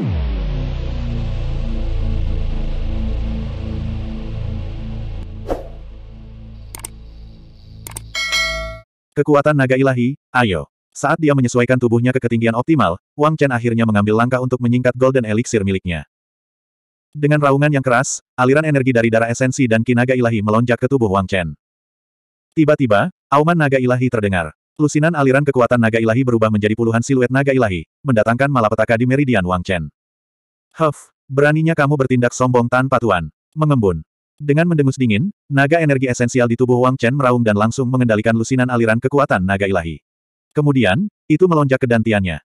Kekuatan naga ilahi, ayo. Saat dia menyesuaikan tubuhnya ke ketinggian optimal, Wang Chen akhirnya mengambil langkah untuk menyingkat Golden Elixir miliknya. Dengan raungan yang keras, aliran energi dari darah esensi dan kinaga ilahi melonjak ke tubuh Wang Chen. Tiba-tiba, auman naga ilahi terdengar. Lusinan aliran kekuatan naga ilahi berubah menjadi puluhan siluet naga ilahi, mendatangkan malapetaka di meridian Wang Chen. Huff, beraninya kamu bertindak sombong tanpa tuan. Mengembun. Dengan mendengus dingin, naga energi esensial di tubuh Wang Chen meraung dan langsung mengendalikan lusinan aliran kekuatan naga ilahi. Kemudian, itu melonjak ke dantiannya.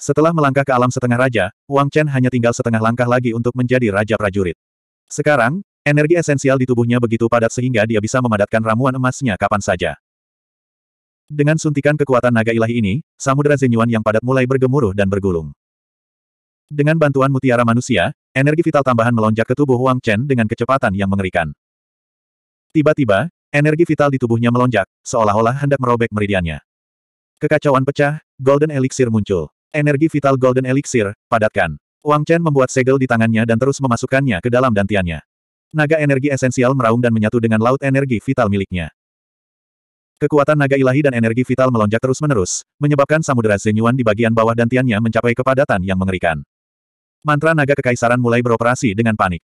Setelah melangkah ke alam setengah raja, Wang Chen hanya tinggal setengah langkah lagi untuk menjadi raja prajurit. Sekarang, energi esensial di tubuhnya begitu padat sehingga dia bisa memadatkan ramuan emasnya kapan saja. Dengan suntikan kekuatan naga ilahi ini, samudera Zenyuan yang padat mulai bergemuruh dan bergulung. Dengan bantuan mutiara manusia, energi vital tambahan melonjak ke tubuh Wang Chen dengan kecepatan yang mengerikan. Tiba-tiba, energi vital di tubuhnya melonjak, seolah-olah hendak merobek meridiannya. Kekacauan pecah, Golden Elixir muncul. Energi vital Golden Elixir, padatkan. Wang Chen membuat segel di tangannya dan terus memasukkannya ke dalam dantiannya. Naga energi esensial meraung dan menyatu dengan laut energi vital miliknya. Kekuatan naga ilahi dan energi vital melonjak terus-menerus, menyebabkan samudera Zenyuan di bagian bawah dantiannya mencapai kepadatan yang mengerikan. Mantra naga kekaisaran mulai beroperasi dengan panik.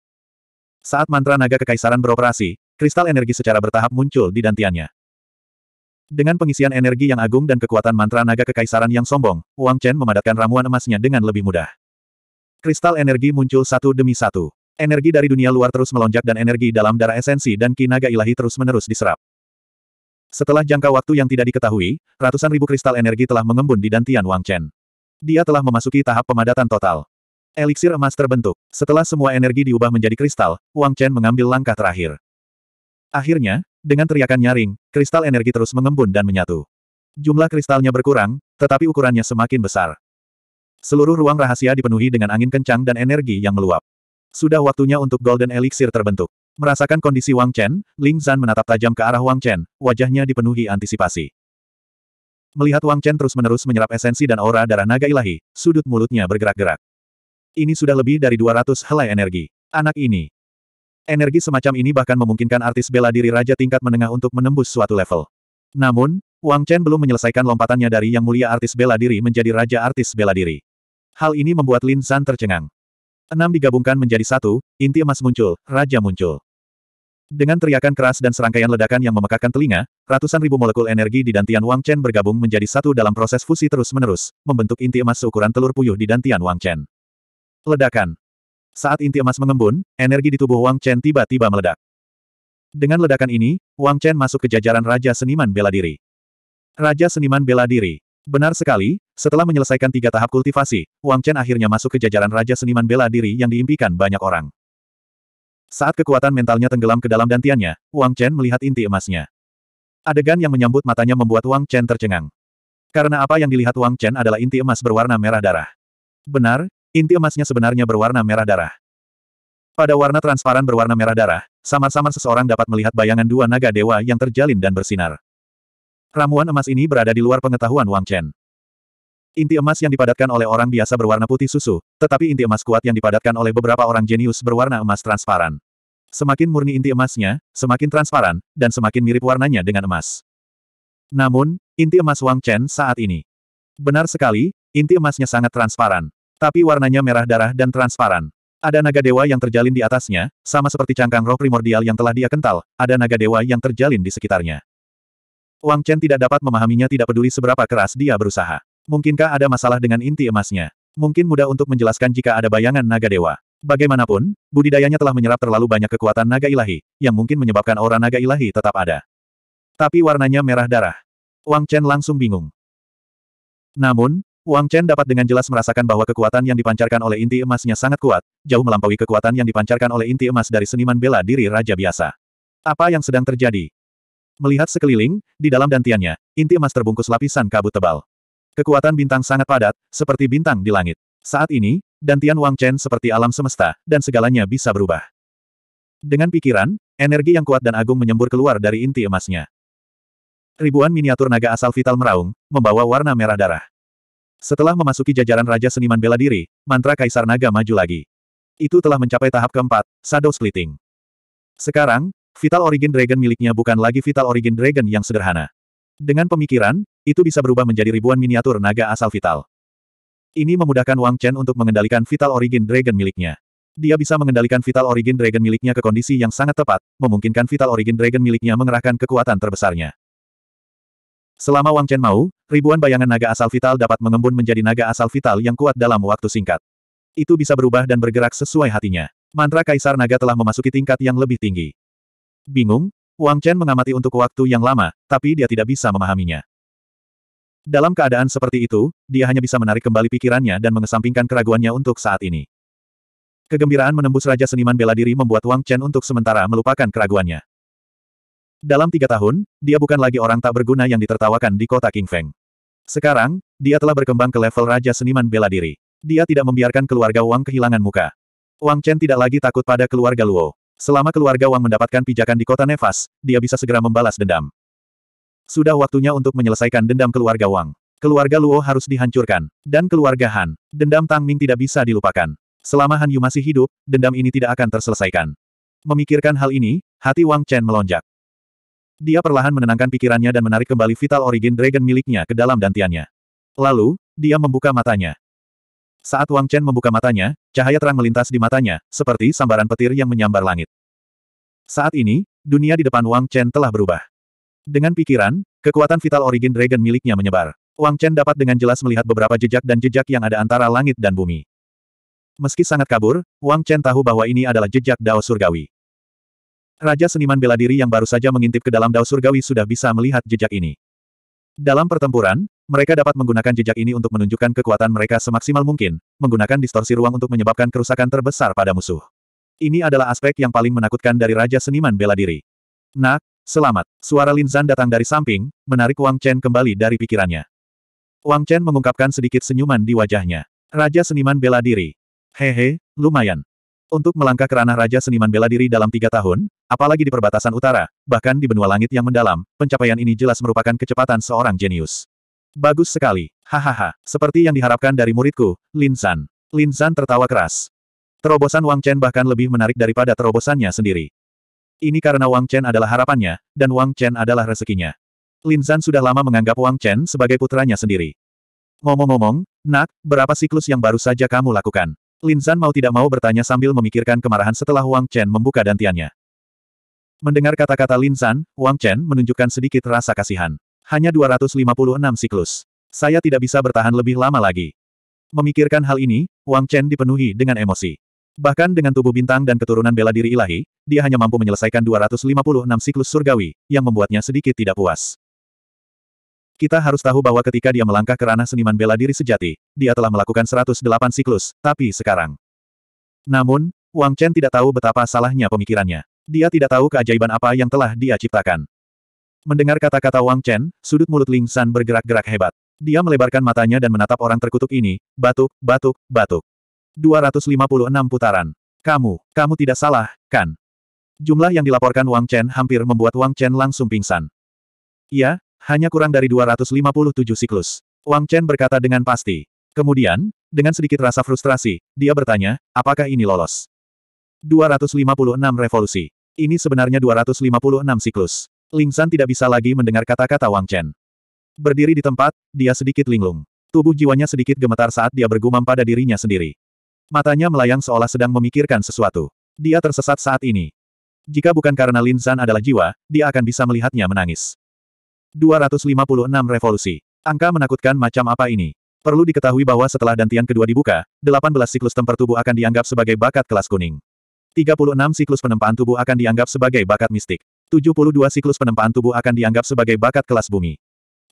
Saat mantra naga kekaisaran beroperasi, kristal energi secara bertahap muncul di dantiannya. Dengan pengisian energi yang agung dan kekuatan mantra naga kekaisaran yang sombong, Wang Chen memadatkan ramuan emasnya dengan lebih mudah. Kristal energi muncul satu demi satu. Energi dari dunia luar terus melonjak dan energi dalam darah esensi dan ki naga ilahi terus-menerus diserap. Setelah jangka waktu yang tidak diketahui, ratusan ribu kristal energi telah mengembun di dantian Wang Chen. Dia telah memasuki tahap pemadatan total. Eliksir emas terbentuk. Setelah semua energi diubah menjadi kristal, Wang Chen mengambil langkah terakhir. Akhirnya, dengan teriakan nyaring, kristal energi terus mengembun dan menyatu. Jumlah kristalnya berkurang, tetapi ukurannya semakin besar. Seluruh ruang rahasia dipenuhi dengan angin kencang dan energi yang meluap. Sudah waktunya untuk Golden Elixir terbentuk. Merasakan kondisi Wang Chen, Ling Zan menatap tajam ke arah Wang Chen, wajahnya dipenuhi antisipasi. Melihat Wang Chen terus-menerus menyerap esensi dan aura darah naga ilahi, sudut mulutnya bergerak-gerak. Ini sudah lebih dari 200 helai energi. Anak ini. Energi semacam ini bahkan memungkinkan artis bela diri raja tingkat menengah untuk menembus suatu level. Namun, Wang Chen belum menyelesaikan lompatannya dari yang mulia artis bela diri menjadi raja artis bela diri. Hal ini membuat Lin San tercengang. Enam digabungkan menjadi satu, inti emas muncul, raja muncul. Dengan teriakan keras dan serangkaian ledakan yang memekakkan telinga, ratusan ribu molekul energi di Dantian Wang Chen bergabung menjadi satu dalam proses fusi terus-menerus, membentuk inti emas seukuran telur puyuh di Dantian Wang Chen. Ledakan. Saat inti emas mengembun, energi di tubuh Wang Chen tiba-tiba meledak. Dengan ledakan ini, Wang Chen masuk ke jajaran Raja Seniman Bela Diri. Raja Seniman Bela Diri. Benar sekali, setelah menyelesaikan tiga tahap kultivasi, Wang Chen akhirnya masuk ke jajaran Raja Seniman Bela Diri yang diimpikan banyak orang. Saat kekuatan mentalnya tenggelam ke dalam dantiannya, Wang Chen melihat inti emasnya. Adegan yang menyambut matanya membuat Wang Chen tercengang. Karena apa yang dilihat Wang Chen adalah inti emas berwarna merah darah. Benar, inti emasnya sebenarnya berwarna merah darah. Pada warna transparan berwarna merah darah, samar-samar seseorang dapat melihat bayangan dua naga dewa yang terjalin dan bersinar. Ramuan emas ini berada di luar pengetahuan Wang Chen. Inti emas yang dipadatkan oleh orang biasa berwarna putih susu, tetapi inti emas kuat yang dipadatkan oleh beberapa orang jenius berwarna emas transparan. Semakin murni inti emasnya, semakin transparan, dan semakin mirip warnanya dengan emas. Namun, inti emas Wang Chen saat ini. Benar sekali, inti emasnya sangat transparan. Tapi warnanya merah darah dan transparan. Ada naga dewa yang terjalin di atasnya, sama seperti cangkang roh primordial yang telah dia kental, ada naga dewa yang terjalin di sekitarnya. Wang Chen tidak dapat memahaminya tidak peduli seberapa keras dia berusaha. Mungkinkah ada masalah dengan inti emasnya? Mungkin mudah untuk menjelaskan jika ada bayangan naga dewa. Bagaimanapun, budidayanya telah menyerap terlalu banyak kekuatan naga ilahi, yang mungkin menyebabkan aura naga ilahi tetap ada. Tapi warnanya merah darah. Wang Chen langsung bingung. Namun, Wang Chen dapat dengan jelas merasakan bahwa kekuatan yang dipancarkan oleh inti emasnya sangat kuat, jauh melampaui kekuatan yang dipancarkan oleh inti emas dari seniman bela diri raja biasa. Apa yang sedang terjadi? Melihat sekeliling, di dalam dantiannya, inti emas terbungkus lapisan kabut tebal. Kekuatan bintang sangat padat, seperti bintang di langit. Saat ini, dantian Wang Chen seperti alam semesta, dan segalanya bisa berubah. Dengan pikiran, energi yang kuat dan agung menyembur keluar dari inti emasnya. Ribuan miniatur naga asal vital meraung, membawa warna merah darah. Setelah memasuki jajaran Raja Seniman Bela Diri, mantra Kaisar Naga maju lagi. Itu telah mencapai tahap keempat, Shadow Splitting. Sekarang, Vital Origin Dragon miliknya bukan lagi Vital Origin Dragon yang sederhana. Dengan pemikiran, itu bisa berubah menjadi ribuan miniatur naga asal Vital. Ini memudahkan Wang Chen untuk mengendalikan Vital Origin Dragon miliknya. Dia bisa mengendalikan Vital Origin Dragon miliknya ke kondisi yang sangat tepat, memungkinkan Vital Origin Dragon miliknya mengerahkan kekuatan terbesarnya. Selama Wang Chen mau, ribuan bayangan naga asal Vital dapat mengembun menjadi naga asal Vital yang kuat dalam waktu singkat. Itu bisa berubah dan bergerak sesuai hatinya. Mantra Kaisar Naga telah memasuki tingkat yang lebih tinggi. Bingung, Wang Chen mengamati untuk waktu yang lama, tapi dia tidak bisa memahaminya. Dalam keadaan seperti itu, dia hanya bisa menarik kembali pikirannya dan mengesampingkan keraguannya untuk saat ini. Kegembiraan menembus Raja Seniman Bela Diri membuat Wang Chen untuk sementara melupakan keraguannya. Dalam tiga tahun, dia bukan lagi orang tak berguna yang ditertawakan di kota King Feng. Sekarang, dia telah berkembang ke level Raja Seniman Bela Diri. Dia tidak membiarkan keluarga Wang kehilangan muka. Wang Chen tidak lagi takut pada keluarga Luo. Selama keluarga Wang mendapatkan pijakan di kota Nevas, dia bisa segera membalas dendam. Sudah waktunya untuk menyelesaikan dendam keluarga Wang. Keluarga Luo harus dihancurkan, dan keluarga Han, dendam Tang Ming tidak bisa dilupakan. Selama Han Yu masih hidup, dendam ini tidak akan terselesaikan. Memikirkan hal ini, hati Wang Chen melonjak. Dia perlahan menenangkan pikirannya dan menarik kembali vital origin dragon miliknya ke dalam dantiannya. Lalu, dia membuka matanya. Saat Wang Chen membuka matanya, cahaya terang melintas di matanya, seperti sambaran petir yang menyambar langit. Saat ini, dunia di depan Wang Chen telah berubah. Dengan pikiran, kekuatan vital origin dragon miliknya menyebar. Wang Chen dapat dengan jelas melihat beberapa jejak dan jejak yang ada antara langit dan bumi. Meski sangat kabur, Wang Chen tahu bahwa ini adalah jejak Dao Surgawi. Raja seniman bela diri yang baru saja mengintip ke dalam Dao Surgawi sudah bisa melihat jejak ini. Dalam pertempuran, mereka dapat menggunakan jejak ini untuk menunjukkan kekuatan mereka semaksimal mungkin, menggunakan distorsi ruang untuk menyebabkan kerusakan terbesar pada musuh. Ini adalah aspek yang paling menakutkan dari Raja Seniman Bela Diri. Nak, selamat. Suara Lin Linzan datang dari samping, menarik Wang Chen kembali dari pikirannya. Wang Chen mengungkapkan sedikit senyuman di wajahnya. Raja Seniman Bela Diri. Hehe, lumayan. Untuk melangkah ke ranah Raja Seniman Bela Diri dalam tiga tahun, apalagi di perbatasan utara, bahkan di benua langit yang mendalam, pencapaian ini jelas merupakan kecepatan seorang jenius. Bagus sekali. Hahaha. Seperti yang diharapkan dari muridku, Lin San. Lin San tertawa keras. Terobosan Wang Chen bahkan lebih menarik daripada terobosannya sendiri. Ini karena Wang Chen adalah harapannya, dan Wang Chen adalah rezekinya. Lin San sudah lama menganggap Wang Chen sebagai putranya sendiri. Ngomong-ngomong, Nak, berapa siklus yang baru saja kamu lakukan? Lin Zan mau tidak mau bertanya sambil memikirkan kemarahan setelah Wang Chen membuka dantiannya. Mendengar kata-kata Lin Zan, Wang Chen menunjukkan sedikit rasa kasihan. Hanya 256 siklus. Saya tidak bisa bertahan lebih lama lagi. Memikirkan hal ini, Wang Chen dipenuhi dengan emosi. Bahkan dengan tubuh bintang dan keturunan bela diri ilahi, dia hanya mampu menyelesaikan 256 siklus surgawi, yang membuatnya sedikit tidak puas. Kita harus tahu bahwa ketika dia melangkah ke ranah seniman bela diri sejati, dia telah melakukan 108 siklus, tapi sekarang. Namun, Wang Chen tidak tahu betapa salahnya pemikirannya. Dia tidak tahu keajaiban apa yang telah dia ciptakan. Mendengar kata-kata Wang Chen, sudut mulut Ling San bergerak-gerak hebat. Dia melebarkan matanya dan menatap orang terkutuk ini, batuk, batuk, batuk. 256 putaran. Kamu, kamu tidak salah, kan? Jumlah yang dilaporkan Wang Chen hampir membuat Wang Chen langsung pingsan. Iya, hanya kurang dari 257 siklus. Wang Chen berkata dengan pasti. Kemudian, dengan sedikit rasa frustrasi, dia bertanya, apakah ini lolos? 256 revolusi. Ini sebenarnya 256 siklus. Ling San tidak bisa lagi mendengar kata-kata Wang Chen. Berdiri di tempat, dia sedikit linglung. Tubuh jiwanya sedikit gemetar saat dia bergumam pada dirinya sendiri. Matanya melayang seolah sedang memikirkan sesuatu. Dia tersesat saat ini. Jika bukan karena Lin San adalah jiwa, dia akan bisa melihatnya menangis. 256 revolusi. Angka menakutkan macam apa ini? Perlu diketahui bahwa setelah dantian kedua dibuka, 18 siklus temper tubuh akan dianggap sebagai bakat kelas kuning. 36 siklus penempaan tubuh akan dianggap sebagai bakat mistik. 72 siklus penempaan tubuh akan dianggap sebagai bakat kelas bumi.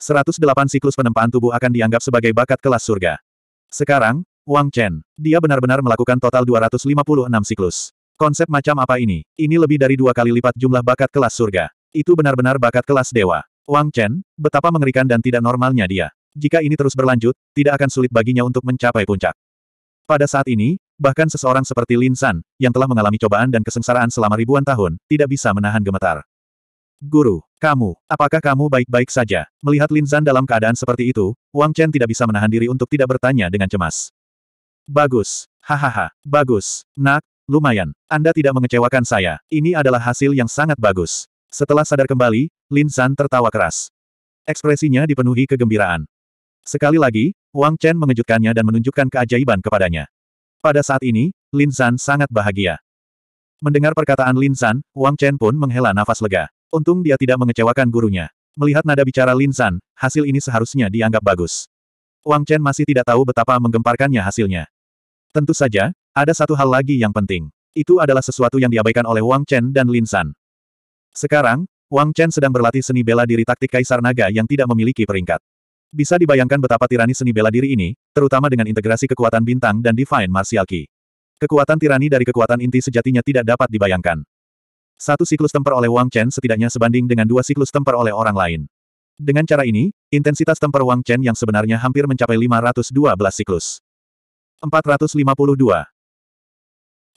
108 siklus penempaan tubuh akan dianggap sebagai bakat kelas surga. Sekarang, Wang Chen, dia benar-benar melakukan total 256 siklus. Konsep macam apa ini? Ini lebih dari dua kali lipat jumlah bakat kelas surga. Itu benar-benar bakat kelas dewa. Wang Chen, betapa mengerikan dan tidak normalnya dia. Jika ini terus berlanjut, tidak akan sulit baginya untuk mencapai puncak. Pada saat ini, bahkan seseorang seperti Lin San, yang telah mengalami cobaan dan kesengsaraan selama ribuan tahun, tidak bisa menahan gemetar. Guru, kamu, apakah kamu baik-baik saja? Melihat Lin San dalam keadaan seperti itu, Wang Chen tidak bisa menahan diri untuk tidak bertanya dengan cemas. Bagus, hahaha, bagus, nak, lumayan, Anda tidak mengecewakan saya, ini adalah hasil yang sangat bagus. Setelah sadar kembali, Lin San tertawa keras. Ekspresinya dipenuhi kegembiraan. Sekali lagi, Wang Chen mengejutkannya dan menunjukkan keajaiban kepadanya. Pada saat ini, Lin San sangat bahagia. Mendengar perkataan Lin San, Wang Chen pun menghela nafas lega. Untung dia tidak mengecewakan gurunya. Melihat nada bicara Lin San, hasil ini seharusnya dianggap bagus. Wang Chen masih tidak tahu betapa menggemparkannya hasilnya. Tentu saja, ada satu hal lagi yang penting. Itu adalah sesuatu yang diabaikan oleh Wang Chen dan Lin San. Sekarang, Wang Chen sedang berlatih seni bela diri taktik Kaisar Naga yang tidak memiliki peringkat. Bisa dibayangkan betapa tirani seni bela diri ini, terutama dengan integrasi kekuatan bintang dan Divine Martial Ki. Kekuatan tirani dari kekuatan inti sejatinya tidak dapat dibayangkan. Satu siklus temper oleh Wang Chen setidaknya sebanding dengan dua siklus temper oleh orang lain. Dengan cara ini, intensitas temper Wang Chen yang sebenarnya hampir mencapai 512 siklus. 452.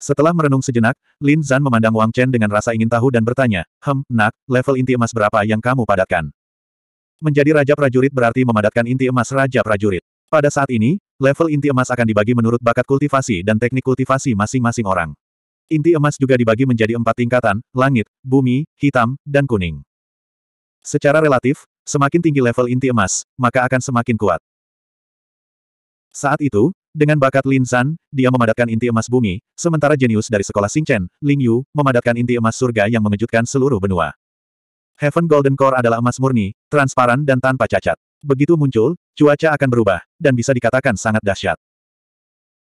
Setelah merenung sejenak, Lin Zan memandang Wang Chen dengan rasa ingin tahu dan bertanya, Hem, nak, level inti emas berapa yang kamu padatkan? Menjadi Raja Prajurit berarti memadatkan inti emas Raja Prajurit. Pada saat ini, level inti emas akan dibagi menurut bakat kultivasi dan teknik kultivasi masing-masing orang. Inti emas juga dibagi menjadi empat tingkatan, langit, bumi, hitam, dan kuning. Secara relatif, semakin tinggi level inti emas, maka akan semakin kuat. Saat itu, dengan bakat Lin San, dia memadatkan inti emas bumi, sementara jenius dari sekolah Xingchen, Ling Yu, memadatkan inti emas surga yang mengejutkan seluruh benua. Heaven Golden Core adalah emas murni, transparan dan tanpa cacat. Begitu muncul, cuaca akan berubah, dan bisa dikatakan sangat dahsyat.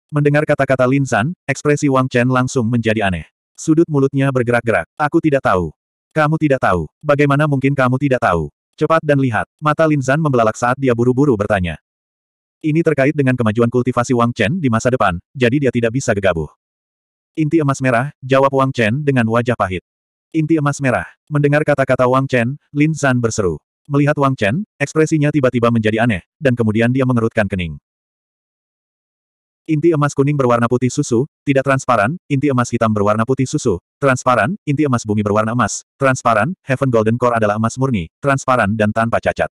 Mendengar kata-kata Lin San, ekspresi Wang Chen langsung menjadi aneh. Sudut mulutnya bergerak-gerak. Aku tidak tahu. Kamu tidak tahu. Bagaimana mungkin kamu tidak tahu? Cepat dan lihat. Mata Lin San membelalak saat dia buru-buru bertanya. Ini terkait dengan kemajuan kultivasi Wang Chen di masa depan, jadi dia tidak bisa gegabah. Inti emas merah, jawab Wang Chen dengan wajah pahit. Inti emas merah. Mendengar kata-kata Wang Chen, Lin San berseru. Melihat Wang Chen, ekspresinya tiba-tiba menjadi aneh, dan kemudian dia mengerutkan kening. Inti emas kuning berwarna putih susu, tidak transparan, inti emas hitam berwarna putih susu, transparan, inti emas bumi berwarna emas, transparan, Heaven Golden Core adalah emas murni, transparan dan tanpa cacat.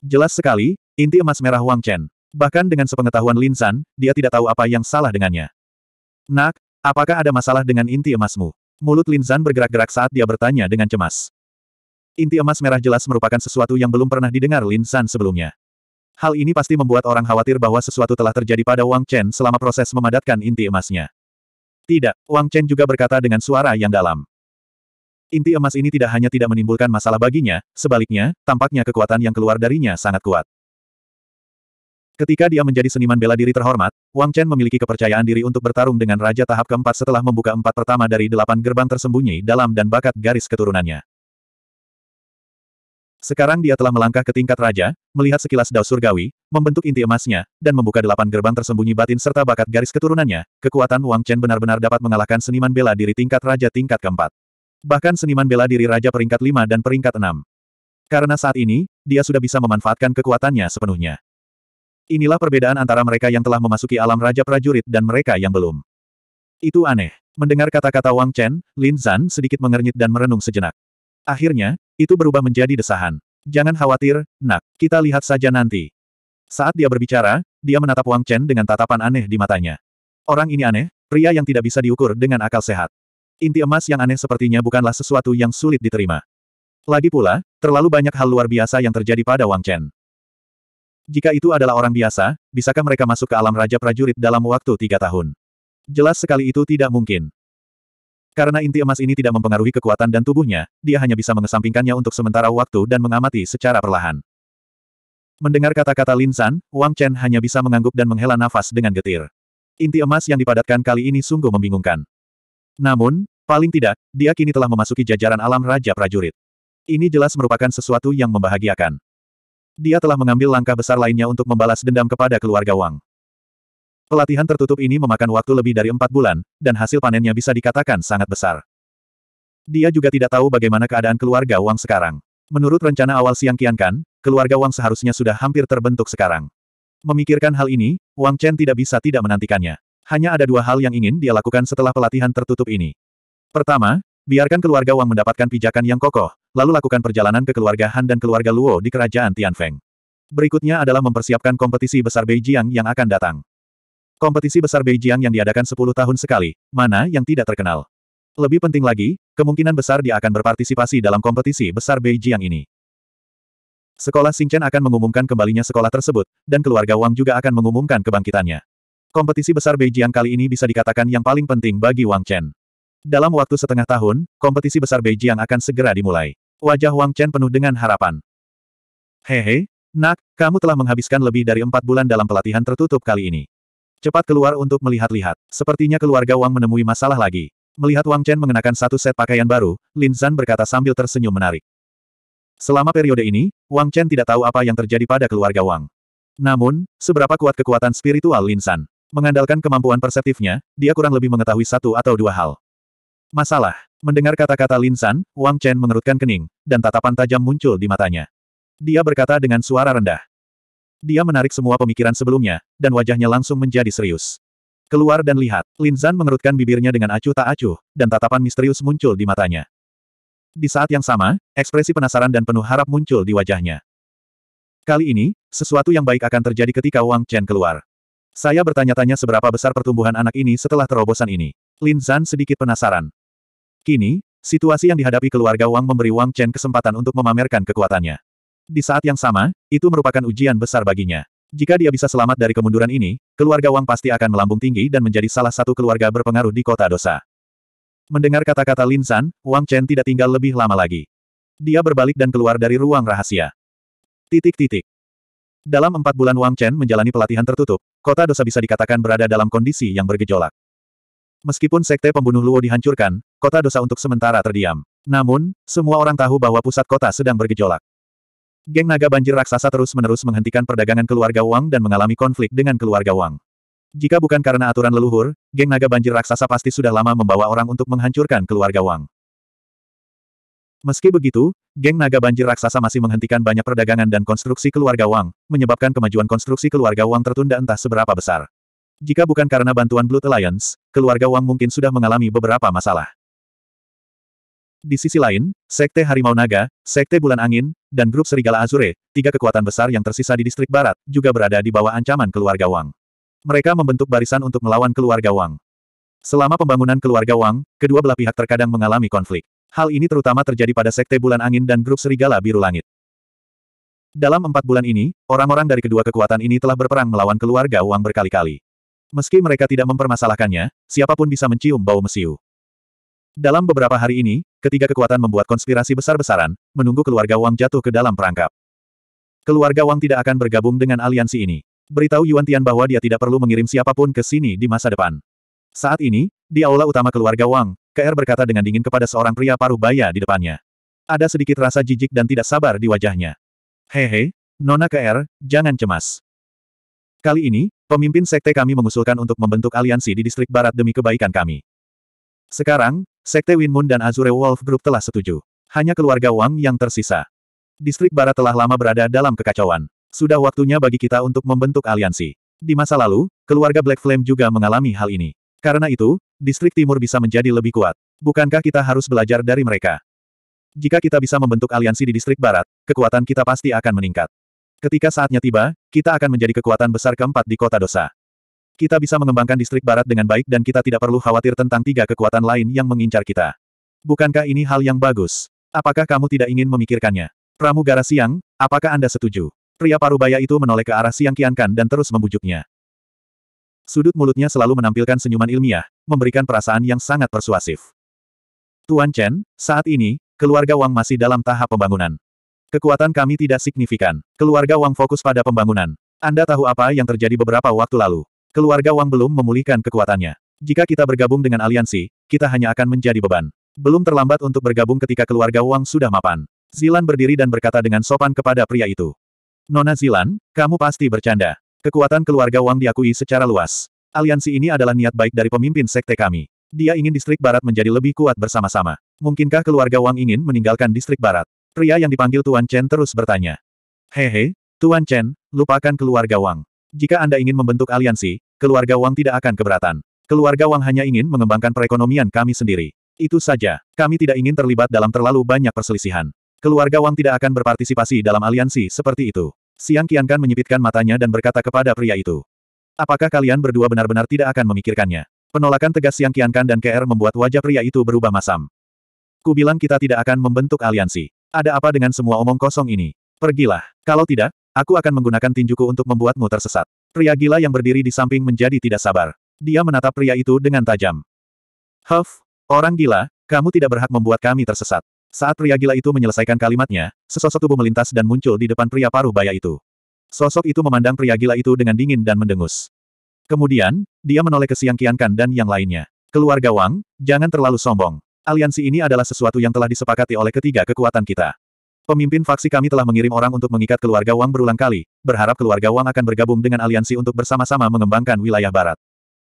Jelas sekali, Inti emas merah Wang Chen. Bahkan dengan sepengetahuan Lin San, dia tidak tahu apa yang salah dengannya. Nak, apakah ada masalah dengan inti emasmu? Mulut Lin San bergerak-gerak saat dia bertanya dengan cemas. Inti emas merah jelas merupakan sesuatu yang belum pernah didengar Lin San sebelumnya. Hal ini pasti membuat orang khawatir bahwa sesuatu telah terjadi pada Wang Chen selama proses memadatkan inti emasnya. Tidak, Wang Chen juga berkata dengan suara yang dalam. Inti emas ini tidak hanya tidak menimbulkan masalah baginya, sebaliknya, tampaknya kekuatan yang keluar darinya sangat kuat. Ketika dia menjadi seniman bela diri terhormat, Wang Chen memiliki kepercayaan diri untuk bertarung dengan raja tahap keempat setelah membuka empat pertama dari delapan gerbang tersembunyi dalam dan bakat garis keturunannya. Sekarang dia telah melangkah ke tingkat raja, melihat sekilas Dao surgawi, membentuk inti emasnya, dan membuka delapan gerbang tersembunyi batin serta bakat garis keturunannya, kekuatan Wang Chen benar-benar dapat mengalahkan seniman bela diri tingkat raja tingkat keempat. Bahkan seniman bela diri raja peringkat lima dan peringkat enam. Karena saat ini, dia sudah bisa memanfaatkan kekuatannya sepenuhnya. Inilah perbedaan antara mereka yang telah memasuki alam Raja Prajurit dan mereka yang belum. Itu aneh. Mendengar kata-kata Wang Chen, Lin Zan sedikit mengernyit dan merenung sejenak. Akhirnya, itu berubah menjadi desahan. Jangan khawatir, nak, kita lihat saja nanti. Saat dia berbicara, dia menatap Wang Chen dengan tatapan aneh di matanya. Orang ini aneh, pria yang tidak bisa diukur dengan akal sehat. Inti emas yang aneh sepertinya bukanlah sesuatu yang sulit diterima. Lagi pula, terlalu banyak hal luar biasa yang terjadi pada Wang Chen. Jika itu adalah orang biasa, bisakah mereka masuk ke alam Raja Prajurit dalam waktu tiga tahun? Jelas sekali itu tidak mungkin. Karena inti emas ini tidak mempengaruhi kekuatan dan tubuhnya, dia hanya bisa mengesampingkannya untuk sementara waktu dan mengamati secara perlahan. Mendengar kata-kata Linsan, Wang Chen hanya bisa mengangguk dan menghela nafas dengan getir. Inti emas yang dipadatkan kali ini sungguh membingungkan. Namun, paling tidak, dia kini telah memasuki jajaran alam Raja Prajurit. Ini jelas merupakan sesuatu yang membahagiakan dia telah mengambil langkah besar lainnya untuk membalas dendam kepada keluarga Wang. Pelatihan tertutup ini memakan waktu lebih dari empat bulan, dan hasil panennya bisa dikatakan sangat besar. Dia juga tidak tahu bagaimana keadaan keluarga Wang sekarang. Menurut rencana awal Siang Kiankan, keluarga Wang seharusnya sudah hampir terbentuk sekarang. Memikirkan hal ini, Wang Chen tidak bisa tidak menantikannya. Hanya ada dua hal yang ingin dia lakukan setelah pelatihan tertutup ini. Pertama, biarkan keluarga Wang mendapatkan pijakan yang kokoh, lalu lakukan perjalanan ke keluarga Han dan keluarga Luo di kerajaan Tianfeng. Berikutnya adalah mempersiapkan kompetisi besar Beijing yang akan datang. Kompetisi besar Beijing yang diadakan 10 tahun sekali, mana yang tidak terkenal. Lebih penting lagi, kemungkinan besar dia akan berpartisipasi dalam kompetisi besar Beijing ini. Sekolah Xingchen akan mengumumkan kembalinya sekolah tersebut, dan keluarga Wang juga akan mengumumkan kebangkitannya. Kompetisi besar Beijing kali ini bisa dikatakan yang paling penting bagi Wang Chen. Dalam waktu setengah tahun, kompetisi besar Beijing akan segera dimulai. Wajah Wang Chen penuh dengan harapan. Hehe, nak, kamu telah menghabiskan lebih dari empat bulan dalam pelatihan tertutup kali ini. Cepat keluar untuk melihat-lihat. Sepertinya keluarga Wang menemui masalah lagi. Melihat Wang Chen mengenakan satu set pakaian baru, Lin Zan berkata sambil tersenyum menarik. Selama periode ini, Wang Chen tidak tahu apa yang terjadi pada keluarga Wang. Namun, seberapa kuat kekuatan spiritual Lin San? Mengandalkan kemampuan perseptifnya, dia kurang lebih mengetahui satu atau dua hal. Masalah Mendengar kata-kata Lin San, Wang Chen mengerutkan kening, dan tatapan tajam muncul di matanya. Dia berkata dengan suara rendah. Dia menarik semua pemikiran sebelumnya, dan wajahnya langsung menjadi serius. Keluar dan lihat, Lin San mengerutkan bibirnya dengan acuh tak acuh, dan tatapan misterius muncul di matanya. Di saat yang sama, ekspresi penasaran dan penuh harap muncul di wajahnya. Kali ini, sesuatu yang baik akan terjadi ketika Wang Chen keluar. Saya bertanya-tanya seberapa besar pertumbuhan anak ini setelah terobosan ini. Lin Zan sedikit penasaran. Kini, situasi yang dihadapi keluarga Wang memberi Wang Chen kesempatan untuk memamerkan kekuatannya. Di saat yang sama, itu merupakan ujian besar baginya. Jika dia bisa selamat dari kemunduran ini, keluarga Wang pasti akan melambung tinggi dan menjadi salah satu keluarga berpengaruh di kota dosa. Mendengar kata-kata Lin San, Wang Chen tidak tinggal lebih lama lagi. Dia berbalik dan keluar dari ruang rahasia. Titik-titik. Dalam empat bulan Wang Chen menjalani pelatihan tertutup, kota dosa bisa dikatakan berada dalam kondisi yang bergejolak. Meskipun sekte pembunuh Luo dihancurkan, kota dosa untuk sementara terdiam. Namun, semua orang tahu bahwa pusat kota sedang bergejolak. Geng naga banjir raksasa terus-menerus menghentikan perdagangan keluarga Wang dan mengalami konflik dengan keluarga Wang. Jika bukan karena aturan leluhur, geng naga banjir raksasa pasti sudah lama membawa orang untuk menghancurkan keluarga Wang. Meski begitu, geng naga banjir raksasa masih menghentikan banyak perdagangan dan konstruksi keluarga Wang, menyebabkan kemajuan konstruksi keluarga Wang tertunda entah seberapa besar. Jika bukan karena bantuan Blood Alliance, keluarga Wang mungkin sudah mengalami beberapa masalah. Di sisi lain, Sekte Harimau Naga, Sekte Bulan Angin, dan Grup Serigala Azure, tiga kekuatan besar yang tersisa di distrik barat, juga berada di bawah ancaman keluarga Wang. Mereka membentuk barisan untuk melawan keluarga Wang. Selama pembangunan keluarga Wang, kedua belah pihak terkadang mengalami konflik. Hal ini terutama terjadi pada Sekte Bulan Angin dan Grup Serigala Biru Langit. Dalam empat bulan ini, orang-orang dari kedua kekuatan ini telah berperang melawan keluarga Wang berkali-kali. Meski mereka tidak mempermasalahkannya, siapapun bisa mencium bau mesiu. Dalam beberapa hari ini, ketiga kekuatan membuat konspirasi besar-besaran, menunggu keluarga Wang jatuh ke dalam perangkap. Keluarga Wang tidak akan bergabung dengan aliansi ini. Beritahu Yuan Tian bahwa dia tidak perlu mengirim siapapun ke sini di masa depan. Saat ini, di aula utama keluarga Wang, KR berkata dengan dingin kepada seorang pria paruh baya di depannya. Ada sedikit rasa jijik dan tidak sabar di wajahnya. Hehe, Nona KR, jangan cemas. Kali ini, Pemimpin sekte kami mengusulkan untuk membentuk aliansi di distrik barat demi kebaikan kami. Sekarang, sekte Moon dan Azure Wolf Group telah setuju. Hanya keluarga Wang yang tersisa. Distrik barat telah lama berada dalam kekacauan. Sudah waktunya bagi kita untuk membentuk aliansi. Di masa lalu, keluarga Black Flame juga mengalami hal ini. Karena itu, distrik timur bisa menjadi lebih kuat. Bukankah kita harus belajar dari mereka? Jika kita bisa membentuk aliansi di distrik barat, kekuatan kita pasti akan meningkat. Ketika saatnya tiba, kita akan menjadi kekuatan besar keempat di kota dosa. Kita bisa mengembangkan distrik barat dengan baik dan kita tidak perlu khawatir tentang tiga kekuatan lain yang mengincar kita. Bukankah ini hal yang bagus? Apakah kamu tidak ingin memikirkannya? Pramugara siang, apakah Anda setuju? Pria parubaya itu menoleh ke arah siang kiankan dan terus membujuknya. Sudut mulutnya selalu menampilkan senyuman ilmiah, memberikan perasaan yang sangat persuasif. Tuan Chen, saat ini, keluarga Wang masih dalam tahap pembangunan. Kekuatan kami tidak signifikan. Keluarga Wang fokus pada pembangunan. Anda tahu apa yang terjadi beberapa waktu lalu. Keluarga Wang belum memulihkan kekuatannya. Jika kita bergabung dengan aliansi, kita hanya akan menjadi beban. Belum terlambat untuk bergabung ketika keluarga Wang sudah mapan. Zilan berdiri dan berkata dengan sopan kepada pria itu. Nona Zilan, kamu pasti bercanda. Kekuatan keluarga Wang diakui secara luas. Aliansi ini adalah niat baik dari pemimpin sekte kami. Dia ingin distrik barat menjadi lebih kuat bersama-sama. Mungkinkah keluarga Wang ingin meninggalkan distrik barat? Pria yang dipanggil Tuan Chen terus bertanya. Hehe, Tuan Chen, lupakan keluarga Wang. Jika Anda ingin membentuk aliansi, keluarga Wang tidak akan keberatan. Keluarga Wang hanya ingin mengembangkan perekonomian kami sendiri. Itu saja, kami tidak ingin terlibat dalam terlalu banyak perselisihan. Keluarga Wang tidak akan berpartisipasi dalam aliansi seperti itu. Siang Kian Kan menyipitkan matanya dan berkata kepada pria itu. Apakah kalian berdua benar-benar tidak akan memikirkannya? Penolakan tegas Siang Qiankan dan KR membuat wajah pria itu berubah masam. Kubilang kita tidak akan membentuk aliansi. Ada apa dengan semua omong kosong ini? Pergilah. Kalau tidak, aku akan menggunakan tinjuku untuk membuatmu tersesat. Pria gila yang berdiri di samping menjadi tidak sabar. Dia menatap pria itu dengan tajam. Huff, orang gila, kamu tidak berhak membuat kami tersesat. Saat pria gila itu menyelesaikan kalimatnya, sesosok tubuh melintas dan muncul di depan pria paruh baya itu. Sosok itu memandang pria gila itu dengan dingin dan mendengus. Kemudian, dia menoleh ke Siang Kiankan dan yang lainnya. Keluarga Wang, jangan terlalu sombong. Aliansi ini adalah sesuatu yang telah disepakati oleh ketiga kekuatan kita. Pemimpin faksi kami telah mengirim orang untuk mengikat keluarga Wang berulang kali, berharap keluarga Wang akan bergabung dengan aliansi untuk bersama-sama mengembangkan wilayah barat.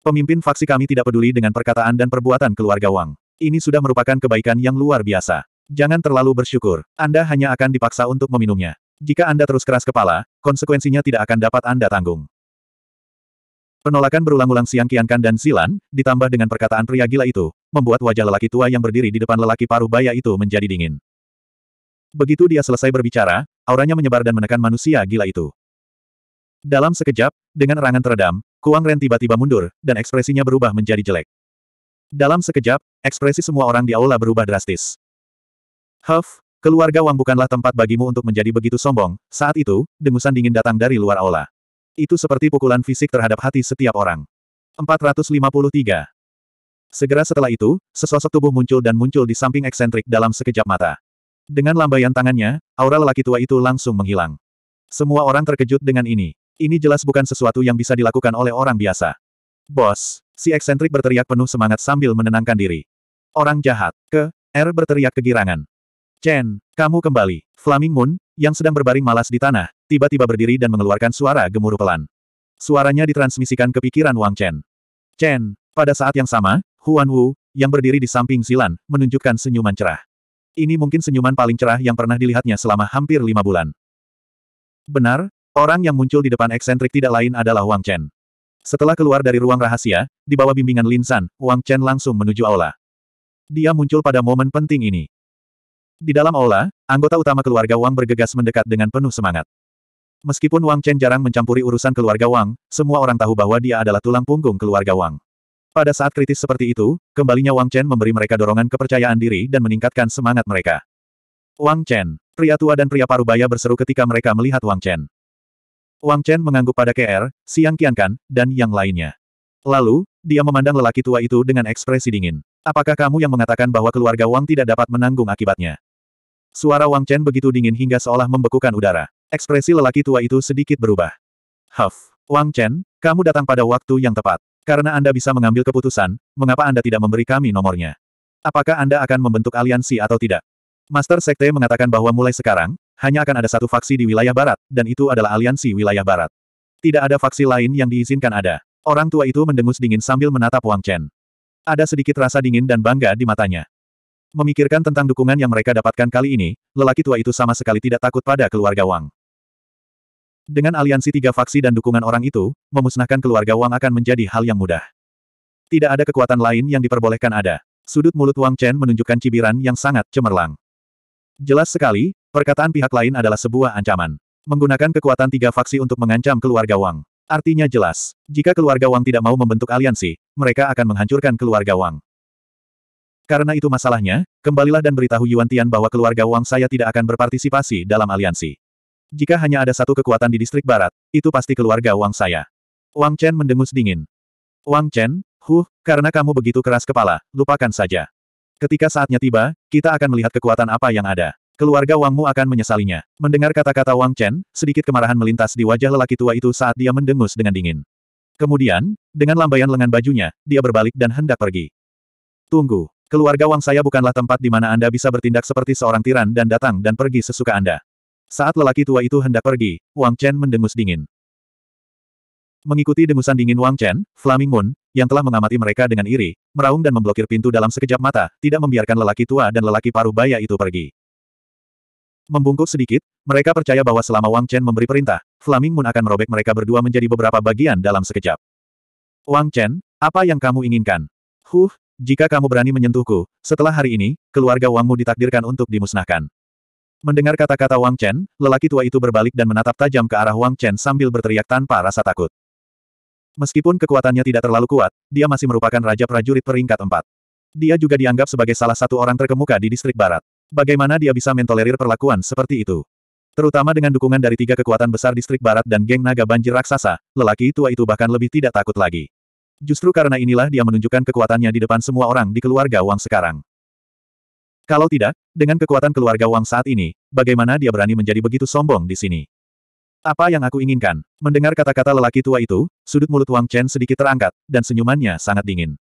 Pemimpin faksi kami tidak peduli dengan perkataan dan perbuatan keluarga Wang. Ini sudah merupakan kebaikan yang luar biasa. Jangan terlalu bersyukur. Anda hanya akan dipaksa untuk meminumnya. Jika Anda terus keras kepala, konsekuensinya tidak akan dapat Anda tanggung. Penolakan berulang-ulang Siang kiankan dan Zilan, ditambah dengan perkataan pria gila itu, membuat wajah lelaki tua yang berdiri di depan lelaki paruh baya itu menjadi dingin. Begitu dia selesai berbicara, auranya menyebar dan menekan manusia gila itu. Dalam sekejap, dengan erangan teredam, Kuang Ren tiba-tiba mundur, dan ekspresinya berubah menjadi jelek. Dalam sekejap, ekspresi semua orang di aula berubah drastis. Huff, keluarga Wang bukanlah tempat bagimu untuk menjadi begitu sombong, saat itu, dengusan dingin datang dari luar aula. Itu seperti pukulan fisik terhadap hati setiap orang. 453. Segera setelah itu, sesosok tubuh muncul dan muncul di samping eksentrik dalam sekejap mata. Dengan lambaian tangannya, aura lelaki tua itu langsung menghilang. Semua orang terkejut dengan ini. Ini jelas bukan sesuatu yang bisa dilakukan oleh orang biasa. Bos, si eksentrik berteriak penuh semangat sambil menenangkan diri. Orang jahat, ke, R er berteriak kegirangan. Chen, kamu kembali. Flaming Moon, yang sedang berbaring malas di tanah, tiba-tiba berdiri dan mengeluarkan suara gemuruh pelan. Suaranya ditransmisikan ke pikiran Wang Chen. Chen, pada saat yang sama, Huan Wu, yang berdiri di samping Zilan, menunjukkan senyuman cerah. Ini mungkin senyuman paling cerah yang pernah dilihatnya selama hampir lima bulan. Benar, orang yang muncul di depan eksentrik tidak lain adalah Wang Chen. Setelah keluar dari ruang rahasia, di bawah bimbingan Lin San, Wang Chen langsung menuju aula. Dia muncul pada momen penting ini. Di dalam aula, anggota utama keluarga Wang bergegas mendekat dengan penuh semangat. Meskipun Wang Chen jarang mencampuri urusan keluarga Wang, semua orang tahu bahwa dia adalah tulang punggung keluarga Wang. Pada saat kritis seperti itu, kembalinya Wang Chen memberi mereka dorongan kepercayaan diri dan meningkatkan semangat mereka. Wang Chen, pria tua dan pria parubaya berseru ketika mereka melihat Wang Chen. Wang Chen mengangguk pada KR, Siang Qiankan, dan yang lainnya. Lalu, dia memandang lelaki tua itu dengan ekspresi dingin. Apakah kamu yang mengatakan bahwa keluarga Wang tidak dapat menanggung akibatnya? Suara Wang Chen begitu dingin hingga seolah membekukan udara. Ekspresi lelaki tua itu sedikit berubah. Huff, Wang Chen, kamu datang pada waktu yang tepat. Karena Anda bisa mengambil keputusan, mengapa Anda tidak memberi kami nomornya? Apakah Anda akan membentuk aliansi atau tidak? Master Sekte mengatakan bahwa mulai sekarang, hanya akan ada satu faksi di wilayah barat, dan itu adalah aliansi wilayah barat. Tidak ada faksi lain yang diizinkan ada. Orang tua itu mendengus dingin sambil menatap Wang Chen. Ada sedikit rasa dingin dan bangga di matanya. Memikirkan tentang dukungan yang mereka dapatkan kali ini, lelaki tua itu sama sekali tidak takut pada keluarga Wang. Dengan aliansi tiga faksi dan dukungan orang itu, memusnahkan keluarga Wang akan menjadi hal yang mudah. Tidak ada kekuatan lain yang diperbolehkan ada. Sudut mulut Wang Chen menunjukkan cibiran yang sangat cemerlang. Jelas sekali, perkataan pihak lain adalah sebuah ancaman. Menggunakan kekuatan tiga faksi untuk mengancam keluarga Wang. Artinya jelas, jika keluarga Wang tidak mau membentuk aliansi, mereka akan menghancurkan keluarga Wang. Karena itu masalahnya, kembalilah dan beritahu Yuan Tian bahwa keluarga Wang saya tidak akan berpartisipasi dalam aliansi. Jika hanya ada satu kekuatan di distrik barat, itu pasti keluarga Wang saya. Wang Chen mendengus dingin. Wang Chen, huh, karena kamu begitu keras kepala, lupakan saja. Ketika saatnya tiba, kita akan melihat kekuatan apa yang ada. Keluarga Wangmu akan menyesalinya. Mendengar kata-kata Wang Chen, sedikit kemarahan melintas di wajah lelaki tua itu saat dia mendengus dengan dingin. Kemudian, dengan lambaian lengan bajunya, dia berbalik dan hendak pergi. Tunggu, keluarga Wang saya bukanlah tempat di mana Anda bisa bertindak seperti seorang tiran dan datang dan pergi sesuka Anda. Saat lelaki tua itu hendak pergi, Wang Chen mendengus dingin. Mengikuti dengusan dingin Wang Chen, Flaming Moon, yang telah mengamati mereka dengan iri, meraung dan memblokir pintu dalam sekejap mata, tidak membiarkan lelaki tua dan lelaki paruh baya itu pergi. Membungkuk sedikit, mereka percaya bahwa selama Wang Chen memberi perintah, Flaming Moon akan merobek mereka berdua menjadi beberapa bagian dalam sekejap. Wang Chen, apa yang kamu inginkan? Huh, jika kamu berani menyentuhku, setelah hari ini, keluarga Wangmu ditakdirkan untuk dimusnahkan. Mendengar kata-kata Wang Chen, lelaki tua itu berbalik dan menatap tajam ke arah Wang Chen sambil berteriak tanpa rasa takut. Meskipun kekuatannya tidak terlalu kuat, dia masih merupakan Raja Prajurit peringkat empat. Dia juga dianggap sebagai salah satu orang terkemuka di distrik barat. Bagaimana dia bisa mentolerir perlakuan seperti itu? Terutama dengan dukungan dari tiga kekuatan besar distrik barat dan geng naga banjir raksasa, lelaki tua itu bahkan lebih tidak takut lagi. Justru karena inilah dia menunjukkan kekuatannya di depan semua orang di keluarga Wang sekarang. Kalau tidak, dengan kekuatan keluarga Wang saat ini, bagaimana dia berani menjadi begitu sombong di sini? Apa yang aku inginkan? Mendengar kata-kata lelaki tua itu, sudut mulut Wang Chen sedikit terangkat, dan senyumannya sangat dingin.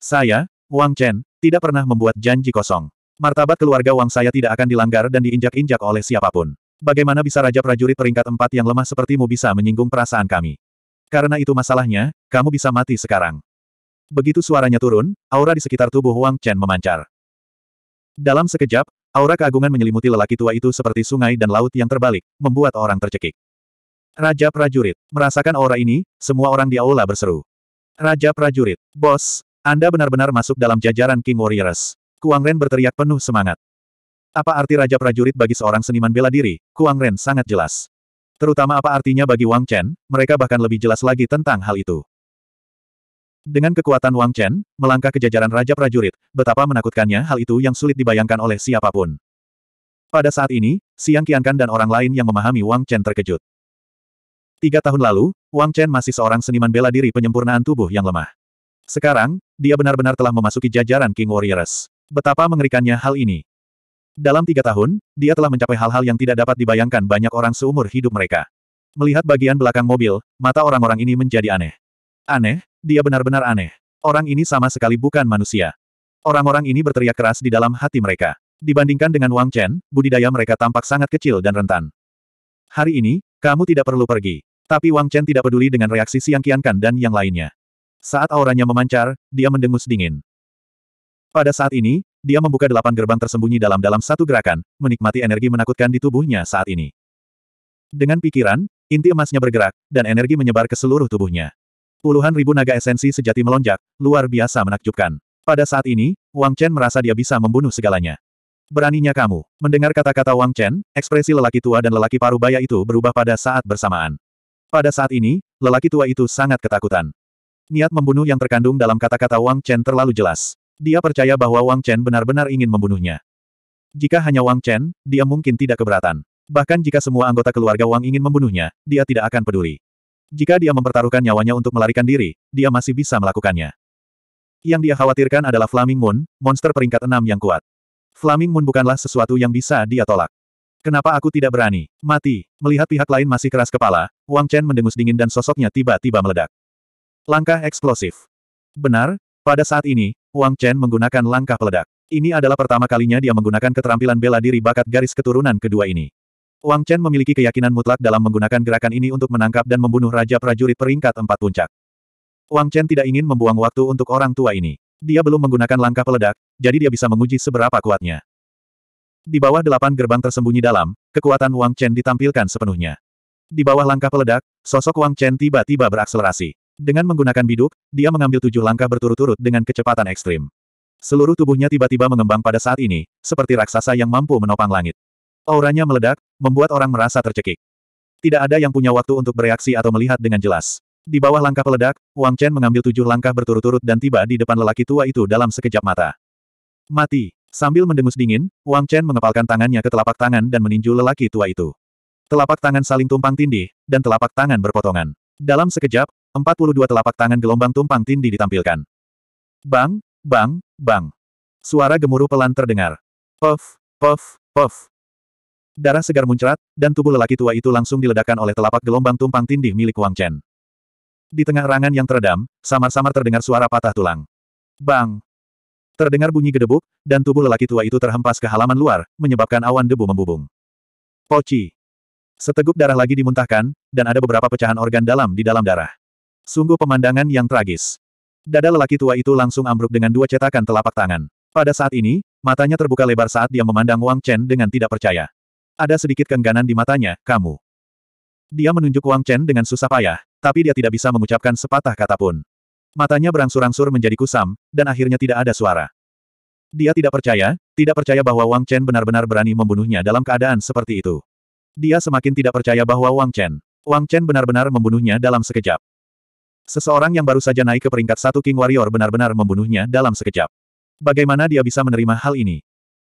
Saya, Wang Chen, tidak pernah membuat janji kosong. Martabat keluarga Wang saya tidak akan dilanggar dan diinjak-injak oleh siapapun. Bagaimana bisa Raja Prajurit peringkat empat yang lemah sepertimu bisa menyinggung perasaan kami? Karena itu masalahnya, kamu bisa mati sekarang. Begitu suaranya turun, aura di sekitar tubuh Wang Chen memancar. Dalam sekejap, aura keagungan menyelimuti lelaki tua itu seperti sungai dan laut yang terbalik, membuat orang tercekik. Raja prajurit, merasakan aura ini, semua orang di aula berseru. Raja prajurit, bos, Anda benar-benar masuk dalam jajaran King Warriors. Kuang Ren berteriak penuh semangat. Apa arti raja prajurit bagi seorang seniman bela diri? Kuang Ren sangat jelas. Terutama apa artinya bagi Wang Chen, mereka bahkan lebih jelas lagi tentang hal itu. Dengan kekuatan Wang Chen, melangkah ke jajaran Raja Prajurit, betapa menakutkannya hal itu yang sulit dibayangkan oleh siapapun. Pada saat ini, Siang Qiankan dan orang lain yang memahami Wang Chen terkejut. Tiga tahun lalu, Wang Chen masih seorang seniman bela diri penyempurnaan tubuh yang lemah. Sekarang, dia benar-benar telah memasuki jajaran King Warriors. Betapa mengerikannya hal ini. Dalam tiga tahun, dia telah mencapai hal-hal yang tidak dapat dibayangkan banyak orang seumur hidup mereka. Melihat bagian belakang mobil, mata orang-orang ini menjadi aneh. Aneh, dia benar-benar aneh. Orang ini sama sekali bukan manusia. Orang-orang ini berteriak keras di dalam hati mereka. Dibandingkan dengan Wang Chen, budidaya mereka tampak sangat kecil dan rentan. Hari ini, kamu tidak perlu pergi. Tapi Wang Chen tidak peduli dengan reaksi Siang Qiankan dan yang lainnya. Saat auranya memancar, dia mendengus dingin. Pada saat ini, dia membuka delapan gerbang tersembunyi dalam-dalam satu gerakan, menikmati energi menakutkan di tubuhnya saat ini. Dengan pikiran, inti emasnya bergerak, dan energi menyebar ke seluruh tubuhnya. Puluhan ribu naga esensi sejati melonjak, luar biasa menakjubkan. Pada saat ini, Wang Chen merasa dia bisa membunuh segalanya. Beraninya kamu. Mendengar kata-kata Wang Chen, ekspresi lelaki tua dan lelaki parubaya itu berubah pada saat bersamaan. Pada saat ini, lelaki tua itu sangat ketakutan. Niat membunuh yang terkandung dalam kata-kata Wang Chen terlalu jelas. Dia percaya bahwa Wang Chen benar-benar ingin membunuhnya. Jika hanya Wang Chen, dia mungkin tidak keberatan. Bahkan jika semua anggota keluarga Wang ingin membunuhnya, dia tidak akan peduli. Jika dia mempertaruhkan nyawanya untuk melarikan diri, dia masih bisa melakukannya. Yang dia khawatirkan adalah Flaming Moon, monster peringkat enam yang kuat. Flaming Moon bukanlah sesuatu yang bisa dia tolak. Kenapa aku tidak berani? Mati. Melihat pihak lain masih keras kepala, Wang Chen mendengus dingin dan sosoknya tiba-tiba meledak. Langkah eksplosif. Benar, pada saat ini, Wang Chen menggunakan langkah peledak. Ini adalah pertama kalinya dia menggunakan keterampilan bela diri bakat garis keturunan kedua ini. Wang Chen memiliki keyakinan mutlak dalam menggunakan gerakan ini untuk menangkap dan membunuh Raja Prajurit peringkat empat puncak. Wang Chen tidak ingin membuang waktu untuk orang tua ini. Dia belum menggunakan langkah peledak, jadi dia bisa menguji seberapa kuatnya. Di bawah delapan gerbang tersembunyi dalam, kekuatan Wang Chen ditampilkan sepenuhnya. Di bawah langkah peledak, sosok Wang Chen tiba-tiba berakselerasi. Dengan menggunakan biduk, dia mengambil tujuh langkah berturut-turut dengan kecepatan ekstrim. Seluruh tubuhnya tiba-tiba mengembang pada saat ini, seperti raksasa yang mampu menopang langit. Auranya meledak, membuat orang merasa tercekik. Tidak ada yang punya waktu untuk bereaksi atau melihat dengan jelas. Di bawah langkah peledak, Wang Chen mengambil tujuh langkah berturut-turut dan tiba di depan lelaki tua itu dalam sekejap mata. Mati. Sambil mendengus dingin, Wang Chen mengepalkan tangannya ke telapak tangan dan meninju lelaki tua itu. Telapak tangan saling tumpang tindih, dan telapak tangan berpotongan. Dalam sekejap, 42 telapak tangan gelombang tumpang tindih ditampilkan. Bang, bang, bang. Suara gemuruh pelan terdengar. Puff, puff, puff. Darah segar muncrat, dan tubuh lelaki tua itu langsung diledakkan oleh telapak gelombang tumpang tindih milik Wang Chen. Di tengah rangan yang teredam, samar-samar terdengar suara patah tulang. Bang! Terdengar bunyi gedebuk, dan tubuh lelaki tua itu terhempas ke halaman luar, menyebabkan awan debu membubung. Poci! Seteguk darah lagi dimuntahkan, dan ada beberapa pecahan organ dalam di dalam darah. Sungguh pemandangan yang tragis. Dada lelaki tua itu langsung ambruk dengan dua cetakan telapak tangan. Pada saat ini, matanya terbuka lebar saat dia memandang Wang Chen dengan tidak percaya. Ada sedikit kengganan di matanya, kamu. Dia menunjuk Wang Chen dengan susah payah, tapi dia tidak bisa mengucapkan sepatah kata pun. Matanya berangsur-angsur menjadi kusam, dan akhirnya tidak ada suara. Dia tidak percaya, tidak percaya bahwa Wang Chen benar-benar berani membunuhnya dalam keadaan seperti itu. Dia semakin tidak percaya bahwa Wang Chen. Wang Chen benar-benar membunuhnya dalam sekejap. Seseorang yang baru saja naik ke peringkat satu King Warrior benar-benar membunuhnya dalam sekejap. Bagaimana dia bisa menerima hal ini?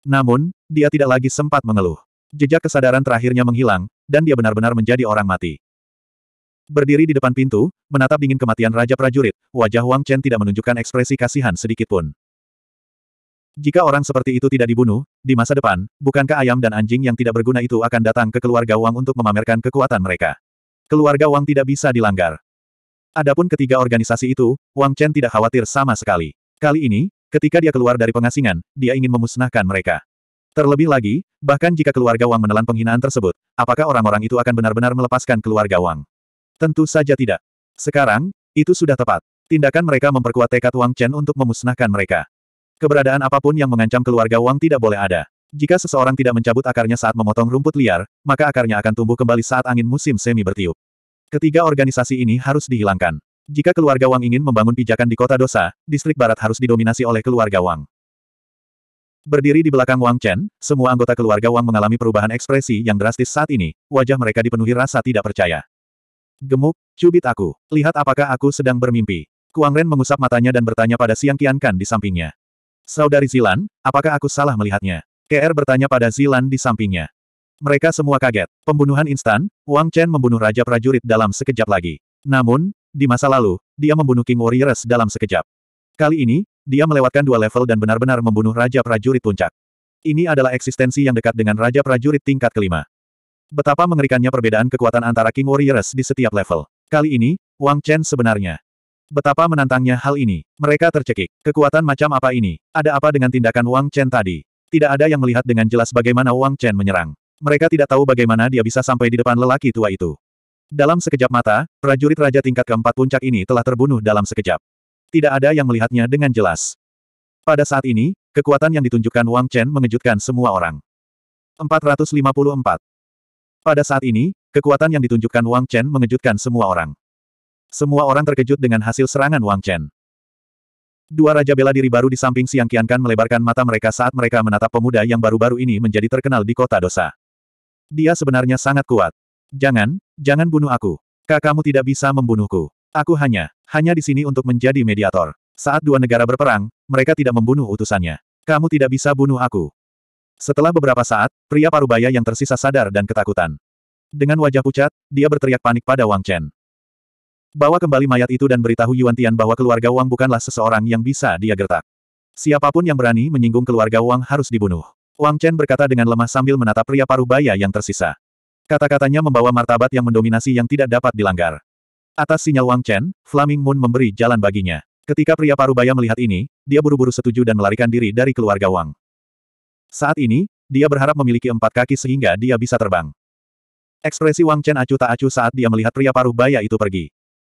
Namun, dia tidak lagi sempat mengeluh. Jejak kesadaran terakhirnya menghilang, dan dia benar-benar menjadi orang mati. Berdiri di depan pintu, menatap dingin kematian Raja Prajurit, wajah Wang Chen tidak menunjukkan ekspresi kasihan sedikit pun. Jika orang seperti itu tidak dibunuh, di masa depan, bukankah ayam dan anjing yang tidak berguna itu akan datang ke keluarga Wang untuk memamerkan kekuatan mereka? Keluarga Wang tidak bisa dilanggar. Adapun ketiga organisasi itu, Wang Chen tidak khawatir sama sekali. Kali ini, ketika dia keluar dari pengasingan, dia ingin memusnahkan mereka. Terlebih lagi, bahkan jika keluarga Wang menelan penghinaan tersebut, apakah orang-orang itu akan benar-benar melepaskan keluarga Wang? Tentu saja tidak. Sekarang, itu sudah tepat. Tindakan mereka memperkuat tekad Wang Chen untuk memusnahkan mereka. Keberadaan apapun yang mengancam keluarga Wang tidak boleh ada. Jika seseorang tidak mencabut akarnya saat memotong rumput liar, maka akarnya akan tumbuh kembali saat angin musim semi bertiup. Ketiga organisasi ini harus dihilangkan. Jika keluarga Wang ingin membangun pijakan di kota dosa, distrik barat harus didominasi oleh keluarga Wang. Berdiri di belakang Wang Chen, semua anggota keluarga Wang mengalami perubahan ekspresi yang drastis saat ini, wajah mereka dipenuhi rasa tidak percaya. Gemuk, cubit aku. Lihat apakah aku sedang bermimpi. Kuang Ren mengusap matanya dan bertanya pada Siang Kan di sampingnya. Saudari Zilan, apakah aku salah melihatnya? KR bertanya pada Zilan di sampingnya. Mereka semua kaget. Pembunuhan instan, Wang Chen membunuh Raja Prajurit dalam sekejap lagi. Namun, di masa lalu, dia membunuh King Warriors dalam sekejap. Kali ini, dia melewatkan dua level dan benar-benar membunuh Raja Prajurit Puncak. Ini adalah eksistensi yang dekat dengan Raja Prajurit tingkat kelima. Betapa mengerikannya perbedaan kekuatan antara King Warriors di setiap level. Kali ini, Wang Chen sebenarnya. Betapa menantangnya hal ini. Mereka tercekik. Kekuatan macam apa ini? Ada apa dengan tindakan Wang Chen tadi? Tidak ada yang melihat dengan jelas bagaimana Wang Chen menyerang. Mereka tidak tahu bagaimana dia bisa sampai di depan lelaki tua itu. Dalam sekejap mata, prajurit raja tingkat keempat puncak ini telah terbunuh dalam sekejap tidak ada yang melihatnya dengan jelas. Pada saat ini, kekuatan yang ditunjukkan Wang Chen mengejutkan semua orang. 454. Pada saat ini, kekuatan yang ditunjukkan Wang Chen mengejutkan semua orang. Semua orang terkejut dengan hasil serangan Wang Chen. Dua raja bela diri baru di samping Siang Kian Kan melebarkan mata mereka saat mereka menatap pemuda yang baru-baru ini menjadi terkenal di kota dosa. Dia sebenarnya sangat kuat. Jangan, jangan bunuh aku. Kakakmu tidak bisa membunuhku. Aku hanya, hanya di sini untuk menjadi mediator. Saat dua negara berperang, mereka tidak membunuh utusannya. Kamu tidak bisa bunuh aku. Setelah beberapa saat, pria parubaya yang tersisa sadar dan ketakutan. Dengan wajah pucat, dia berteriak panik pada Wang Chen. Bawa kembali mayat itu dan beritahu Yuan Tian bahwa keluarga Wang bukanlah seseorang yang bisa dia gertak. Siapapun yang berani menyinggung keluarga Wang harus dibunuh. Wang Chen berkata dengan lemah sambil menatap pria parubaya yang tersisa. Kata-katanya membawa martabat yang mendominasi yang tidak dapat dilanggar. Atas sinyal Wang Chen, Flaming Moon memberi jalan baginya. Ketika pria parubaya melihat ini, dia buru-buru setuju dan melarikan diri dari keluarga Wang. Saat ini, dia berharap memiliki empat kaki sehingga dia bisa terbang. Ekspresi Wang Chen acuh tak acuh saat dia melihat pria parubaya itu pergi.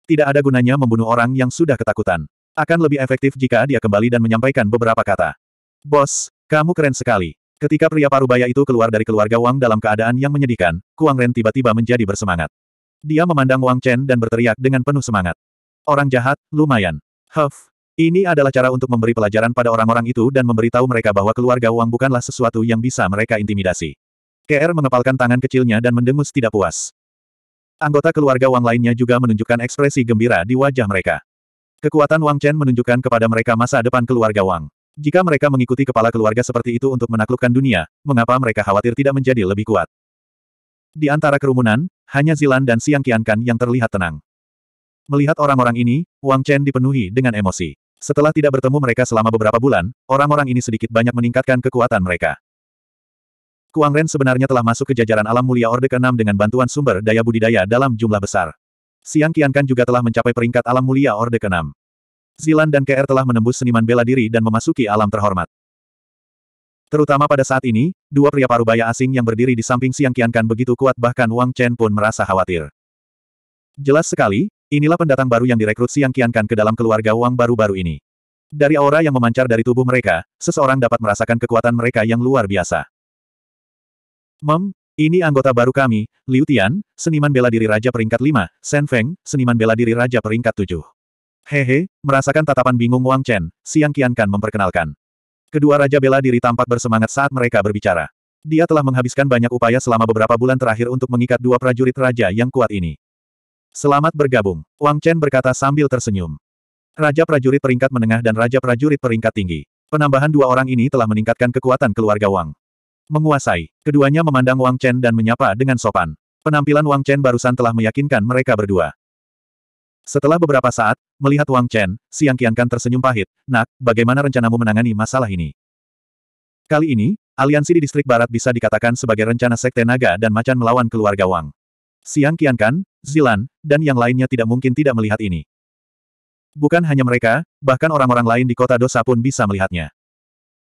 Tidak ada gunanya membunuh orang yang sudah ketakutan. Akan lebih efektif jika dia kembali dan menyampaikan beberapa kata. Bos, kamu keren sekali. Ketika pria parubaya itu keluar dari keluarga Wang dalam keadaan yang menyedihkan, Kuang Ren tiba-tiba menjadi bersemangat. Dia memandang Wang Chen dan berteriak dengan penuh semangat. Orang jahat, lumayan. Huff. Ini adalah cara untuk memberi pelajaran pada orang-orang itu dan memberitahu mereka bahwa keluarga Wang bukanlah sesuatu yang bisa mereka intimidasi. KR mengepalkan tangan kecilnya dan mendengus tidak puas. Anggota keluarga Wang lainnya juga menunjukkan ekspresi gembira di wajah mereka. Kekuatan Wang Chen menunjukkan kepada mereka masa depan keluarga Wang. Jika mereka mengikuti kepala keluarga seperti itu untuk menaklukkan dunia, mengapa mereka khawatir tidak menjadi lebih kuat? Di antara kerumunan, hanya Zilan dan Siang Qiankan yang terlihat tenang. Melihat orang-orang ini, Wang Chen dipenuhi dengan emosi. Setelah tidak bertemu mereka selama beberapa bulan, orang-orang ini sedikit banyak meningkatkan kekuatan mereka. Kuang Ren sebenarnya telah masuk ke jajaran alam mulia Orde ke-6 dengan bantuan sumber daya budidaya dalam jumlah besar. Siang Qiankan juga telah mencapai peringkat alam mulia Orde ke-6. Zilan dan KR telah menembus seniman bela diri dan memasuki alam terhormat. Terutama pada saat ini, dua pria parubaya asing yang berdiri di samping Siang Qiankan begitu kuat bahkan Wang Chen pun merasa khawatir. Jelas sekali, inilah pendatang baru yang direkrut Siang Qiankan ke dalam keluarga Wang baru-baru ini. Dari aura yang memancar dari tubuh mereka, seseorang dapat merasakan kekuatan mereka yang luar biasa. Mem, ini anggota baru kami, Liu Tian, seniman bela diri Raja peringkat 5, Shen Feng, seniman bela diri Raja peringkat 7. Hehe, merasakan tatapan bingung Wang Chen, Siang Qiankan memperkenalkan. Kedua Raja Bela diri tampak bersemangat saat mereka berbicara. Dia telah menghabiskan banyak upaya selama beberapa bulan terakhir untuk mengikat dua prajurit raja yang kuat ini. Selamat bergabung, Wang Chen berkata sambil tersenyum. Raja prajurit peringkat menengah dan raja prajurit peringkat tinggi. Penambahan dua orang ini telah meningkatkan kekuatan keluarga Wang. Menguasai, keduanya memandang Wang Chen dan menyapa dengan sopan. Penampilan Wang Chen barusan telah meyakinkan mereka berdua. Setelah beberapa saat, melihat Wang Chen, Siang Kian Kan tersenyum pahit, Nak, bagaimana rencanamu menangani masalah ini? Kali ini, aliansi di distrik barat bisa dikatakan sebagai rencana sekte naga dan macan melawan keluarga Wang. Siang Kian Kan, Zilan, dan yang lainnya tidak mungkin tidak melihat ini. Bukan hanya mereka, bahkan orang-orang lain di kota dosa pun bisa melihatnya.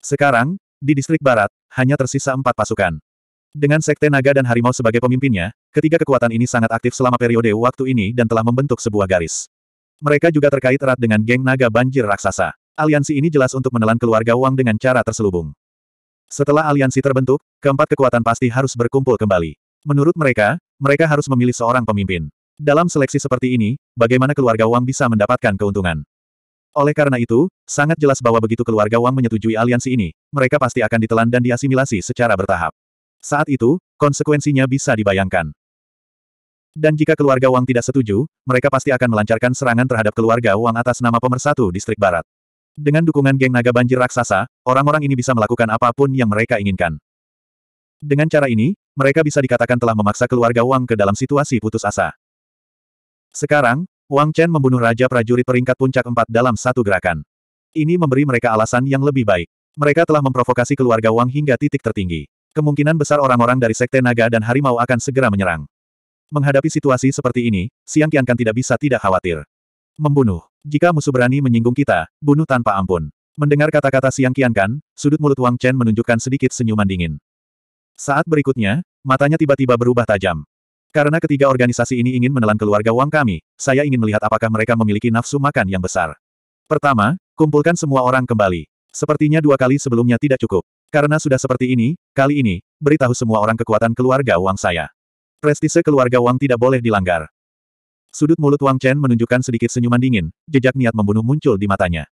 Sekarang, di distrik barat, hanya tersisa empat pasukan. Dengan Sekte Naga dan Harimau sebagai pemimpinnya, ketiga kekuatan ini sangat aktif selama periode waktu ini dan telah membentuk sebuah garis. Mereka juga terkait erat dengan geng Naga Banjir Raksasa. Aliansi ini jelas untuk menelan keluarga Wang dengan cara terselubung. Setelah aliansi terbentuk, keempat kekuatan pasti harus berkumpul kembali. Menurut mereka, mereka harus memilih seorang pemimpin. Dalam seleksi seperti ini, bagaimana keluarga Wang bisa mendapatkan keuntungan? Oleh karena itu, sangat jelas bahwa begitu keluarga Wang menyetujui aliansi ini, mereka pasti akan ditelan dan diasimilasi secara bertahap. Saat itu, konsekuensinya bisa dibayangkan. Dan jika keluarga Wang tidak setuju, mereka pasti akan melancarkan serangan terhadap keluarga Wang atas nama pemersatu distrik barat. Dengan dukungan geng naga banjir raksasa, orang-orang ini bisa melakukan apapun yang mereka inginkan. Dengan cara ini, mereka bisa dikatakan telah memaksa keluarga Wang ke dalam situasi putus asa. Sekarang, Wang Chen membunuh Raja Prajurit peringkat puncak empat dalam satu gerakan. Ini memberi mereka alasan yang lebih baik. Mereka telah memprovokasi keluarga Wang hingga titik tertinggi. Kemungkinan besar orang-orang dari Sekte Naga dan Harimau akan segera menyerang. Menghadapi situasi seperti ini, Siang Kian Kan tidak bisa tidak khawatir. Membunuh. Jika musuh berani menyinggung kita, bunuh tanpa ampun. Mendengar kata-kata Siang Kian Kan, sudut mulut Wang Chen menunjukkan sedikit senyuman dingin. Saat berikutnya, matanya tiba-tiba berubah tajam. Karena ketiga organisasi ini ingin menelan keluarga Wang kami, saya ingin melihat apakah mereka memiliki nafsu makan yang besar. Pertama, kumpulkan semua orang kembali. Sepertinya dua kali sebelumnya tidak cukup. Karena sudah seperti ini, kali ini, beritahu semua orang kekuatan keluarga Wang saya. Prestise keluarga Wang tidak boleh dilanggar. Sudut mulut Wang Chen menunjukkan sedikit senyuman dingin, jejak niat membunuh muncul di matanya.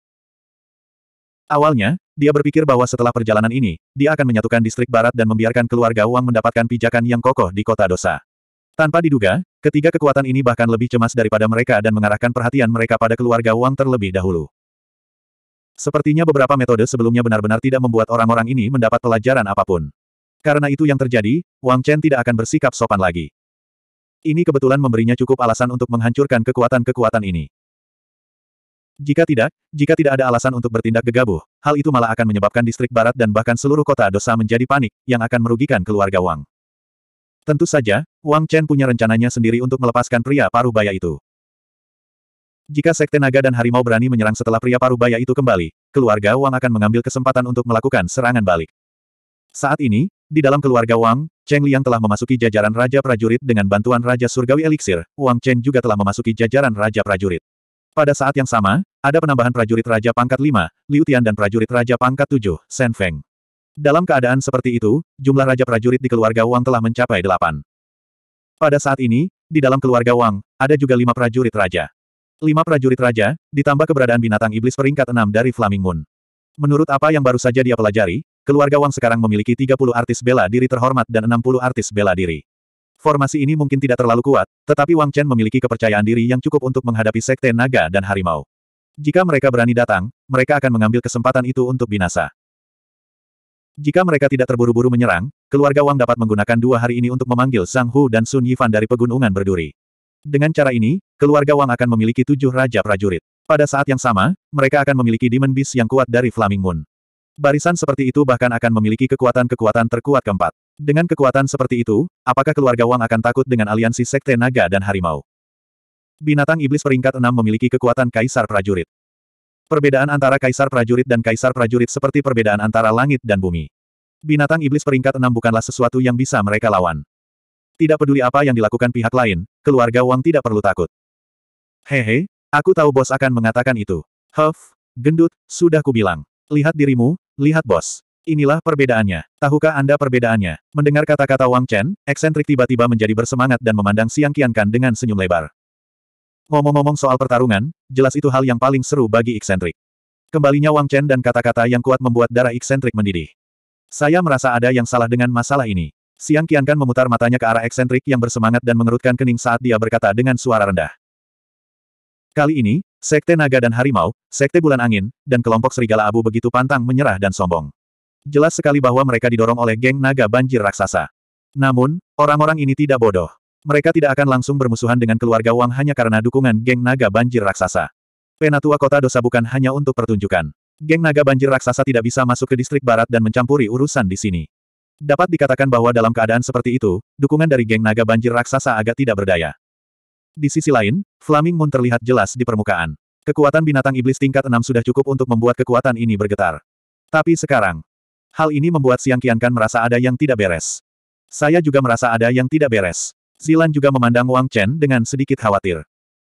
Awalnya, dia berpikir bahwa setelah perjalanan ini, dia akan menyatukan distrik barat dan membiarkan keluarga Wang mendapatkan pijakan yang kokoh di kota dosa. Tanpa diduga, ketiga kekuatan ini bahkan lebih cemas daripada mereka dan mengarahkan perhatian mereka pada keluarga Wang terlebih dahulu. Sepertinya beberapa metode sebelumnya benar-benar tidak membuat orang-orang ini mendapat pelajaran apapun. Karena itu yang terjadi, Wang Chen tidak akan bersikap sopan lagi. Ini kebetulan memberinya cukup alasan untuk menghancurkan kekuatan-kekuatan ini. Jika tidak, jika tidak ada alasan untuk bertindak gegabah, hal itu malah akan menyebabkan distrik barat dan bahkan seluruh kota dosa menjadi panik, yang akan merugikan keluarga Wang. Tentu saja, Wang Chen punya rencananya sendiri untuk melepaskan pria paruh baya itu. Jika Sekte Naga dan Harimau berani menyerang setelah pria paruh baya itu kembali, keluarga Wang akan mengambil kesempatan untuk melakukan serangan balik. Saat ini, di dalam keluarga Wang, Cheng Liang telah memasuki jajaran Raja Prajurit dengan bantuan Raja Surgawi Elixir, Wang Chen juga telah memasuki jajaran Raja Prajurit. Pada saat yang sama, ada penambahan prajurit Raja Pangkat 5, Liu Tian dan prajurit Raja Pangkat 7, Shen Feng. Dalam keadaan seperti itu, jumlah Raja Prajurit di keluarga Wang telah mencapai delapan. Pada saat ini, di dalam keluarga Wang, ada juga lima prajurit raja. Lima prajurit raja, ditambah keberadaan binatang iblis peringkat enam dari Flaming Moon. Menurut apa yang baru saja dia pelajari, keluarga Wang sekarang memiliki 30 artis bela diri terhormat dan 60 artis bela diri. Formasi ini mungkin tidak terlalu kuat, tetapi Wang Chen memiliki kepercayaan diri yang cukup untuk menghadapi sekte naga dan harimau. Jika mereka berani datang, mereka akan mengambil kesempatan itu untuk binasa. Jika mereka tidak terburu-buru menyerang, keluarga Wang dapat menggunakan dua hari ini untuk memanggil Sang Hu dan Sun Yifan dari pegunungan berduri. Dengan cara ini, keluarga Wang akan memiliki tujuh raja prajurit. Pada saat yang sama, mereka akan memiliki Demon Beast yang kuat dari Flaming Moon. Barisan seperti itu bahkan akan memiliki kekuatan-kekuatan terkuat keempat. Dengan kekuatan seperti itu, apakah keluarga Wang akan takut dengan aliansi Sekte Naga dan Harimau? Binatang Iblis peringkat enam memiliki kekuatan Kaisar Prajurit. Perbedaan antara Kaisar Prajurit dan Kaisar Prajurit seperti perbedaan antara langit dan bumi. Binatang Iblis peringkat enam bukanlah sesuatu yang bisa mereka lawan. Tidak peduli apa yang dilakukan pihak lain, keluarga Wang tidak perlu takut. Hehe, aku tahu bos akan mengatakan itu. Huff, gendut, sudah kubilang. Lihat dirimu, lihat bos. Inilah perbedaannya. Tahukah Anda perbedaannya? Mendengar kata-kata Wang Chen, eksentrik tiba-tiba menjadi bersemangat dan memandang Siang Kiankan dengan senyum lebar. Ngomong-ngomong soal pertarungan, jelas itu hal yang paling seru bagi eksentrik. Kembalinya Wang Chen dan kata-kata yang kuat membuat darah eksentrik mendidih. Saya merasa ada yang salah dengan masalah ini. Siang Qiankan memutar matanya ke arah eksentrik yang bersemangat dan mengerutkan kening saat dia berkata dengan suara rendah. Kali ini, Sekte Naga dan Harimau, Sekte Bulan Angin, dan kelompok Serigala Abu begitu pantang menyerah dan sombong. Jelas sekali bahwa mereka didorong oleh geng naga banjir raksasa. Namun, orang-orang ini tidak bodoh. Mereka tidak akan langsung bermusuhan dengan keluarga Wang hanya karena dukungan geng naga banjir raksasa. Penatua kota dosa bukan hanya untuk pertunjukan. Geng naga banjir raksasa tidak bisa masuk ke distrik barat dan mencampuri urusan di sini. Dapat dikatakan bahwa dalam keadaan seperti itu, dukungan dari geng naga banjir raksasa agak tidak berdaya. Di sisi lain, Flaming Moon terlihat jelas di permukaan. Kekuatan binatang iblis tingkat 6 sudah cukup untuk membuat kekuatan ini bergetar. Tapi sekarang, hal ini membuat Siang Kiankan merasa ada yang tidak beres. Saya juga merasa ada yang tidak beres. Zilan juga memandang Wang Chen dengan sedikit khawatir.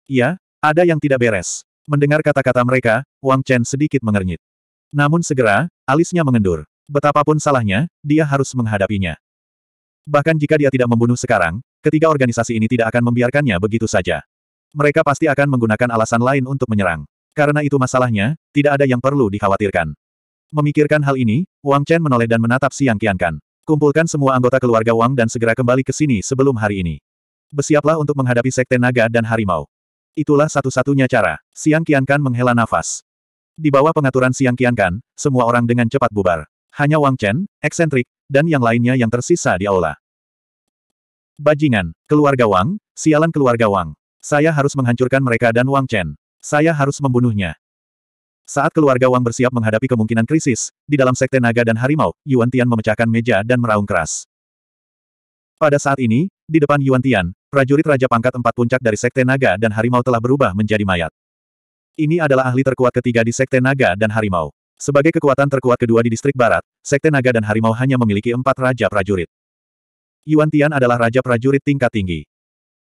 Iya, ada yang tidak beres. Mendengar kata-kata mereka, Wang Chen sedikit mengernyit. Namun segera, alisnya mengendur. Betapapun salahnya, dia harus menghadapinya. Bahkan jika dia tidak membunuh sekarang, ketiga organisasi ini tidak akan membiarkannya begitu saja. Mereka pasti akan menggunakan alasan lain untuk menyerang. Karena itu masalahnya, tidak ada yang perlu dikhawatirkan. Memikirkan hal ini, Wang Chen menoleh dan menatap Siang Qiankan. Kumpulkan semua anggota keluarga Wang dan segera kembali ke sini sebelum hari ini. Bersiaplah untuk menghadapi Sekte Naga dan Harimau. Itulah satu-satunya cara. Siang Qiankan menghela nafas. Di bawah pengaturan Siang Qiankan, semua orang dengan cepat bubar hanya Wang Chen, eksentrik, dan yang lainnya yang tersisa di aula. Bajingan, keluarga Wang, sialan keluarga Wang. Saya harus menghancurkan mereka dan Wang Chen. Saya harus membunuhnya. Saat keluarga Wang bersiap menghadapi kemungkinan krisis, di dalam Sekte Naga dan Harimau, Yuan Tian memecahkan meja dan meraung keras. Pada saat ini, di depan Yuan Tian, prajurit Raja Pangkat Empat Puncak dari Sekte Naga dan Harimau telah berubah menjadi mayat. Ini adalah ahli terkuat ketiga di Sekte Naga dan Harimau. Sebagai kekuatan terkuat kedua di distrik barat, Sekte Naga dan Harimau hanya memiliki empat raja prajurit. Yuan Tian adalah raja prajurit tingkat tinggi.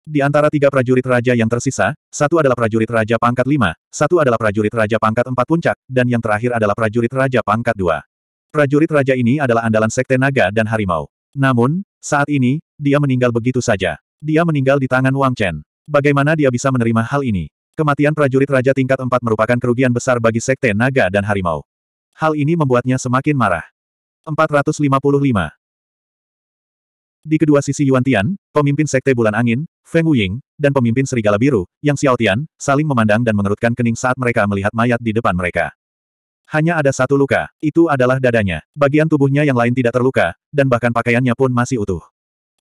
Di antara tiga prajurit raja yang tersisa, satu adalah prajurit raja pangkat lima, satu adalah prajurit raja pangkat empat puncak, dan yang terakhir adalah prajurit raja pangkat dua. Prajurit raja ini adalah andalan Sekte Naga dan Harimau. Namun, saat ini, dia meninggal begitu saja. Dia meninggal di tangan Wang Chen. Bagaimana dia bisa menerima hal ini? Kematian prajurit raja tingkat empat merupakan kerugian besar bagi Sekte Naga dan Harimau. Hal ini membuatnya semakin marah. 455. Di kedua sisi Yuan Tian, pemimpin Sekte Bulan Angin, Feng Wuying, dan pemimpin Serigala Biru, Yang Xiao Tian, saling memandang dan mengerutkan kening saat mereka melihat mayat di depan mereka. Hanya ada satu luka, itu adalah dadanya. Bagian tubuhnya yang lain tidak terluka, dan bahkan pakaiannya pun masih utuh.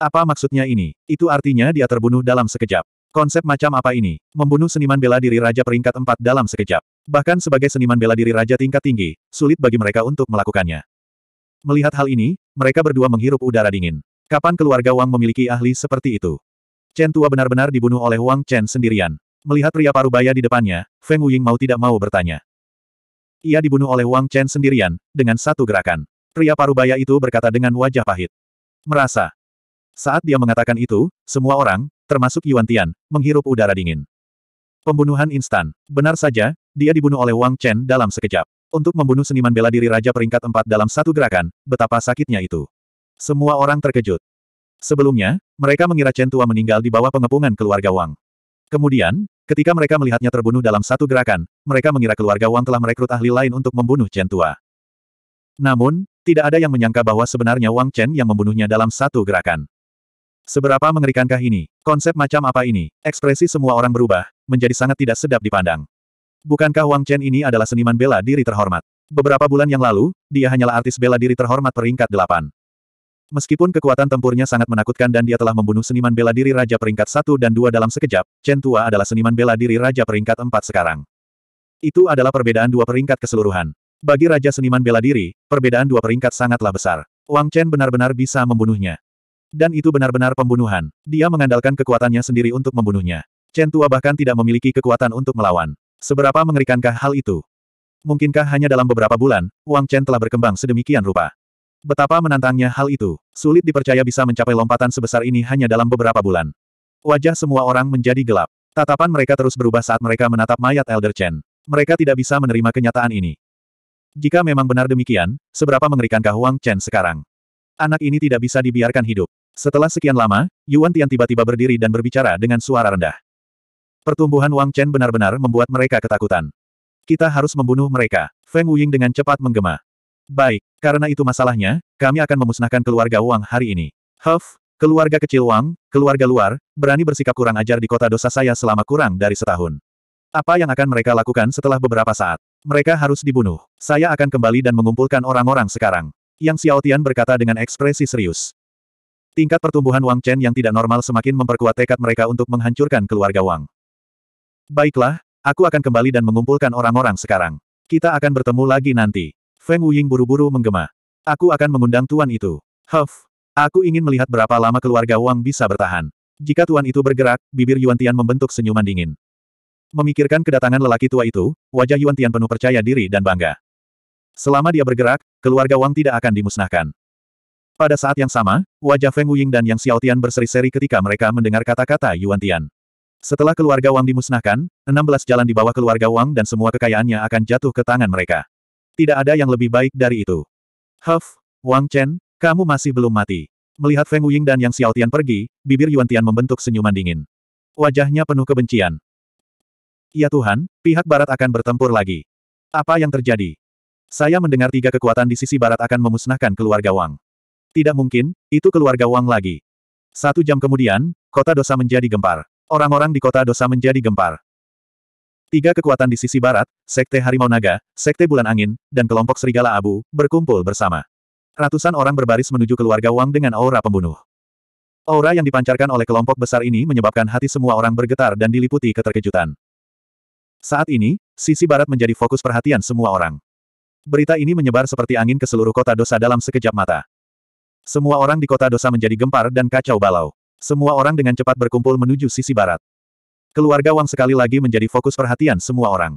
Apa maksudnya ini? Itu artinya dia terbunuh dalam sekejap. Konsep macam apa ini? Membunuh seniman bela diri Raja peringkat 4 dalam sekejap. Bahkan sebagai seniman bela diri Raja tingkat tinggi, sulit bagi mereka untuk melakukannya. Melihat hal ini, mereka berdua menghirup udara dingin. Kapan keluarga Wang memiliki ahli seperti itu? Chen Tua benar-benar dibunuh oleh Wang Chen sendirian. Melihat pria parubaya di depannya, Feng Wuying mau tidak mau bertanya. Ia dibunuh oleh Wang Chen sendirian, dengan satu gerakan. Pria parubaya itu berkata dengan wajah pahit. Merasa. Saat dia mengatakan itu, semua orang, termasuk Yuan Tian, menghirup udara dingin. Pembunuhan instan. Benar saja, dia dibunuh oleh Wang Chen dalam sekejap. Untuk membunuh seniman bela diri Raja peringkat empat dalam satu gerakan, betapa sakitnya itu. Semua orang terkejut. Sebelumnya, mereka mengira Chen Tua meninggal di bawah pengepungan keluarga Wang. Kemudian, ketika mereka melihatnya terbunuh dalam satu gerakan, mereka mengira keluarga Wang telah merekrut ahli lain untuk membunuh Chen Tua. Namun, tidak ada yang menyangka bahwa sebenarnya Wang Chen yang membunuhnya dalam satu gerakan. Seberapa mengerikankah ini? Konsep macam apa ini? Ekspresi semua orang berubah, menjadi sangat tidak sedap dipandang. Bukankah Wang Chen ini adalah seniman bela diri terhormat? Beberapa bulan yang lalu, dia hanyalah artis bela diri terhormat peringkat delapan. Meskipun kekuatan tempurnya sangat menakutkan dan dia telah membunuh seniman bela diri Raja peringkat satu dan dua dalam sekejap, Chen Tua adalah seniman bela diri Raja peringkat empat sekarang. Itu adalah perbedaan dua peringkat keseluruhan. Bagi Raja Seniman Bela Diri, perbedaan dua peringkat sangatlah besar. Wang Chen benar-benar bisa membunuhnya. Dan itu benar-benar pembunuhan. Dia mengandalkan kekuatannya sendiri untuk membunuhnya. Chen Tua bahkan tidak memiliki kekuatan untuk melawan. Seberapa mengerikankah hal itu? Mungkinkah hanya dalam beberapa bulan, Wang Chen telah berkembang sedemikian rupa? Betapa menantangnya hal itu. Sulit dipercaya bisa mencapai lompatan sebesar ini hanya dalam beberapa bulan. Wajah semua orang menjadi gelap. Tatapan mereka terus berubah saat mereka menatap mayat Elder Chen. Mereka tidak bisa menerima kenyataan ini. Jika memang benar demikian, seberapa mengerikankah Wang Chen sekarang? Anak ini tidak bisa dibiarkan hidup. Setelah sekian lama, Yuan Tian tiba-tiba berdiri dan berbicara dengan suara rendah. Pertumbuhan Wang Chen benar-benar membuat mereka ketakutan. Kita harus membunuh mereka. Feng Wuying dengan cepat menggema. Baik, karena itu masalahnya, kami akan memusnahkan keluarga Wang hari ini. Huff, keluarga kecil Wang, keluarga luar, berani bersikap kurang ajar di kota dosa saya selama kurang dari setahun. Apa yang akan mereka lakukan setelah beberapa saat? Mereka harus dibunuh. Saya akan kembali dan mengumpulkan orang-orang sekarang. Yang Xiao Tian berkata dengan ekspresi serius. Tingkat pertumbuhan Wang Chen yang tidak normal semakin memperkuat tekad mereka untuk menghancurkan keluarga Wang. Baiklah, aku akan kembali dan mengumpulkan orang-orang sekarang. Kita akan bertemu lagi nanti. Feng Wuying buru-buru menggema. Aku akan mengundang tuan itu. Huff. Aku ingin melihat berapa lama keluarga Wang bisa bertahan. Jika tuan itu bergerak, bibir Yuan Tian membentuk senyuman dingin. Memikirkan kedatangan lelaki tua itu, wajah Yuan Tian penuh percaya diri dan bangga. Selama dia bergerak, keluarga Wang tidak akan dimusnahkan. Pada saat yang sama, wajah Feng Wuying dan Yang Xiaotian berseri-seri ketika mereka mendengar kata-kata Yuan Tian. Setelah keluarga Wang dimusnahkan, 16 jalan di bawah keluarga Wang dan semua kekayaannya akan jatuh ke tangan mereka. Tidak ada yang lebih baik dari itu. Huff, Wang Chen, kamu masih belum mati. Melihat Feng Wuying dan Yang Xiaotian pergi, bibir Yuan Tian membentuk senyuman dingin. Wajahnya penuh kebencian. Ya Tuhan, pihak barat akan bertempur lagi. Apa yang terjadi? Saya mendengar tiga kekuatan di sisi barat akan memusnahkan keluarga Wang. Tidak mungkin, itu keluarga Wang lagi. Satu jam kemudian, kota dosa menjadi gempar. Orang-orang di kota dosa menjadi gempar. Tiga kekuatan di sisi barat, Sekte Harimau Naga, Sekte Bulan Angin, dan kelompok Serigala Abu, berkumpul bersama. Ratusan orang berbaris menuju keluarga Wang dengan aura pembunuh. Aura yang dipancarkan oleh kelompok besar ini menyebabkan hati semua orang bergetar dan diliputi keterkejutan. Saat ini, sisi barat menjadi fokus perhatian semua orang. Berita ini menyebar seperti angin ke seluruh kota dosa dalam sekejap mata. Semua orang di kota dosa menjadi gempar dan kacau balau. Semua orang dengan cepat berkumpul menuju sisi barat. Keluarga Wang sekali lagi menjadi fokus perhatian semua orang.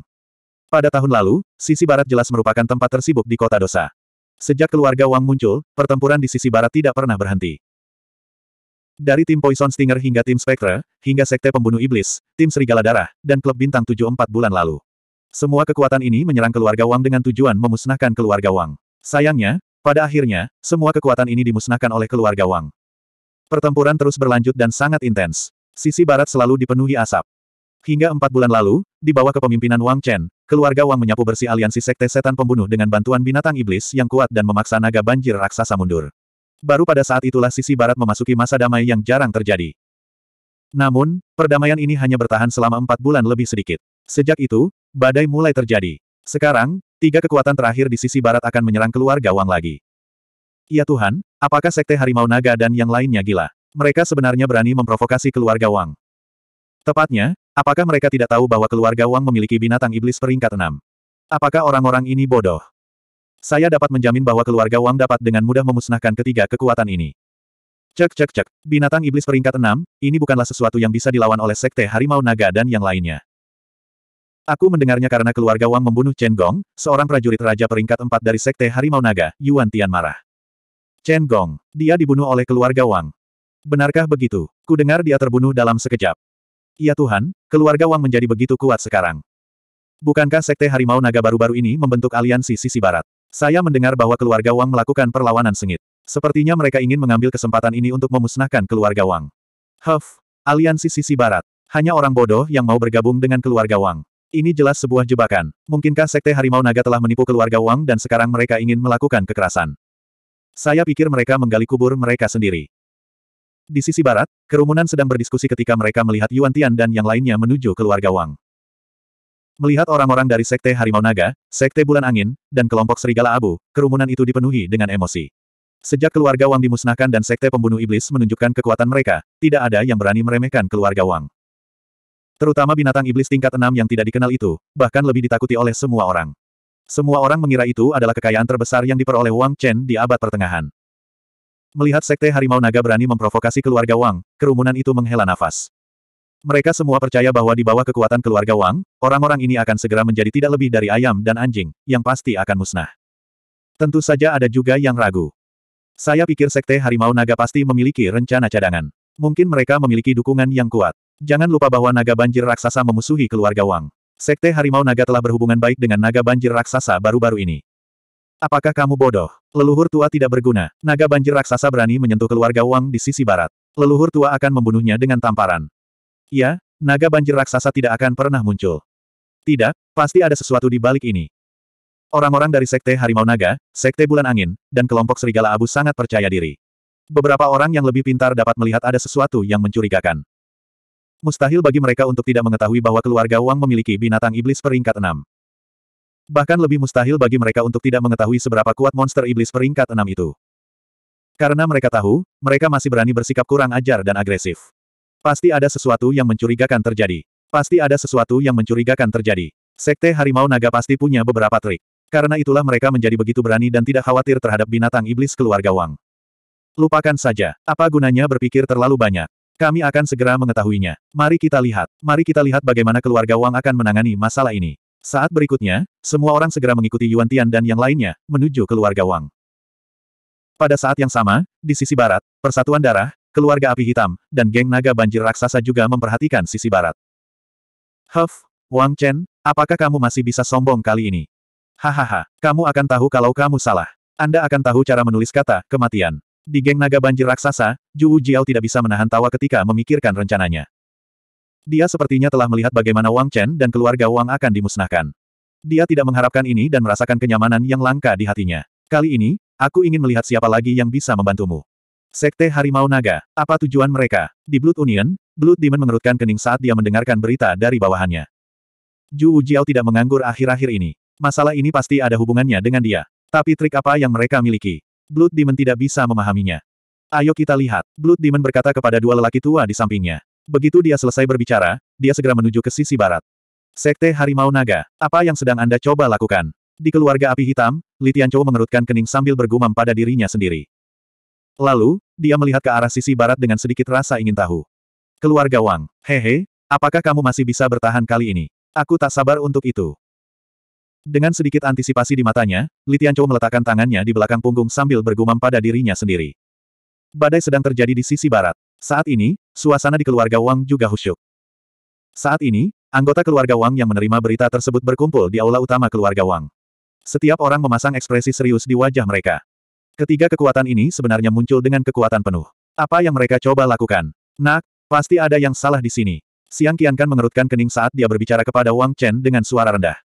Pada tahun lalu, sisi barat jelas merupakan tempat tersibuk di kota dosa. Sejak keluarga Wang muncul, pertempuran di sisi barat tidak pernah berhenti. Dari tim Poison Stinger hingga tim Spectre, hingga sekte pembunuh iblis, tim Serigala Darah, dan klub bintang 74 bulan lalu. Semua kekuatan ini menyerang keluarga Wang dengan tujuan memusnahkan keluarga Wang. Sayangnya, pada akhirnya, semua kekuatan ini dimusnahkan oleh keluarga Wang. Pertempuran terus berlanjut dan sangat intens. Sisi barat selalu dipenuhi asap. Hingga empat bulan lalu, di bawah kepemimpinan Wang Chen, keluarga Wang menyapu bersih aliansi sekte setan pembunuh dengan bantuan binatang iblis yang kuat dan memaksa naga banjir raksasa mundur. Baru pada saat itulah sisi barat memasuki masa damai yang jarang terjadi. Namun, perdamaian ini hanya bertahan selama empat bulan lebih sedikit. Sejak itu, badai mulai terjadi. Sekarang, Tiga kekuatan terakhir di sisi barat akan menyerang keluar gawang lagi. Ya Tuhan, apakah Sekte Harimau Naga dan yang lainnya gila? Mereka sebenarnya berani memprovokasi keluarga Wang. Tepatnya, apakah mereka tidak tahu bahwa keluarga Wang memiliki binatang iblis peringkat enam? Apakah orang-orang ini bodoh? Saya dapat menjamin bahwa keluarga Wang dapat dengan mudah memusnahkan ketiga kekuatan ini. Cek cek cek, binatang iblis peringkat enam. ini bukanlah sesuatu yang bisa dilawan oleh Sekte Harimau Naga dan yang lainnya. Aku mendengarnya karena keluarga Wang membunuh Chen Gong, seorang prajurit raja peringkat empat dari Sekte Harimau Naga, Yuan Tian marah. Chen Gong, dia dibunuh oleh keluarga Wang. Benarkah begitu? Ku dengar dia terbunuh dalam sekejap. Ya Tuhan, keluarga Wang menjadi begitu kuat sekarang. Bukankah Sekte Harimau Naga baru-baru ini membentuk aliansi sisi barat? Saya mendengar bahwa keluarga Wang melakukan perlawanan sengit. Sepertinya mereka ingin mengambil kesempatan ini untuk memusnahkan keluarga Wang. Huff, aliansi sisi barat. Hanya orang bodoh yang mau bergabung dengan keluarga Wang. Ini jelas sebuah jebakan. Mungkinkah Sekte Harimau Naga telah menipu keluarga Wang dan sekarang mereka ingin melakukan kekerasan? Saya pikir mereka menggali kubur mereka sendiri. Di sisi barat, kerumunan sedang berdiskusi ketika mereka melihat Yuan Tian dan yang lainnya menuju keluarga Wang. Melihat orang-orang dari Sekte Harimau Naga, Sekte Bulan Angin, dan kelompok Serigala Abu, kerumunan itu dipenuhi dengan emosi. Sejak keluarga Wang dimusnahkan dan Sekte Pembunuh Iblis menunjukkan kekuatan mereka, tidak ada yang berani meremehkan keluarga Wang. Terutama binatang iblis tingkat enam yang tidak dikenal itu, bahkan lebih ditakuti oleh semua orang. Semua orang mengira itu adalah kekayaan terbesar yang diperoleh Wang Chen di abad pertengahan. Melihat sekte harimau naga berani memprovokasi keluarga Wang, kerumunan itu menghela nafas. Mereka semua percaya bahwa di bawah kekuatan keluarga Wang, orang-orang ini akan segera menjadi tidak lebih dari ayam dan anjing, yang pasti akan musnah. Tentu saja ada juga yang ragu. Saya pikir sekte harimau naga pasti memiliki rencana cadangan. Mungkin mereka memiliki dukungan yang kuat. Jangan lupa bahwa naga banjir raksasa memusuhi keluarga Wang. Sekte Harimau Naga telah berhubungan baik dengan naga banjir raksasa baru-baru ini. Apakah kamu bodoh? Leluhur tua tidak berguna. Naga banjir raksasa berani menyentuh keluarga Wang di sisi barat. Leluhur tua akan membunuhnya dengan tamparan. Ya, naga banjir raksasa tidak akan pernah muncul. Tidak, pasti ada sesuatu di balik ini. Orang-orang dari Sekte Harimau Naga, Sekte Bulan Angin, dan kelompok Serigala Abu sangat percaya diri. Beberapa orang yang lebih pintar dapat melihat ada sesuatu yang mencurigakan. Mustahil bagi mereka untuk tidak mengetahui bahwa keluarga Wang memiliki binatang iblis peringkat 6. Bahkan lebih mustahil bagi mereka untuk tidak mengetahui seberapa kuat monster iblis peringkat 6 itu. Karena mereka tahu, mereka masih berani bersikap kurang ajar dan agresif. Pasti ada sesuatu yang mencurigakan terjadi. Pasti ada sesuatu yang mencurigakan terjadi. Sekte Harimau Naga pasti punya beberapa trik. Karena itulah mereka menjadi begitu berani dan tidak khawatir terhadap binatang iblis keluarga Wang. Lupakan saja, apa gunanya berpikir terlalu banyak. Kami akan segera mengetahuinya. Mari kita lihat. Mari kita lihat bagaimana keluarga Wang akan menangani masalah ini. Saat berikutnya, semua orang segera mengikuti Yuan Tian dan yang lainnya, menuju keluarga Wang. Pada saat yang sama, di sisi barat, Persatuan Darah, keluarga Api Hitam, dan geng naga banjir raksasa juga memperhatikan sisi barat. Huff, Wang Chen, apakah kamu masih bisa sombong kali ini? Hahaha, kamu akan tahu kalau kamu salah. Anda akan tahu cara menulis kata, kematian. Di geng naga banjir raksasa, Zhu Jiao tidak bisa menahan tawa ketika memikirkan rencananya. Dia sepertinya telah melihat bagaimana Wang Chen dan keluarga Wang akan dimusnahkan. Dia tidak mengharapkan ini dan merasakan kenyamanan yang langka di hatinya. Kali ini, aku ingin melihat siapa lagi yang bisa membantumu. Sekte Harimau Naga, apa tujuan mereka? Di Blood Union, Blood Demon mengerutkan kening saat dia mendengarkan berita dari bawahannya. Zhu Jiao tidak menganggur akhir-akhir ini. Masalah ini pasti ada hubungannya dengan dia. Tapi trik apa yang mereka miliki? Blood Demon tidak bisa memahaminya. Ayo kita lihat. Blood Demon berkata kepada dua lelaki tua di sampingnya. Begitu dia selesai berbicara, dia segera menuju ke sisi barat. Sekte Harimau Naga, apa yang sedang Anda coba lakukan? Di keluarga api hitam, Li Tianchou mengerutkan kening sambil bergumam pada dirinya sendiri. Lalu, dia melihat ke arah sisi barat dengan sedikit rasa ingin tahu. Keluarga Wang, hehe, apakah kamu masih bisa bertahan kali ini? Aku tak sabar untuk itu. Dengan sedikit antisipasi di matanya, Li Tianchou meletakkan tangannya di belakang punggung sambil bergumam pada dirinya sendiri. Badai sedang terjadi di sisi barat. Saat ini, suasana di keluarga Wang juga husyuk. Saat ini, anggota keluarga Wang yang menerima berita tersebut berkumpul di aula utama keluarga Wang. Setiap orang memasang ekspresi serius di wajah mereka. Ketiga kekuatan ini sebenarnya muncul dengan kekuatan penuh. Apa yang mereka coba lakukan? Nak, pasti ada yang salah di sini. Siang Qiankan mengerutkan kening saat dia berbicara kepada Wang Chen dengan suara rendah.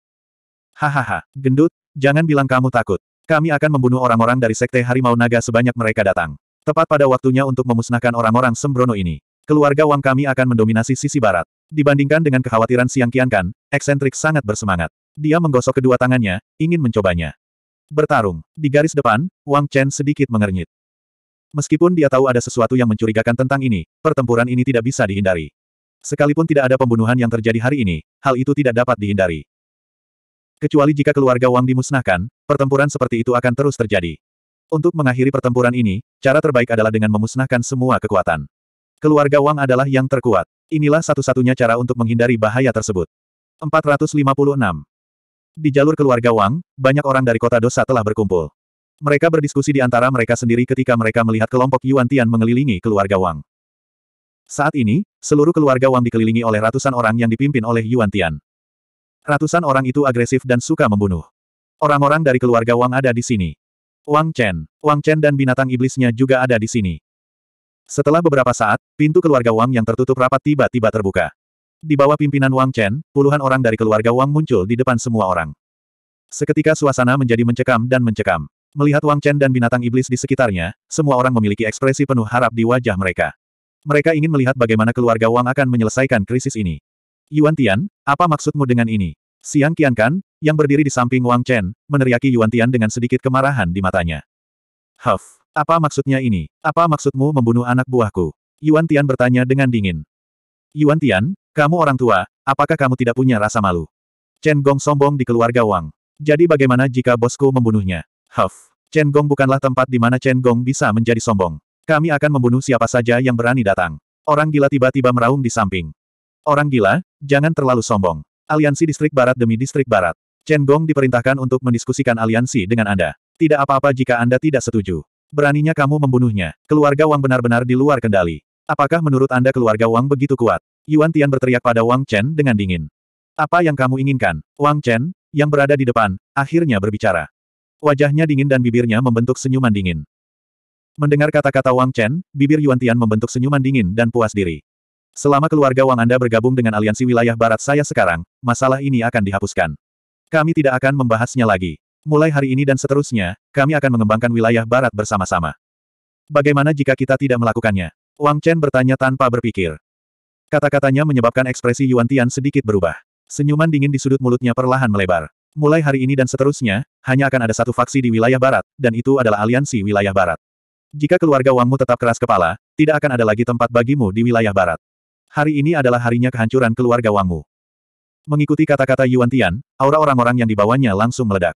Hahaha, gendut, jangan bilang kamu takut. Kami akan membunuh orang-orang dari Sekte Harimau Naga sebanyak mereka datang. Tepat pada waktunya untuk memusnahkan orang-orang sembrono ini. Keluarga Wang kami akan mendominasi sisi barat. Dibandingkan dengan kekhawatiran Siang Kiankan, eksentrik sangat bersemangat. Dia menggosok kedua tangannya, ingin mencobanya. Bertarung. Di garis depan, Wang Chen sedikit mengernyit. Meskipun dia tahu ada sesuatu yang mencurigakan tentang ini, pertempuran ini tidak bisa dihindari. Sekalipun tidak ada pembunuhan yang terjadi hari ini, hal itu tidak dapat dihindari. Kecuali jika keluarga Wang dimusnahkan, pertempuran seperti itu akan terus terjadi. Untuk mengakhiri pertempuran ini, cara terbaik adalah dengan memusnahkan semua kekuatan. Keluarga Wang adalah yang terkuat. Inilah satu-satunya cara untuk menghindari bahaya tersebut. 456. Di jalur keluarga Wang, banyak orang dari kota dosa telah berkumpul. Mereka berdiskusi di antara mereka sendiri ketika mereka melihat kelompok Yuan Tian mengelilingi keluarga Wang. Saat ini, seluruh keluarga Wang dikelilingi oleh ratusan orang yang dipimpin oleh Yuan Tian. Ratusan orang itu agresif dan suka membunuh. Orang-orang dari keluarga Wang ada di sini. Wang Chen, Wang Chen dan binatang iblisnya juga ada di sini. Setelah beberapa saat, pintu keluarga Wang yang tertutup rapat tiba-tiba terbuka. Di bawah pimpinan Wang Chen, puluhan orang dari keluarga Wang muncul di depan semua orang. Seketika suasana menjadi mencekam dan mencekam. Melihat Wang Chen dan binatang iblis di sekitarnya, semua orang memiliki ekspresi penuh harap di wajah mereka. Mereka ingin melihat bagaimana keluarga Wang akan menyelesaikan krisis ini. Yuan Tian, apa maksudmu dengan ini? Siang Kian kan, yang berdiri di samping Wang Chen, meneriaki Yuan Tian dengan sedikit kemarahan di matanya. Huff, apa maksudnya ini? Apa maksudmu membunuh anak buahku? Yuan Tian bertanya dengan dingin. Yuan Tian, kamu orang tua, apakah kamu tidak punya rasa malu? Chen Gong sombong di keluarga Wang. Jadi bagaimana jika bosku membunuhnya? Huff, Chen Gong bukanlah tempat di mana Chen Gong bisa menjadi sombong. Kami akan membunuh siapa saja yang berani datang. Orang gila tiba-tiba meraung di samping. Orang gila, Jangan terlalu sombong. Aliansi Distrik Barat demi Distrik Barat. Chen Gong diperintahkan untuk mendiskusikan aliansi dengan Anda. Tidak apa-apa jika Anda tidak setuju. Beraninya kamu membunuhnya. Keluarga Wang benar-benar di luar kendali. Apakah menurut Anda keluarga Wang begitu kuat? Yuan Tian berteriak pada Wang Chen dengan dingin. Apa yang kamu inginkan? Wang Chen, yang berada di depan, akhirnya berbicara. Wajahnya dingin dan bibirnya membentuk senyuman dingin. Mendengar kata-kata Wang Chen, bibir Yuan Tian membentuk senyuman dingin dan puas diri. Selama keluarga Wang Anda bergabung dengan aliansi wilayah barat saya sekarang, masalah ini akan dihapuskan. Kami tidak akan membahasnya lagi. Mulai hari ini dan seterusnya, kami akan mengembangkan wilayah barat bersama-sama. Bagaimana jika kita tidak melakukannya? Wang Chen bertanya tanpa berpikir. Kata-katanya menyebabkan ekspresi Yuan Tian sedikit berubah. Senyuman dingin di sudut mulutnya perlahan melebar. Mulai hari ini dan seterusnya, hanya akan ada satu faksi di wilayah barat, dan itu adalah aliansi wilayah barat. Jika keluarga Wangmu tetap keras kepala, tidak akan ada lagi tempat bagimu di wilayah barat hari ini adalah harinya kehancuran keluarga Wangmu. Mengikuti kata-kata Yuan Tian, aura orang-orang yang dibawanya langsung meledak.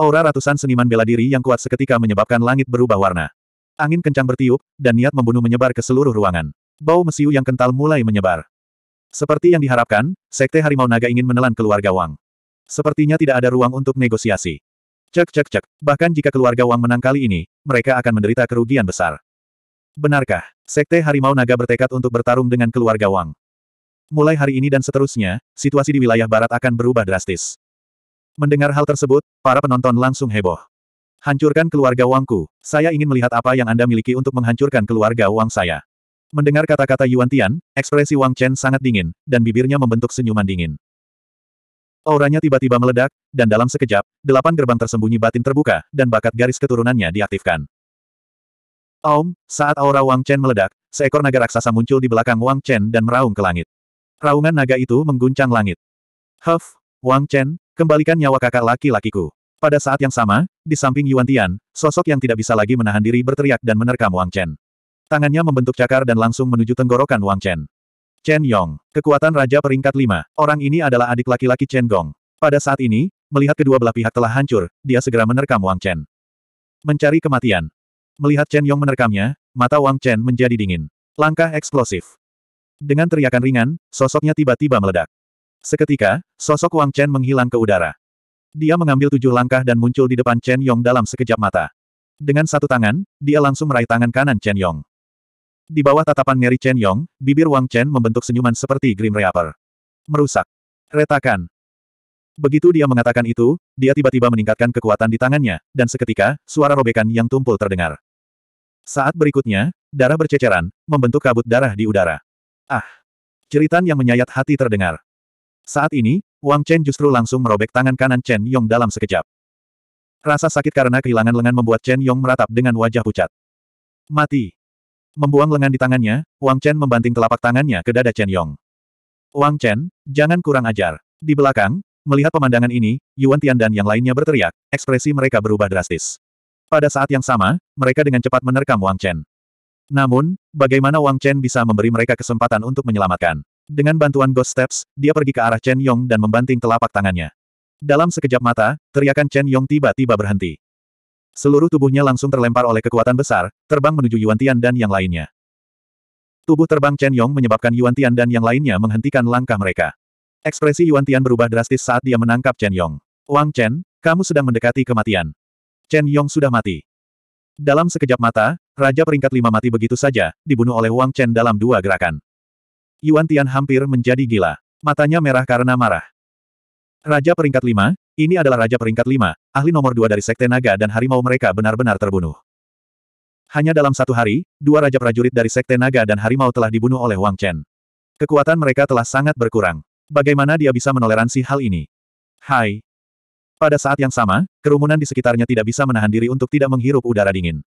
Aura ratusan seniman bela diri yang kuat seketika menyebabkan langit berubah warna. Angin kencang bertiup, dan niat membunuh menyebar ke seluruh ruangan. Bau mesiu yang kental mulai menyebar. Seperti yang diharapkan, Sekte Harimau Naga ingin menelan keluarga Wang. Sepertinya tidak ada ruang untuk negosiasi. Cek cek cek, bahkan jika keluarga Wang menang kali ini, mereka akan menderita kerugian besar. Benarkah, Sekte Harimau Naga bertekad untuk bertarung dengan keluarga Wang? Mulai hari ini dan seterusnya, situasi di wilayah barat akan berubah drastis. Mendengar hal tersebut, para penonton langsung heboh. Hancurkan keluarga Wangku, saya ingin melihat apa yang Anda miliki untuk menghancurkan keluarga Wang saya. Mendengar kata-kata Yuan Tian, ekspresi Wang Chen sangat dingin, dan bibirnya membentuk senyuman dingin. Auranya tiba-tiba meledak, dan dalam sekejap, delapan gerbang tersembunyi batin terbuka, dan bakat garis keturunannya diaktifkan. Om, saat aura Wang Chen meledak, seekor naga raksasa muncul di belakang Wang Chen dan meraung ke langit. Raungan naga itu mengguncang langit. Huff, Wang Chen, kembalikan nyawa kakak laki-lakiku. Pada saat yang sama, di samping Yuan Tian, sosok yang tidak bisa lagi menahan diri berteriak dan menerkam Wang Chen. Tangannya membentuk cakar dan langsung menuju tenggorokan Wang Chen. Chen Yong, kekuatan Raja peringkat 5, orang ini adalah adik laki-laki Chen Gong. Pada saat ini, melihat kedua belah pihak telah hancur, dia segera menerkam Wang Chen. Mencari kematian, Melihat Chen Yong menerkamnya, mata Wang Chen menjadi dingin. Langkah eksplosif. Dengan teriakan ringan, sosoknya tiba-tiba meledak. Seketika, sosok Wang Chen menghilang ke udara. Dia mengambil tujuh langkah dan muncul di depan Chen Yong dalam sekejap mata. Dengan satu tangan, dia langsung meraih tangan kanan Chen Yong. Di bawah tatapan ngeri Chen Yong, bibir Wang Chen membentuk senyuman seperti Grim Reaper. Merusak. Retakan. Begitu dia mengatakan itu, dia tiba-tiba meningkatkan kekuatan di tangannya, dan seketika, suara robekan yang tumpul terdengar. Saat berikutnya, darah berceceran, membentuk kabut darah di udara. Ah! Ceritan yang menyayat hati terdengar. Saat ini, Wang Chen justru langsung merobek tangan kanan Chen Yong dalam sekejap. Rasa sakit karena kehilangan lengan membuat Chen Yong meratap dengan wajah pucat. Mati. Membuang lengan di tangannya, Wang Chen membanting telapak tangannya ke dada Chen Yong. Wang Chen, jangan kurang ajar. Di belakang, melihat pemandangan ini, Yuan Tian dan yang lainnya berteriak, ekspresi mereka berubah drastis. Pada saat yang sama, mereka dengan cepat menerkam Wang Chen. Namun, bagaimana Wang Chen bisa memberi mereka kesempatan untuk menyelamatkan? Dengan bantuan Ghost Steps, dia pergi ke arah Chen Yong dan membanting telapak tangannya. Dalam sekejap mata, teriakan Chen Yong tiba-tiba berhenti. Seluruh tubuhnya langsung terlempar oleh kekuatan besar, terbang menuju Yuan Tian dan yang lainnya. Tubuh terbang Chen Yong menyebabkan Yuan Tian dan yang lainnya menghentikan langkah mereka. Ekspresi Yuan Tian berubah drastis saat dia menangkap Chen Yong. Wang Chen, kamu sedang mendekati kematian. Chen Yong sudah mati. Dalam sekejap mata, Raja peringkat lima mati begitu saja, dibunuh oleh Wang Chen dalam dua gerakan. Yuan Tian hampir menjadi gila. Matanya merah karena marah. Raja peringkat lima, ini adalah Raja peringkat lima, ahli nomor dua dari Sekte Naga dan harimau mereka benar-benar terbunuh. Hanya dalam satu hari, dua Raja prajurit dari Sekte Naga dan harimau telah dibunuh oleh Wang Chen. Kekuatan mereka telah sangat berkurang. Bagaimana dia bisa menoleransi hal ini? Hai, pada saat yang sama, kerumunan di sekitarnya tidak bisa menahan diri untuk tidak menghirup udara dingin.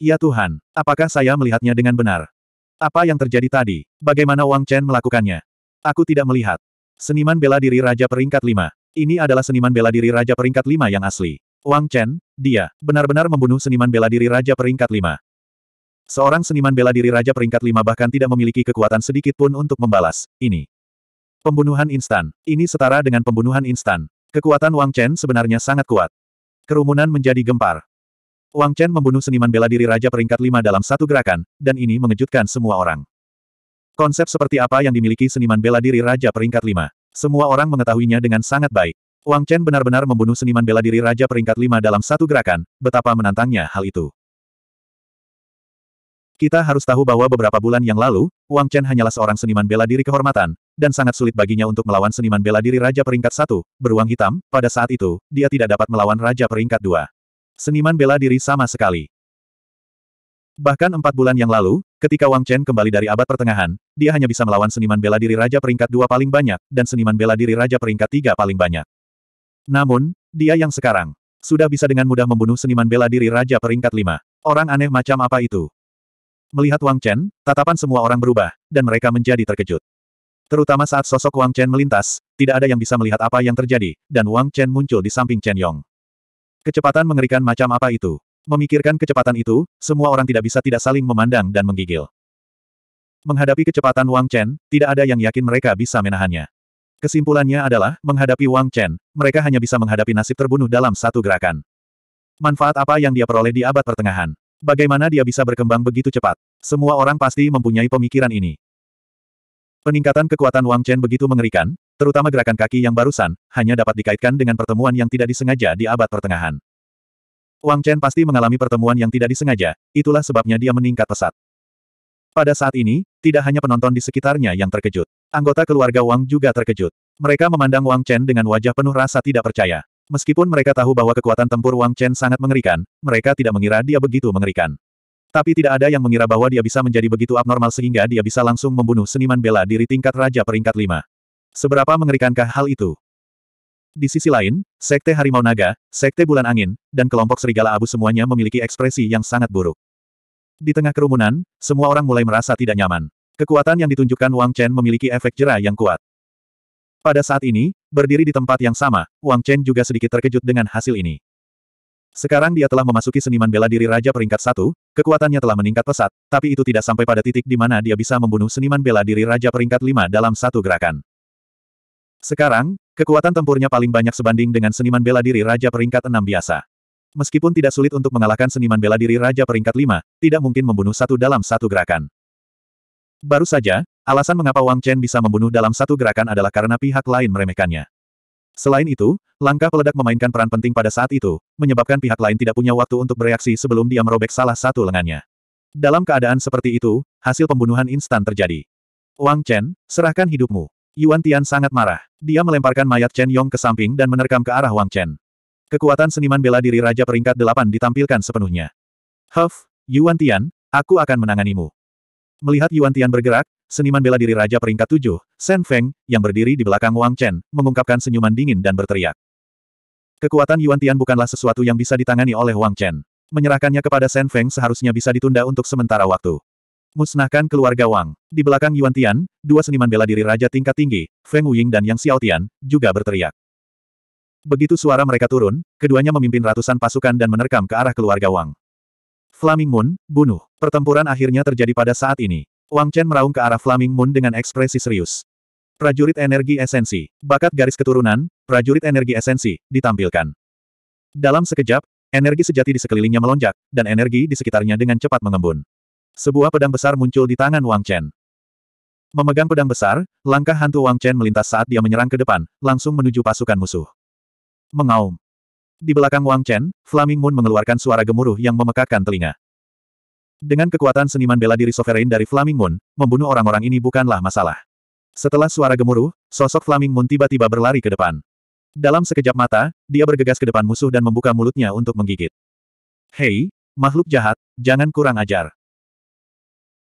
Ya Tuhan, apakah saya melihatnya dengan benar? Apa yang terjadi tadi? Bagaimana Wang Chen melakukannya? Aku tidak melihat. Seniman bela diri Raja Peringkat 5. Ini adalah seniman bela diri Raja Peringkat 5 yang asli. Wang Chen, dia, benar-benar membunuh seniman bela diri Raja Peringkat 5. Seorang seniman bela diri Raja Peringkat 5 bahkan tidak memiliki kekuatan sedikit pun untuk membalas, ini. Pembunuhan instan. Ini setara dengan pembunuhan instan. Kekuatan Wang Chen sebenarnya sangat kuat. Kerumunan menjadi gempar. Wang Chen membunuh seniman bela diri Raja peringkat lima dalam satu gerakan, dan ini mengejutkan semua orang. Konsep seperti apa yang dimiliki seniman bela diri Raja peringkat lima? Semua orang mengetahuinya dengan sangat baik. Wang Chen benar-benar membunuh seniman bela diri Raja peringkat lima dalam satu gerakan, betapa menantangnya hal itu. Kita harus tahu bahwa beberapa bulan yang lalu, Wang Chen hanyalah seorang seniman bela diri kehormatan, dan sangat sulit baginya untuk melawan seniman bela diri Raja Peringkat satu beruang hitam, pada saat itu, dia tidak dapat melawan Raja Peringkat dua. Seniman bela diri sama sekali. Bahkan empat bulan yang lalu, ketika Wang Chen kembali dari abad pertengahan, dia hanya bisa melawan seniman bela diri Raja Peringkat dua paling banyak, dan seniman bela diri Raja Peringkat tiga paling banyak. Namun, dia yang sekarang, sudah bisa dengan mudah membunuh seniman bela diri Raja Peringkat lima. Orang aneh macam apa itu? Melihat Wang Chen, tatapan semua orang berubah, dan mereka menjadi terkejut. Terutama saat sosok Wang Chen melintas, tidak ada yang bisa melihat apa yang terjadi, dan Wang Chen muncul di samping Chen Yong. Kecepatan mengerikan macam apa itu? Memikirkan kecepatan itu, semua orang tidak bisa tidak saling memandang dan menggigil. Menghadapi kecepatan Wang Chen, tidak ada yang yakin mereka bisa menahannya. Kesimpulannya adalah, menghadapi Wang Chen, mereka hanya bisa menghadapi nasib terbunuh dalam satu gerakan. Manfaat apa yang dia peroleh di abad pertengahan? Bagaimana dia bisa berkembang begitu cepat? Semua orang pasti mempunyai pemikiran ini. Peningkatan kekuatan Wang Chen begitu mengerikan, terutama gerakan kaki yang barusan, hanya dapat dikaitkan dengan pertemuan yang tidak disengaja di abad pertengahan. Wang Chen pasti mengalami pertemuan yang tidak disengaja, itulah sebabnya dia meningkat pesat. Pada saat ini, tidak hanya penonton di sekitarnya yang terkejut. Anggota keluarga Wang juga terkejut. Mereka memandang Wang Chen dengan wajah penuh rasa tidak percaya. Meskipun mereka tahu bahwa kekuatan tempur Wang Chen sangat mengerikan, mereka tidak mengira dia begitu mengerikan. Tapi tidak ada yang mengira bahwa dia bisa menjadi begitu abnormal sehingga dia bisa langsung membunuh seniman bela diri tingkat raja peringkat 5. Seberapa mengerikankah hal itu? Di sisi lain, Sekte Harimau Naga, Sekte Bulan Angin, dan kelompok Serigala Abu semuanya memiliki ekspresi yang sangat buruk. Di tengah kerumunan, semua orang mulai merasa tidak nyaman. Kekuatan yang ditunjukkan Wang Chen memiliki efek jerah yang kuat. Pada saat ini, Berdiri di tempat yang sama, Wang Chen juga sedikit terkejut dengan hasil ini. Sekarang dia telah memasuki seniman bela diri Raja peringkat satu, kekuatannya telah meningkat pesat, tapi itu tidak sampai pada titik di mana dia bisa membunuh seniman bela diri Raja peringkat lima dalam satu gerakan. Sekarang, kekuatan tempurnya paling banyak sebanding dengan seniman bela diri Raja peringkat enam biasa. Meskipun tidak sulit untuk mengalahkan seniman bela diri Raja peringkat lima, tidak mungkin membunuh satu dalam satu gerakan. Baru saja, alasan mengapa Wang Chen bisa membunuh dalam satu gerakan adalah karena pihak lain meremehkannya. Selain itu, langkah peledak memainkan peran penting pada saat itu, menyebabkan pihak lain tidak punya waktu untuk bereaksi sebelum dia merobek salah satu lengannya. Dalam keadaan seperti itu, hasil pembunuhan instan terjadi. Wang Chen, serahkan hidupmu. Yuan Tian sangat marah. Dia melemparkan mayat Chen Yong ke samping dan menerkam ke arah Wang Chen. Kekuatan seniman bela diri Raja peringkat delapan ditampilkan sepenuhnya. Huff, Yuan Tian, aku akan menanganimu. Melihat Yuan Tian bergerak, seniman bela diri Raja peringkat tujuh, Shen Feng, yang berdiri di belakang Wang Chen, mengungkapkan senyuman dingin dan berteriak. Kekuatan Yuan Tian bukanlah sesuatu yang bisa ditangani oleh Wang Chen. Menyerahkannya kepada Shen Feng seharusnya bisa ditunda untuk sementara waktu. Musnahkan keluarga Wang. Di belakang Yuan Tian, dua seniman bela diri Raja tingkat tinggi, Feng Wuying dan Yang Xiaotian, juga berteriak. Begitu suara mereka turun, keduanya memimpin ratusan pasukan dan menerkam ke arah keluarga Wang. Flaming Moon, bunuh. Pertempuran akhirnya terjadi pada saat ini. Wang Chen meraung ke arah Flaming Moon dengan ekspresi serius. Prajurit Energi Esensi, bakat garis keturunan, prajurit energi esensi, ditampilkan. Dalam sekejap, energi sejati di sekelilingnya melonjak, dan energi di sekitarnya dengan cepat mengembun. Sebuah pedang besar muncul di tangan Wang Chen. Memegang pedang besar, langkah hantu Wang Chen melintas saat dia menyerang ke depan, langsung menuju pasukan musuh. Mengaum, di belakang Wang Chen, Flaming Moon mengeluarkan suara gemuruh yang memekakkan telinga. Dengan kekuatan seniman bela diri sovereign dari Flaming Moon, membunuh orang-orang ini bukanlah masalah. Setelah suara gemuruh, sosok Flaming Moon tiba-tiba berlari ke depan. Dalam sekejap mata, dia bergegas ke depan musuh dan membuka mulutnya untuk menggigit. Hei, makhluk jahat, jangan kurang ajar.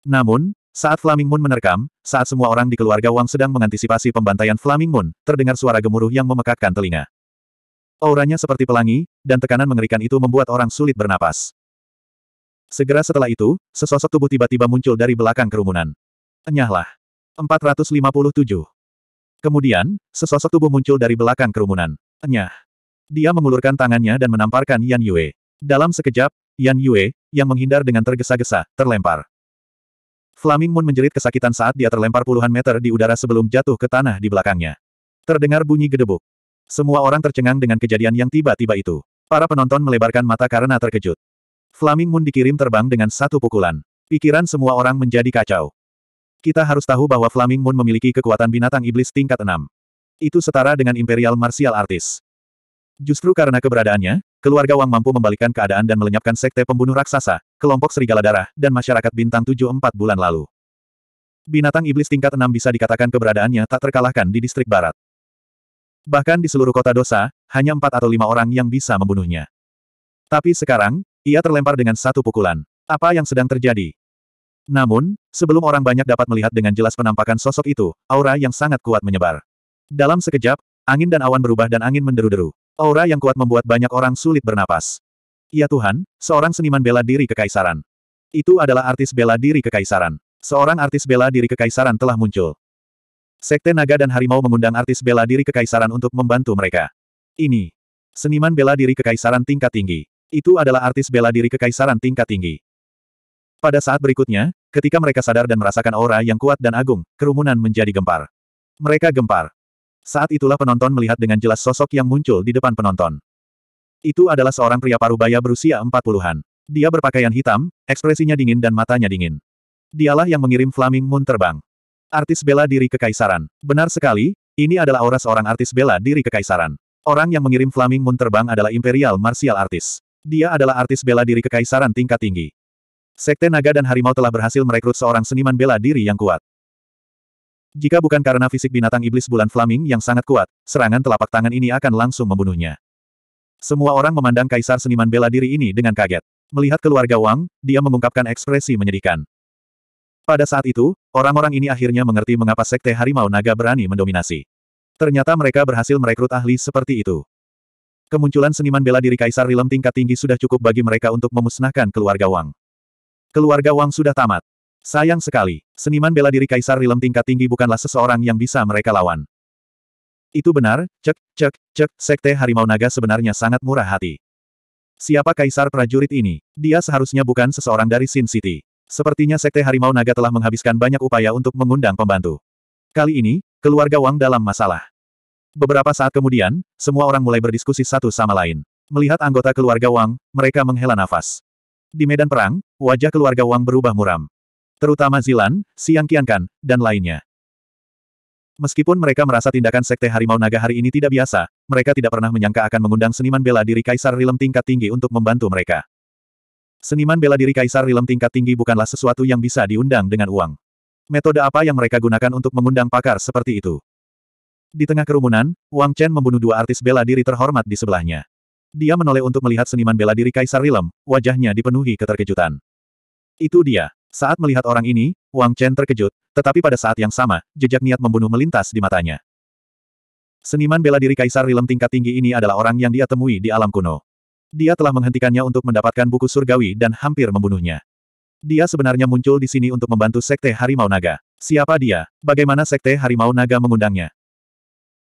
Namun, saat Flaming Moon menerkam, saat semua orang di keluarga Wang sedang mengantisipasi pembantaian Flaming Moon, terdengar suara gemuruh yang memekakkan telinga. Auranya seperti pelangi, dan tekanan mengerikan itu membuat orang sulit bernapas. Segera setelah itu, sesosok tubuh tiba-tiba muncul dari belakang kerumunan. Enyahlah. 457. Kemudian, sesosok tubuh muncul dari belakang kerumunan. Enyah. Dia mengulurkan tangannya dan menamparkan Yan Yue. Dalam sekejap, Yan Yue, yang menghindar dengan tergesa-gesa, terlempar. Flaming Moon menjerit kesakitan saat dia terlempar puluhan meter di udara sebelum jatuh ke tanah di belakangnya. Terdengar bunyi gedebuk. Semua orang tercengang dengan kejadian yang tiba-tiba itu. Para penonton melebarkan mata karena terkejut. Flaming Moon dikirim terbang dengan satu pukulan. Pikiran semua orang menjadi kacau. Kita harus tahu bahwa Flaming Moon memiliki kekuatan binatang iblis tingkat 6. Itu setara dengan Imperial Martial Artist. Justru karena keberadaannya, keluarga Wang mampu membalikkan keadaan dan melenyapkan sekte pembunuh raksasa, kelompok serigala darah, dan masyarakat bintang tujuh empat bulan lalu. Binatang iblis tingkat 6 bisa dikatakan keberadaannya tak terkalahkan di distrik barat. Bahkan di seluruh kota dosa, hanya empat atau lima orang yang bisa membunuhnya. Tapi sekarang, ia terlempar dengan satu pukulan. Apa yang sedang terjadi? Namun, sebelum orang banyak dapat melihat dengan jelas penampakan sosok itu, aura yang sangat kuat menyebar. Dalam sekejap, angin dan awan berubah dan angin menderu-deru. Aura yang kuat membuat banyak orang sulit bernapas. Ya Tuhan, seorang seniman bela diri kekaisaran. Itu adalah artis bela diri kekaisaran. Seorang artis bela diri kekaisaran telah muncul. Sekte Naga dan Harimau mengundang artis bela diri kekaisaran untuk membantu mereka. Ini. Seniman bela diri kekaisaran tingkat tinggi. Itu adalah artis bela diri kekaisaran tingkat tinggi. Pada saat berikutnya, ketika mereka sadar dan merasakan aura yang kuat dan agung, kerumunan menjadi gempar. Mereka gempar. Saat itulah penonton melihat dengan jelas sosok yang muncul di depan penonton. Itu adalah seorang pria parubaya berusia empat puluhan. Dia berpakaian hitam, ekspresinya dingin dan matanya dingin. Dialah yang mengirim Flaming Moon terbang. Artis bela diri kekaisaran. Benar sekali, ini adalah aura seorang artis bela diri kekaisaran. Orang yang mengirim Flaming Moon terbang adalah Imperial Martial Artist. Dia adalah artis bela diri kekaisaran tingkat tinggi. Sekte Naga dan Harimau telah berhasil merekrut seorang seniman bela diri yang kuat. Jika bukan karena fisik binatang iblis bulan Flaming yang sangat kuat, serangan telapak tangan ini akan langsung membunuhnya. Semua orang memandang kaisar seniman bela diri ini dengan kaget. Melihat keluarga Wang, dia mengungkapkan ekspresi menyedihkan. Pada saat itu, orang-orang ini akhirnya mengerti mengapa Sekte Harimau Naga berani mendominasi. Ternyata mereka berhasil merekrut ahli seperti itu. Kemunculan seniman bela diri Kaisar Rilem tingkat tinggi sudah cukup bagi mereka untuk memusnahkan keluarga Wang. Keluarga Wang sudah tamat. Sayang sekali, seniman bela diri Kaisar Rilem tingkat tinggi bukanlah seseorang yang bisa mereka lawan. Itu benar, cek, cek, cek, Sekte Harimau Naga sebenarnya sangat murah hati. Siapa kaisar prajurit ini? Dia seharusnya bukan seseorang dari Sin City. Sepertinya Sekte Harimau Naga telah menghabiskan banyak upaya untuk mengundang pembantu. Kali ini, keluarga Wang dalam masalah. Beberapa saat kemudian, semua orang mulai berdiskusi satu sama lain. Melihat anggota keluarga Wang, mereka menghela nafas. Di medan perang, wajah keluarga Wang berubah muram. Terutama Zilan, Siang Kiankan, dan lainnya. Meskipun mereka merasa tindakan Sekte Harimau Naga hari ini tidak biasa, mereka tidak pernah menyangka akan mengundang seniman bela diri Kaisar Rilem tingkat tinggi untuk membantu mereka. Seniman bela diri Kaisar Rilem tingkat tinggi bukanlah sesuatu yang bisa diundang dengan uang. Metode apa yang mereka gunakan untuk mengundang pakar seperti itu? Di tengah kerumunan, Wang Chen membunuh dua artis bela diri terhormat di sebelahnya. Dia menoleh untuk melihat seniman bela diri Kaisar Rilem, wajahnya dipenuhi keterkejutan. Itu dia. Saat melihat orang ini, Wang Chen terkejut, tetapi pada saat yang sama, jejak niat membunuh melintas di matanya. Seniman bela diri Kaisar Rilem tingkat tinggi ini adalah orang yang dia temui di alam kuno. Dia telah menghentikannya untuk mendapatkan buku surgawi dan hampir membunuhnya. Dia sebenarnya muncul di sini untuk membantu Sekte Harimau Naga. Siapa dia? Bagaimana Sekte Harimau Naga mengundangnya?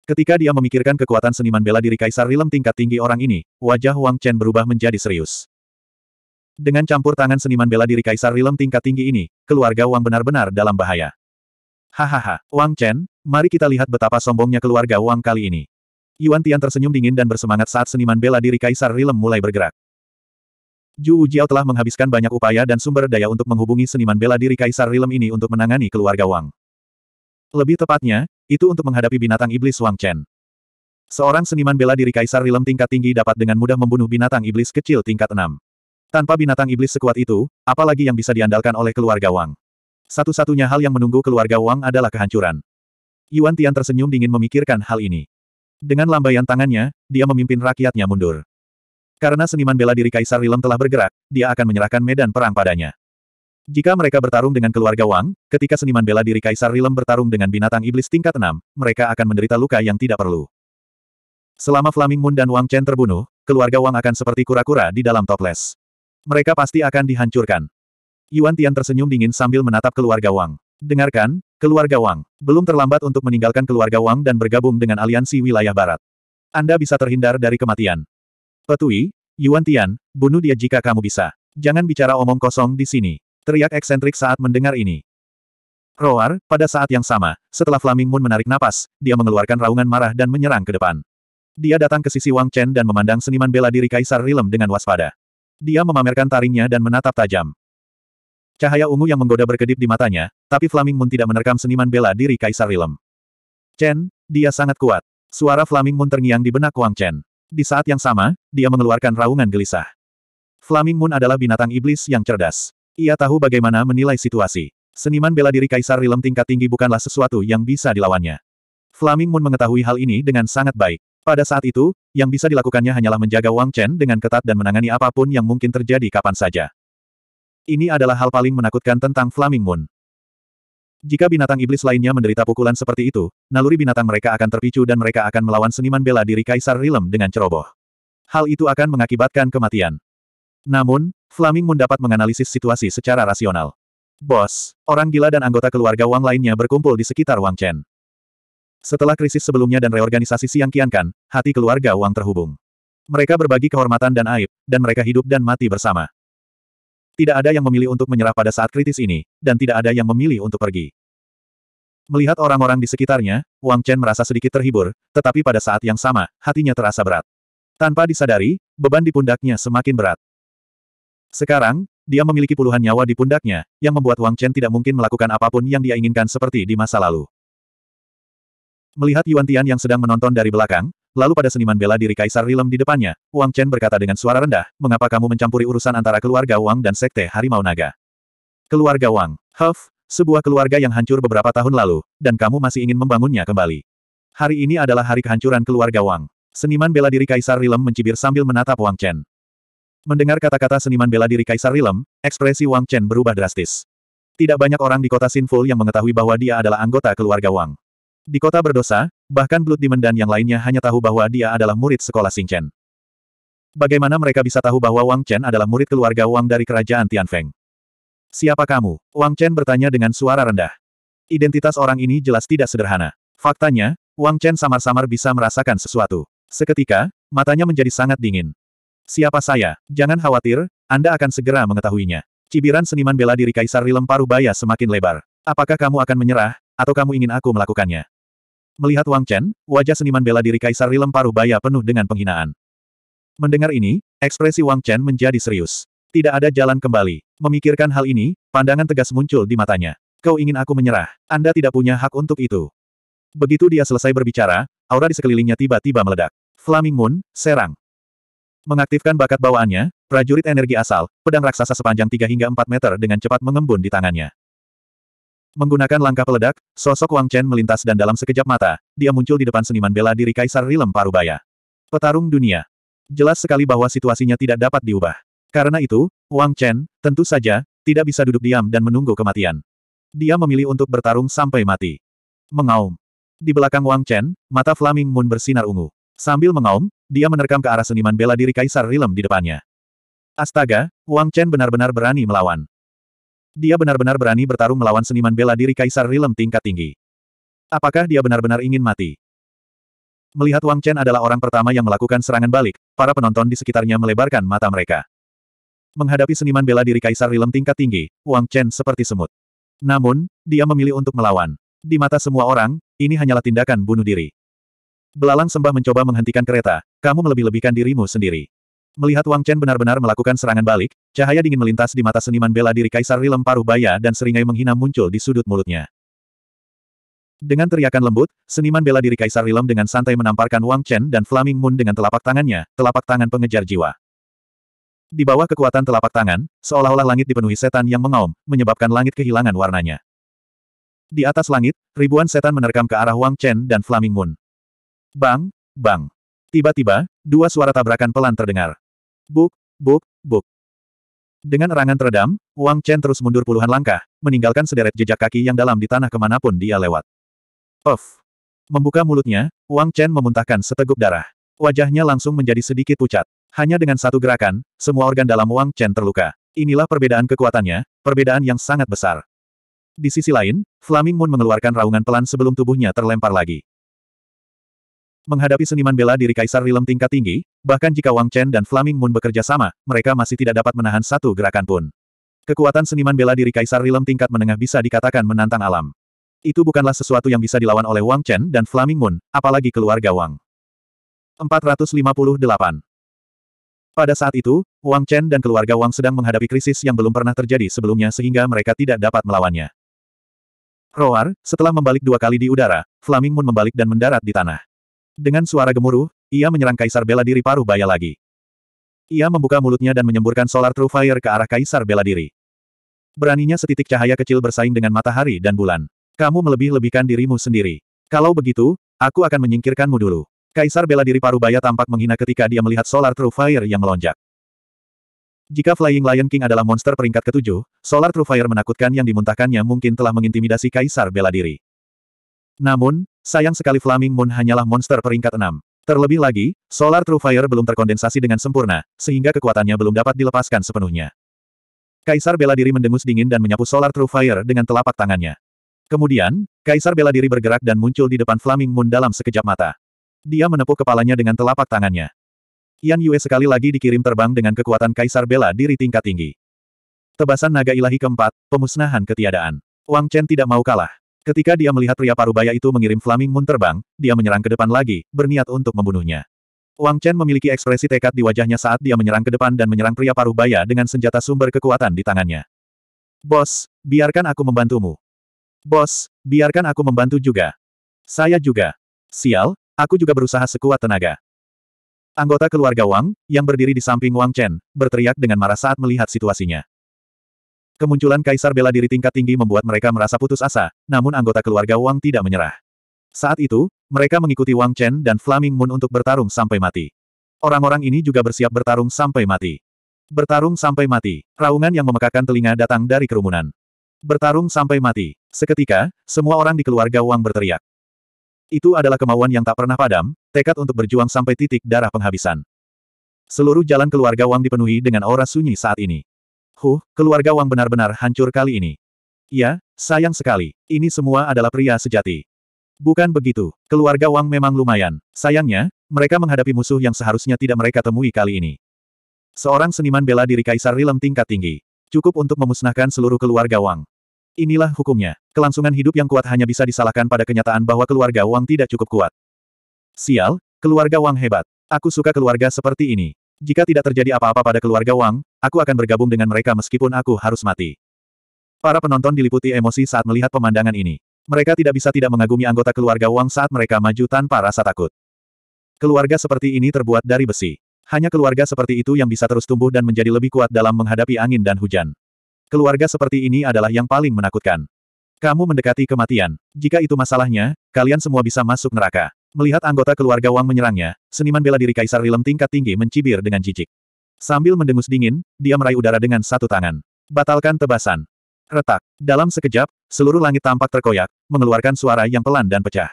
Ketika dia memikirkan kekuatan seniman bela diri Kaisar Rilem tingkat tinggi orang ini, wajah Wang Chen berubah menjadi serius. Dengan campur tangan seniman bela diri Kaisar Rilem tingkat tinggi ini, keluarga Wang benar-benar dalam bahaya. Hahaha, Wang Chen, mari kita lihat betapa sombongnya keluarga Wang kali ini. Yuan Tian tersenyum dingin dan bersemangat saat seniman bela diri Kaisar Rilem mulai bergerak. Zhu Jiao telah menghabiskan banyak upaya dan sumber daya untuk menghubungi seniman bela diri Kaisar Rilem ini untuk menangani keluarga Wang. Lebih tepatnya, itu untuk menghadapi binatang iblis Wang Chen. Seorang seniman bela diri Kaisar Rilem tingkat tinggi dapat dengan mudah membunuh binatang iblis kecil tingkat 6. Tanpa binatang iblis sekuat itu, apalagi yang bisa diandalkan oleh keluarga Wang. Satu-satunya hal yang menunggu keluarga Wang adalah kehancuran. Yuan Tian tersenyum dingin memikirkan hal ini. Dengan lambaian tangannya, dia memimpin rakyatnya mundur. Karena seniman bela diri Kaisar Rilem telah bergerak, dia akan menyerahkan medan perang padanya. Jika mereka bertarung dengan keluarga Wang, ketika seniman bela diri Kaisar Rilem bertarung dengan binatang iblis tingkat 6, mereka akan menderita luka yang tidak perlu. Selama Flaming Moon dan Wang Chen terbunuh, keluarga Wang akan seperti kura-kura di dalam toples. Mereka pasti akan dihancurkan. Yuan Tian tersenyum dingin sambil menatap keluarga Wang. Dengarkan, keluarga Wang. Belum terlambat untuk meninggalkan keluarga Wang dan bergabung dengan aliansi wilayah barat. Anda bisa terhindar dari kematian. Petui, Yuan Tian, bunuh dia jika kamu bisa. Jangan bicara omong kosong di sini. Teriak eksentrik saat mendengar ini. Roar, pada saat yang sama, setelah Flaming Moon menarik napas, dia mengeluarkan raungan marah dan menyerang ke depan. Dia datang ke sisi Wang Chen dan memandang seniman bela diri Kaisar Rilem dengan waspada. Dia memamerkan taringnya dan menatap tajam. Cahaya ungu yang menggoda berkedip di matanya, tapi Flaming Moon tidak menerkam seniman bela diri Kaisar Rilem. Chen, dia sangat kuat. Suara Flaming Moon terngiang di benak Wang Chen. Di saat yang sama, dia mengeluarkan raungan gelisah. Flaming Moon adalah binatang iblis yang cerdas. Ia tahu bagaimana menilai situasi. Seniman bela diri Kaisar Rilem tingkat tinggi bukanlah sesuatu yang bisa dilawannya. Flaming Moon mengetahui hal ini dengan sangat baik. Pada saat itu, yang bisa dilakukannya hanyalah menjaga Wang Chen dengan ketat dan menangani apapun yang mungkin terjadi kapan saja. Ini adalah hal paling menakutkan tentang Flaming Moon. Jika binatang iblis lainnya menderita pukulan seperti itu, naluri binatang mereka akan terpicu dan mereka akan melawan seniman bela diri Kaisar Rilem dengan ceroboh. Hal itu akan mengakibatkan kematian. Namun, Flaming Moon dapat menganalisis situasi secara rasional. Bos, orang gila dan anggota keluarga Wang lainnya berkumpul di sekitar Wang Chen. Setelah krisis sebelumnya dan reorganisasi Siang Kiankan, hati keluarga Wang terhubung. Mereka berbagi kehormatan dan aib, dan mereka hidup dan mati bersama. Tidak ada yang memilih untuk menyerah pada saat kritis ini, dan tidak ada yang memilih untuk pergi. Melihat orang-orang di sekitarnya, Wang Chen merasa sedikit terhibur, tetapi pada saat yang sama, hatinya terasa berat. Tanpa disadari, beban di pundaknya semakin berat. Sekarang, dia memiliki puluhan nyawa di pundaknya, yang membuat Wang Chen tidak mungkin melakukan apapun yang dia inginkan seperti di masa lalu. Melihat Yuan Tian yang sedang menonton dari belakang, lalu pada seniman bela diri Kaisar Rilem di depannya, Wang Chen berkata dengan suara rendah, mengapa kamu mencampuri urusan antara keluarga Wang dan Sekte Harimau Naga? Keluarga Wang, Huff, sebuah keluarga yang hancur beberapa tahun lalu, dan kamu masih ingin membangunnya kembali. Hari ini adalah hari kehancuran keluarga Wang. Seniman bela diri Kaisar Rilem mencibir sambil menatap Wang Chen. Mendengar kata-kata seniman bela diri Kaisar Rilem, ekspresi Wang Chen berubah drastis. Tidak banyak orang di kota Sinful yang mengetahui bahwa dia adalah anggota keluarga Wang. Di kota berdosa, Bahkan Blood Demon dan yang lainnya hanya tahu bahwa dia adalah murid sekolah Xing Chen. Bagaimana mereka bisa tahu bahwa Wang Chen adalah murid keluarga Wang dari kerajaan Tian Feng? Siapa kamu? Wang Chen bertanya dengan suara rendah. Identitas orang ini jelas tidak sederhana. Faktanya, Wang Chen samar-samar bisa merasakan sesuatu. Seketika, matanya menjadi sangat dingin. Siapa saya? Jangan khawatir, Anda akan segera mengetahuinya. Cibiran seniman bela diri Kaisar Rilem Parubaya semakin lebar. Apakah kamu akan menyerah, atau kamu ingin aku melakukannya? Melihat Wang Chen, wajah seniman bela diri Kaisar Rilem Paruh Baya penuh dengan penghinaan. Mendengar ini, ekspresi Wang Chen menjadi serius. Tidak ada jalan kembali. Memikirkan hal ini, pandangan tegas muncul di matanya. Kau ingin aku menyerah. Anda tidak punya hak untuk itu. Begitu dia selesai berbicara, aura di sekelilingnya tiba-tiba meledak. Flaming Moon, serang. Mengaktifkan bakat bawaannya, prajurit energi asal, pedang raksasa sepanjang 3 hingga 4 meter dengan cepat mengembun di tangannya. Menggunakan langkah peledak, sosok Wang Chen melintas dan dalam sekejap mata, dia muncul di depan seniman bela diri Kaisar Rilem Parubaya. Petarung dunia. Jelas sekali bahwa situasinya tidak dapat diubah. Karena itu, Wang Chen, tentu saja, tidak bisa duduk diam dan menunggu kematian. Dia memilih untuk bertarung sampai mati. Mengaum. Di belakang Wang Chen, mata Flaming Moon bersinar ungu. Sambil mengaum, dia menerkam ke arah seniman bela diri Kaisar Rilem di depannya. Astaga, Wang Chen benar-benar berani melawan. Dia benar-benar berani bertarung melawan seniman bela diri Kaisar Rilem tingkat tinggi. Apakah dia benar-benar ingin mati? Melihat Wang Chen adalah orang pertama yang melakukan serangan balik, para penonton di sekitarnya melebarkan mata mereka. Menghadapi seniman bela diri Kaisar Rilem tingkat tinggi, Wang Chen seperti semut. Namun, dia memilih untuk melawan. Di mata semua orang, ini hanyalah tindakan bunuh diri. Belalang sembah mencoba menghentikan kereta, kamu melebih-lebihkan dirimu sendiri. Melihat Wang Chen benar-benar melakukan serangan balik, cahaya dingin melintas di mata seniman bela diri Kaisar Rilem Baya dan seringai menghina muncul di sudut mulutnya. Dengan teriakan lembut, seniman bela diri Kaisar Rilem dengan santai menamparkan Wang Chen dan Flaming Moon dengan telapak tangannya, telapak tangan pengejar jiwa. Di bawah kekuatan telapak tangan, seolah-olah langit dipenuhi setan yang mengaum, menyebabkan langit kehilangan warnanya. Di atas langit, ribuan setan menerkam ke arah Wang Chen dan Flaming Moon. Bang, bang. Tiba-tiba, dua suara tabrakan pelan terdengar. Buk, buk, buk. Dengan erangan teredam, Wang Chen terus mundur puluhan langkah, meninggalkan sederet jejak kaki yang dalam di tanah kemanapun dia lewat. Of. Membuka mulutnya, Wang Chen memuntahkan seteguk darah. Wajahnya langsung menjadi sedikit pucat. Hanya dengan satu gerakan, semua organ dalam Wang Chen terluka. Inilah perbedaan kekuatannya, perbedaan yang sangat besar. Di sisi lain, Flaming Moon mengeluarkan raungan pelan sebelum tubuhnya terlempar lagi. Menghadapi seniman bela diri Kaisar Rilem tingkat tinggi, bahkan jika Wang Chen dan Flaming Moon bekerja sama, mereka masih tidak dapat menahan satu gerakan pun. Kekuatan seniman bela diri Kaisar Rilem tingkat menengah bisa dikatakan menantang alam. Itu bukanlah sesuatu yang bisa dilawan oleh Wang Chen dan Flaming Moon, apalagi keluarga Wang. 458 Pada saat itu, Wang Chen dan keluarga Wang sedang menghadapi krisis yang belum pernah terjadi sebelumnya sehingga mereka tidak dapat melawannya. Roar, setelah membalik dua kali di udara, Flaming Moon membalik dan mendarat di tanah. Dengan suara gemuruh, ia menyerang Kaisar Bela Diri paruh baya lagi. Ia membuka mulutnya dan menyemburkan solar true fire ke arah Kaisar Bela Diri. Beraninya setitik cahaya kecil bersaing dengan matahari dan bulan. Kamu melebih-lebihkan dirimu sendiri. Kalau begitu, aku akan menyingkirkanmu dulu. Kaisar Bela Diri Parubaya tampak menghina ketika dia melihat solar true fire yang melonjak. Jika Flying Lion King adalah monster peringkat ketujuh, Solar True Fire menakutkan yang dimuntahkannya mungkin telah mengintimidasi Kaisar bela diri. Namun, Sayang sekali Flaming Moon hanyalah monster peringkat 6. Terlebih lagi, Solar True Fire belum terkondensasi dengan sempurna, sehingga kekuatannya belum dapat dilepaskan sepenuhnya. Kaisar bela diri mendengus dingin dan menyapu Solar True Fire dengan telapak tangannya. Kemudian, Kaisar bela diri bergerak dan muncul di depan Flaming Moon dalam sekejap mata. Dia menepuk kepalanya dengan telapak tangannya. Yan Yue sekali lagi dikirim terbang dengan kekuatan Kaisar bela diri tingkat tinggi. Tebasan naga ilahi keempat, pemusnahan ketiadaan. Wang Chen tidak mau kalah. Ketika dia melihat pria parubaya itu mengirim Flaming Moon terbang, dia menyerang ke depan lagi, berniat untuk membunuhnya. Wang Chen memiliki ekspresi tekad di wajahnya saat dia menyerang ke depan dan menyerang pria parubaya dengan senjata sumber kekuatan di tangannya. Bos, biarkan aku membantumu. Bos, biarkan aku membantu juga. Saya juga. Sial, aku juga berusaha sekuat tenaga. Anggota keluarga Wang, yang berdiri di samping Wang Chen, berteriak dengan marah saat melihat situasinya. Kemunculan Kaisar bela diri tingkat tinggi membuat mereka merasa putus asa, namun anggota keluarga Wang tidak menyerah. Saat itu, mereka mengikuti Wang Chen dan Flaming Moon untuk bertarung sampai mati. Orang-orang ini juga bersiap bertarung sampai mati. Bertarung sampai mati, raungan yang memekakan telinga datang dari kerumunan. Bertarung sampai mati. Seketika, semua orang di keluarga Wang berteriak. Itu adalah kemauan yang tak pernah padam, tekad untuk berjuang sampai titik darah penghabisan. Seluruh jalan keluarga Wang dipenuhi dengan aura sunyi saat ini. Huh, keluarga Wang benar-benar hancur kali ini. Ya, sayang sekali. Ini semua adalah pria sejati. Bukan begitu. Keluarga Wang memang lumayan. Sayangnya, mereka menghadapi musuh yang seharusnya tidak mereka temui kali ini. Seorang seniman bela diri Kaisar Rilem tingkat tinggi. Cukup untuk memusnahkan seluruh keluarga Wang. Inilah hukumnya. Kelangsungan hidup yang kuat hanya bisa disalahkan pada kenyataan bahwa keluarga Wang tidak cukup kuat. Sial, keluarga Wang hebat. Aku suka keluarga seperti ini. Jika tidak terjadi apa-apa pada keluarga Wang, Aku akan bergabung dengan mereka meskipun aku harus mati. Para penonton diliputi emosi saat melihat pemandangan ini. Mereka tidak bisa tidak mengagumi anggota keluarga Wang saat mereka maju tanpa rasa takut. Keluarga seperti ini terbuat dari besi. Hanya keluarga seperti itu yang bisa terus tumbuh dan menjadi lebih kuat dalam menghadapi angin dan hujan. Keluarga seperti ini adalah yang paling menakutkan. Kamu mendekati kematian. Jika itu masalahnya, kalian semua bisa masuk neraka. Melihat anggota keluarga Wang menyerangnya, seniman bela diri Kaisar Rilem tingkat tinggi mencibir dengan jijik. Sambil mendengus dingin, dia meraih udara dengan satu tangan. Batalkan tebasan. Retak. Dalam sekejap, seluruh langit tampak terkoyak, mengeluarkan suara yang pelan dan pecah.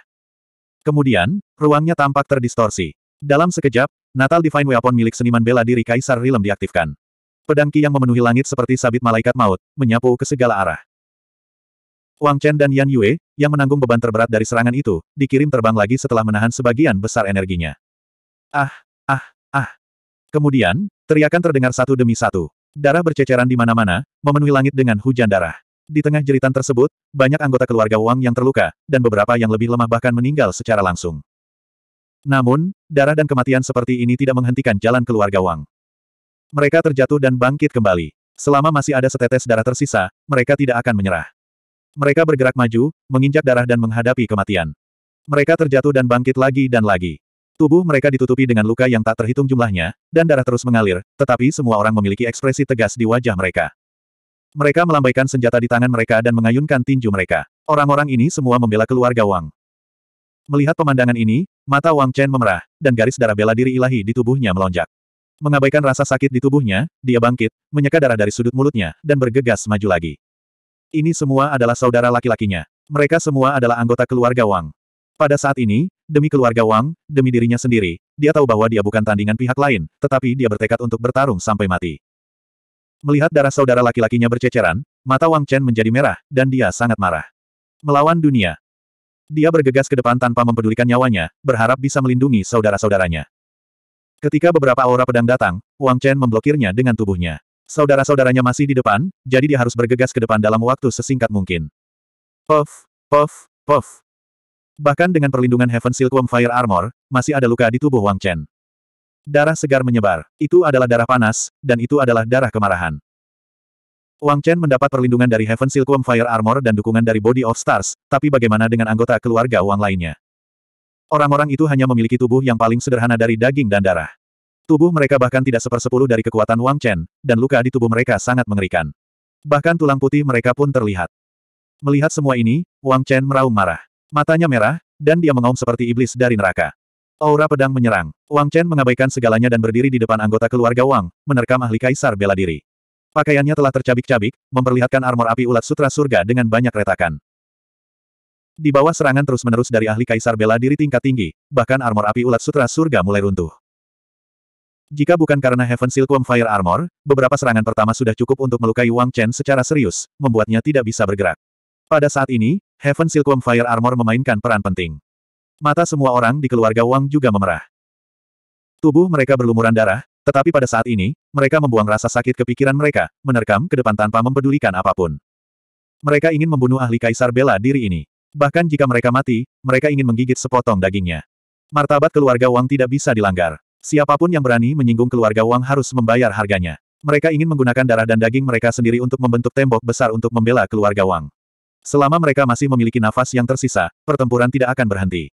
Kemudian, ruangnya tampak terdistorsi. Dalam sekejap, Natal Divine Weapon milik seniman bela diri Kaisar Rilem diaktifkan. Pedang ki yang memenuhi langit seperti sabit malaikat maut, menyapu ke segala arah. Wang Chen dan Yan Yue, yang menanggung beban terberat dari serangan itu, dikirim terbang lagi setelah menahan sebagian besar energinya. Ah, ah, ah. Kemudian, Teriakan terdengar satu demi satu. Darah berceceran di mana-mana, memenuhi langit dengan hujan darah. Di tengah jeritan tersebut, banyak anggota keluarga Wang yang terluka, dan beberapa yang lebih lemah bahkan meninggal secara langsung. Namun, darah dan kematian seperti ini tidak menghentikan jalan keluarga Wang. Mereka terjatuh dan bangkit kembali. Selama masih ada setetes darah tersisa, mereka tidak akan menyerah. Mereka bergerak maju, menginjak darah dan menghadapi kematian. Mereka terjatuh dan bangkit lagi dan lagi. Tubuh mereka ditutupi dengan luka yang tak terhitung jumlahnya, dan darah terus mengalir, tetapi semua orang memiliki ekspresi tegas di wajah mereka. Mereka melambaikan senjata di tangan mereka dan mengayunkan tinju mereka. Orang-orang ini semua membela keluarga Wang. Melihat pemandangan ini, mata Wang Chen memerah, dan garis darah bela diri ilahi di tubuhnya melonjak. Mengabaikan rasa sakit di tubuhnya, dia bangkit, menyeka darah dari sudut mulutnya, dan bergegas maju lagi. Ini semua adalah saudara laki-lakinya. Mereka semua adalah anggota keluarga Wang. Pada saat ini, demi keluarga Wang, demi dirinya sendiri, dia tahu bahwa dia bukan tandingan pihak lain, tetapi dia bertekad untuk bertarung sampai mati. Melihat darah saudara laki-lakinya berceceran, mata Wang Chen menjadi merah, dan dia sangat marah. Melawan dunia. Dia bergegas ke depan tanpa mempedulikan nyawanya, berharap bisa melindungi saudara-saudaranya. Ketika beberapa aura pedang datang, Wang Chen memblokirnya dengan tubuhnya. Saudara-saudaranya masih di depan, jadi dia harus bergegas ke depan dalam waktu sesingkat mungkin. Puff, puff, puff. Bahkan dengan perlindungan Heaven Silkworm Fire Armor, masih ada luka di tubuh Wang Chen. Darah segar menyebar. Itu adalah darah panas, dan itu adalah darah kemarahan. Wang Chen mendapat perlindungan dari Heaven Silkworm Fire Armor dan dukungan dari Body of Stars, tapi bagaimana dengan anggota keluarga Wang lainnya? Orang-orang itu hanya memiliki tubuh yang paling sederhana dari daging dan darah. Tubuh mereka bahkan tidak sepersepuluh dari kekuatan Wang Chen, dan luka di tubuh mereka sangat mengerikan. Bahkan tulang putih mereka pun terlihat. Melihat semua ini, Wang Chen meraung marah. Matanya merah, dan dia mengaum seperti iblis dari neraka. Aura pedang menyerang. Wang Chen mengabaikan segalanya dan berdiri di depan anggota keluarga Wang, menerkam ahli kaisar bela diri. Pakaiannya telah tercabik-cabik, memperlihatkan armor api ulat sutra surga dengan banyak retakan. Di bawah serangan terus-menerus dari ahli kaisar bela diri tingkat tinggi, bahkan armor api ulat sutra surga mulai runtuh. Jika bukan karena Heaven Silkworm Fire Armor, beberapa serangan pertama sudah cukup untuk melukai Wang Chen secara serius, membuatnya tidak bisa bergerak. Pada saat ini, Heaven Silkworm Fire Armor memainkan peran penting. Mata semua orang di keluarga Wang juga memerah. Tubuh mereka berlumuran darah, tetapi pada saat ini, mereka membuang rasa sakit ke pikiran mereka, menerkam ke depan tanpa mempedulikan apapun. Mereka ingin membunuh ahli kaisar bela diri ini. Bahkan jika mereka mati, mereka ingin menggigit sepotong dagingnya. Martabat keluarga Wang tidak bisa dilanggar. Siapapun yang berani menyinggung keluarga Wang harus membayar harganya. Mereka ingin menggunakan darah dan daging mereka sendiri untuk membentuk tembok besar untuk membela keluarga Wang. Selama mereka masih memiliki nafas yang tersisa, pertempuran tidak akan berhenti.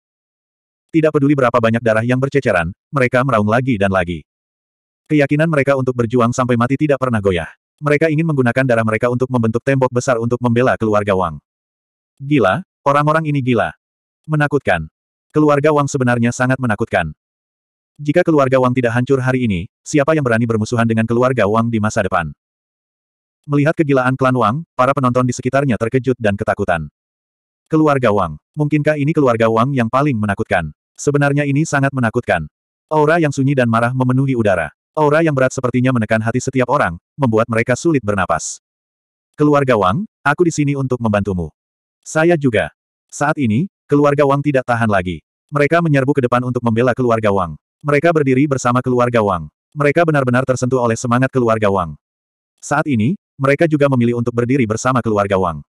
Tidak peduli berapa banyak darah yang berceceran, mereka meraung lagi dan lagi. Keyakinan mereka untuk berjuang sampai mati tidak pernah goyah. Mereka ingin menggunakan darah mereka untuk membentuk tembok besar untuk membela keluarga Wang. Gila, orang-orang ini gila. Menakutkan. Keluarga Wang sebenarnya sangat menakutkan. Jika keluarga Wang tidak hancur hari ini, siapa yang berani bermusuhan dengan keluarga Wang di masa depan? Melihat kegilaan klan Wang, para penonton di sekitarnya terkejut dan ketakutan. Keluarga Wang. Mungkinkah ini keluarga Wang yang paling menakutkan? Sebenarnya ini sangat menakutkan. Aura yang sunyi dan marah memenuhi udara. Aura yang berat sepertinya menekan hati setiap orang, membuat mereka sulit bernapas. Keluarga Wang, aku di sini untuk membantumu. Saya juga. Saat ini, keluarga Wang tidak tahan lagi. Mereka menyerbu ke depan untuk membela keluarga Wang. Mereka berdiri bersama keluarga Wang. Mereka benar-benar tersentuh oleh semangat keluarga Wang. Saat ini, mereka juga memilih untuk berdiri bersama keluarga Wang.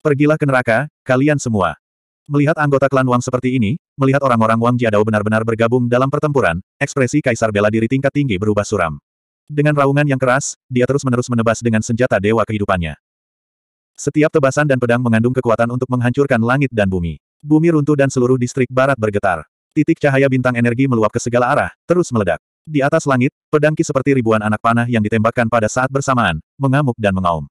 Pergilah ke neraka, kalian semua. Melihat anggota klan Wang seperti ini, melihat orang-orang Wang Jiadao benar-benar bergabung dalam pertempuran, ekspresi Kaisar bela diri tingkat tinggi berubah suram. Dengan raungan yang keras, dia terus-menerus menebas dengan senjata dewa kehidupannya. Setiap tebasan dan pedang mengandung kekuatan untuk menghancurkan langit dan bumi. Bumi runtuh dan seluruh distrik barat bergetar. Titik cahaya bintang energi meluap ke segala arah, terus meledak. Di atas langit, pedangki seperti ribuan anak panah yang ditembakkan pada saat bersamaan, mengamuk dan mengaum.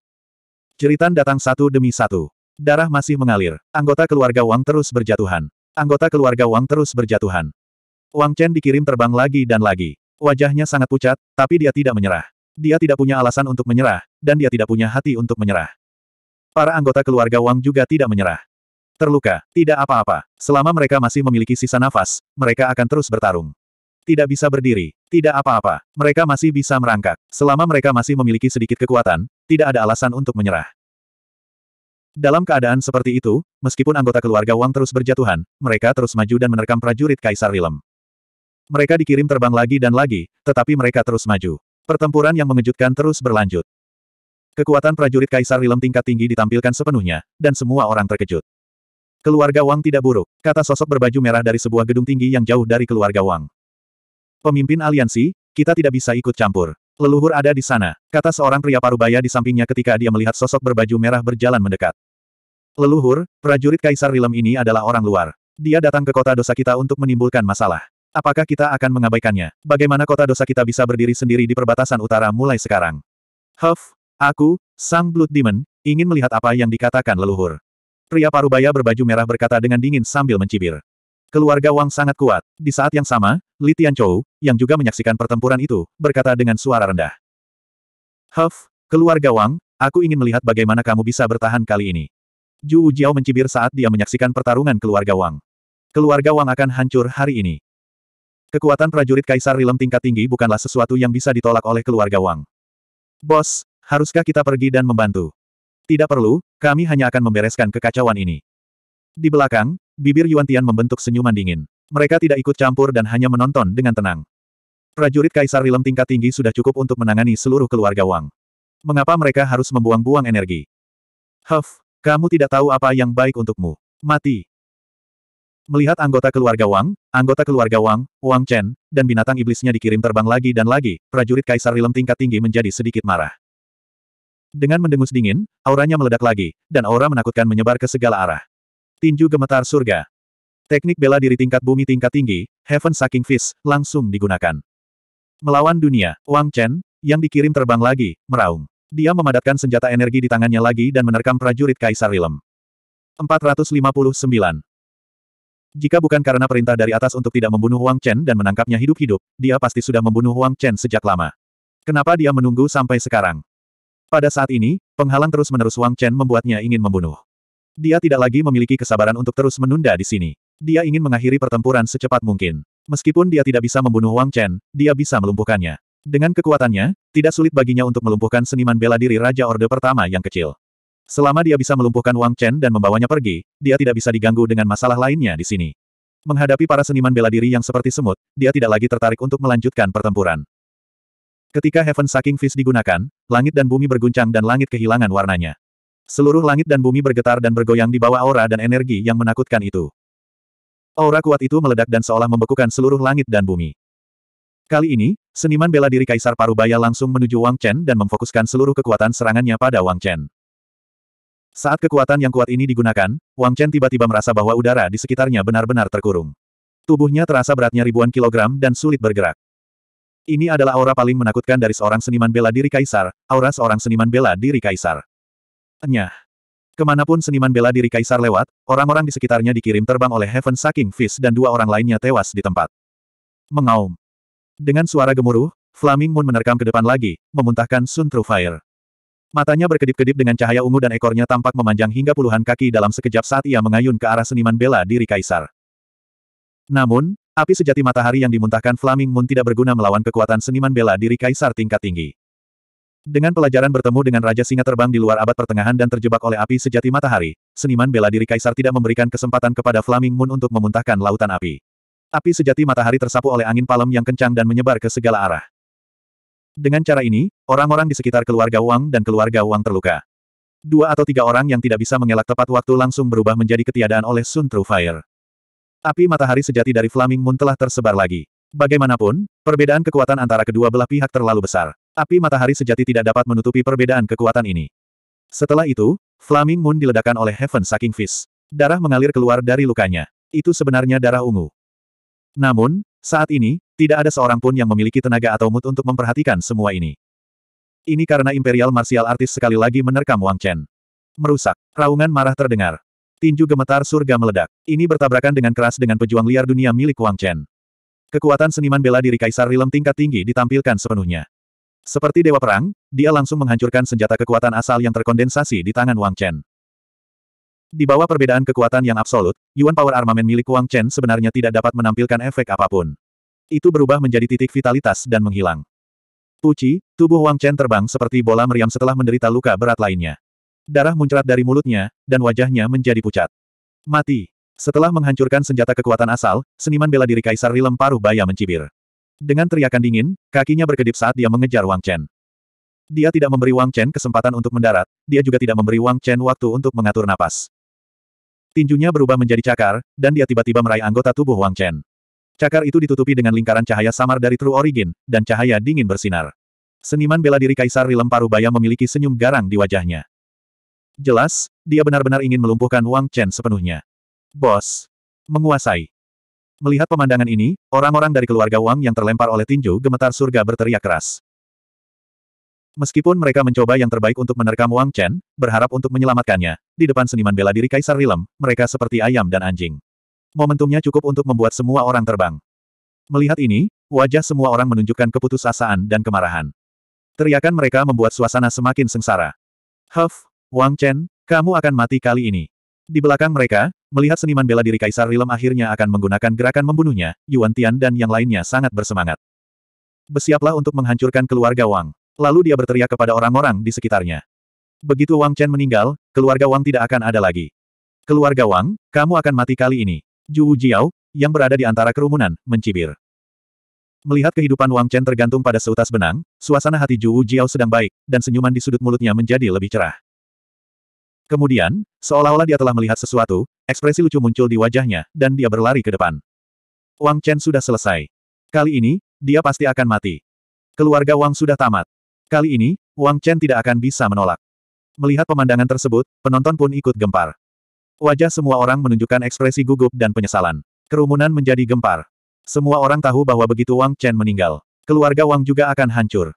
Jeritan datang satu demi satu. Darah masih mengalir. Anggota keluarga Wang terus berjatuhan. Anggota keluarga Wang terus berjatuhan. Wang Chen dikirim terbang lagi dan lagi. Wajahnya sangat pucat, tapi dia tidak menyerah. Dia tidak punya alasan untuk menyerah, dan dia tidak punya hati untuk menyerah. Para anggota keluarga Wang juga tidak menyerah. Terluka, tidak apa-apa. Selama mereka masih memiliki sisa nafas, mereka akan terus bertarung tidak bisa berdiri. Tidak apa-apa, mereka masih bisa merangkak. Selama mereka masih memiliki sedikit kekuatan, tidak ada alasan untuk menyerah. Dalam keadaan seperti itu, meskipun anggota keluarga Wang terus berjatuhan, mereka terus maju dan menerkam prajurit Kaisar Rilem. Mereka dikirim terbang lagi dan lagi, tetapi mereka terus maju. Pertempuran yang mengejutkan terus berlanjut. Kekuatan prajurit Kaisar Rilem tingkat tinggi ditampilkan sepenuhnya, dan semua orang terkejut. Keluarga Wang tidak buruk, kata sosok berbaju merah dari sebuah gedung tinggi yang jauh dari keluarga Wang. Pemimpin aliansi, kita tidak bisa ikut campur. Leluhur ada di sana, kata seorang pria parubaya di sampingnya ketika dia melihat sosok berbaju merah berjalan mendekat. Leluhur, prajurit Kaisar Rilem ini adalah orang luar. Dia datang ke kota dosa kita untuk menimbulkan masalah. Apakah kita akan mengabaikannya? Bagaimana kota dosa kita bisa berdiri sendiri di perbatasan utara mulai sekarang? Huff, aku, Sang Blood Demon, ingin melihat apa yang dikatakan leluhur. Pria parubaya berbaju merah berkata dengan dingin sambil mencibir. Keluarga Wang sangat kuat. Di saat yang sama, Li Tianchou, yang juga menyaksikan pertempuran itu, berkata dengan suara rendah. Huff, keluarga Wang, aku ingin melihat bagaimana kamu bisa bertahan kali ini. Zhu Jiao mencibir saat dia menyaksikan pertarungan keluarga Wang. Keluarga Wang akan hancur hari ini. Kekuatan prajurit Kaisar Rilem tingkat tinggi bukanlah sesuatu yang bisa ditolak oleh keluarga Wang. Bos, haruskah kita pergi dan membantu? Tidak perlu, kami hanya akan membereskan kekacauan ini. Di belakang, Bibir Yuan Tian membentuk senyuman dingin. Mereka tidak ikut campur dan hanya menonton dengan tenang. Prajurit Kaisar Rilem tingkat tinggi sudah cukup untuk menangani seluruh keluarga Wang. Mengapa mereka harus membuang-buang energi? Huff, kamu tidak tahu apa yang baik untukmu. Mati. Melihat anggota keluarga Wang, anggota keluarga Wang, Wang Chen, dan binatang iblisnya dikirim terbang lagi dan lagi, prajurit Kaisar Rilem tingkat tinggi menjadi sedikit marah. Dengan mendengus dingin, auranya meledak lagi, dan aura menakutkan menyebar ke segala arah. Tinju gemetar surga. Teknik bela diri tingkat bumi tingkat tinggi, Heaven Sucking Fist, langsung digunakan. Melawan dunia, Wang Chen, yang dikirim terbang lagi, meraung. Dia memadatkan senjata energi di tangannya lagi dan menerkam prajurit Kaisar Rilem. 459. Jika bukan karena perintah dari atas untuk tidak membunuh Wang Chen dan menangkapnya hidup-hidup, dia pasti sudah membunuh Wang Chen sejak lama. Kenapa dia menunggu sampai sekarang? Pada saat ini, penghalang terus-menerus Wang Chen membuatnya ingin membunuh. Dia tidak lagi memiliki kesabaran untuk terus menunda di sini. Dia ingin mengakhiri pertempuran secepat mungkin. Meskipun dia tidak bisa membunuh Wang Chen, dia bisa melumpuhkannya. Dengan kekuatannya, tidak sulit baginya untuk melumpuhkan seniman bela diri Raja Orde Pertama yang kecil. Selama dia bisa melumpuhkan Wang Chen dan membawanya pergi, dia tidak bisa diganggu dengan masalah lainnya di sini. Menghadapi para seniman bela diri yang seperti semut, dia tidak lagi tertarik untuk melanjutkan pertempuran. Ketika Heaven Sucking Fist digunakan, langit dan bumi berguncang dan langit kehilangan warnanya. Seluruh langit dan bumi bergetar dan bergoyang di bawah aura dan energi yang menakutkan itu. Aura kuat itu meledak dan seolah membekukan seluruh langit dan bumi. Kali ini, seniman bela diri Kaisar Parubaya langsung menuju Wang Chen dan memfokuskan seluruh kekuatan serangannya pada Wang Chen. Saat kekuatan yang kuat ini digunakan, Wang Chen tiba-tiba merasa bahwa udara di sekitarnya benar-benar terkurung. Tubuhnya terasa beratnya ribuan kilogram dan sulit bergerak. Ini adalah aura paling menakutkan dari seorang seniman bela diri Kaisar, aura seorang seniman bela diri Kaisar. Nyah. Kemanapun seniman bela diri kaisar lewat, orang-orang di sekitarnya dikirim terbang oleh Heaven Sucking Fish dan dua orang lainnya tewas di tempat. Mengaum. Dengan suara gemuruh, Flaming Moon menerkam ke depan lagi, memuntahkan Sun True Fire. Matanya berkedip-kedip dengan cahaya ungu dan ekornya tampak memanjang hingga puluhan kaki dalam sekejap saat ia mengayun ke arah seniman bela diri kaisar. Namun, api sejati matahari yang dimuntahkan Flaming Moon tidak berguna melawan kekuatan seniman bela diri kaisar tingkat tinggi. Dengan pelajaran bertemu dengan Raja Singa terbang di luar abad pertengahan dan terjebak oleh api sejati matahari, seniman bela diri Kaisar tidak memberikan kesempatan kepada Flaming Moon untuk memuntahkan lautan api. Api sejati matahari tersapu oleh angin palem yang kencang dan menyebar ke segala arah. Dengan cara ini, orang-orang di sekitar keluarga Wang dan keluarga Wang terluka. Dua atau tiga orang yang tidak bisa mengelak tepat waktu langsung berubah menjadi ketiadaan oleh Sun True Fire. Api matahari sejati dari Flaming Moon telah tersebar lagi. Bagaimanapun, perbedaan kekuatan antara kedua belah pihak terlalu besar. Api matahari sejati tidak dapat menutupi perbedaan kekuatan ini. Setelah itu, Flaming Moon diledakkan oleh Heaven Sucking Fist. Darah mengalir keluar dari lukanya. Itu sebenarnya darah ungu. Namun, saat ini, tidak ada seorang pun yang memiliki tenaga atau mood untuk memperhatikan semua ini. Ini karena Imperial Martial Artist sekali lagi menerkam Wang Chen. Merusak. Raungan marah terdengar. Tinju gemetar surga meledak. Ini bertabrakan dengan keras dengan pejuang liar dunia milik Wang Chen. Kekuatan seniman bela diri Kaisar Rilem tingkat tinggi ditampilkan sepenuhnya. Seperti dewa perang, dia langsung menghancurkan senjata kekuatan asal yang terkondensasi di tangan Wang Chen. Di bawah perbedaan kekuatan yang absolut, Yuan Power Armament milik Wang Chen sebenarnya tidak dapat menampilkan efek apapun. Itu berubah menjadi titik vitalitas dan menghilang. Puci, tubuh Wang Chen terbang seperti bola meriam setelah menderita luka berat lainnya. Darah muncrat dari mulutnya, dan wajahnya menjadi pucat. Mati. Setelah menghancurkan senjata kekuatan asal, seniman bela diri Kaisar Rilem Paruh Baya mencibir. Dengan teriakan dingin, kakinya berkedip saat dia mengejar Wang Chen. Dia tidak memberi Wang Chen kesempatan untuk mendarat, dia juga tidak memberi Wang Chen waktu untuk mengatur napas. Tinjunya berubah menjadi cakar, dan dia tiba-tiba meraih anggota tubuh Wang Chen. Cakar itu ditutupi dengan lingkaran cahaya samar dari True Origin, dan cahaya dingin bersinar. Seniman bela diri Kaisar Rilem Parubaya memiliki senyum garang di wajahnya. Jelas, dia benar-benar ingin melumpuhkan Wang Chen sepenuhnya. Bos. Menguasai. Melihat pemandangan ini, orang-orang dari keluarga Wang yang terlempar oleh tinju gemetar surga berteriak keras. Meskipun mereka mencoba yang terbaik untuk menerkam Wang Chen, berharap untuk menyelamatkannya, di depan seniman bela diri Kaisar Rilem, mereka seperti ayam dan anjing. Momentumnya cukup untuk membuat semua orang terbang. Melihat ini, wajah semua orang menunjukkan keputusasaan dan kemarahan. Teriakan mereka membuat suasana semakin sengsara. Huff, Wang Chen, kamu akan mati kali ini. Di belakang mereka, Melihat seniman bela diri Kaisar Rilem akhirnya akan menggunakan gerakan membunuhnya, Yuan Tian dan yang lainnya sangat bersemangat. Bersiaplah untuk menghancurkan keluarga Wang. Lalu dia berteriak kepada orang-orang di sekitarnya. Begitu Wang Chen meninggal, keluarga Wang tidak akan ada lagi. Keluarga Wang, kamu akan mati kali ini. Zhu Jiao, yang berada di antara kerumunan, mencibir. Melihat kehidupan Wang Chen tergantung pada seutas benang, suasana hati Zhu Jiao sedang baik, dan senyuman di sudut mulutnya menjadi lebih cerah. Kemudian, seolah-olah dia telah melihat sesuatu, ekspresi lucu muncul di wajahnya, dan dia berlari ke depan. Wang Chen sudah selesai. Kali ini, dia pasti akan mati. Keluarga Wang sudah tamat. Kali ini, Wang Chen tidak akan bisa menolak. Melihat pemandangan tersebut, penonton pun ikut gempar. Wajah semua orang menunjukkan ekspresi gugup dan penyesalan. Kerumunan menjadi gempar. Semua orang tahu bahwa begitu Wang Chen meninggal, keluarga Wang juga akan hancur.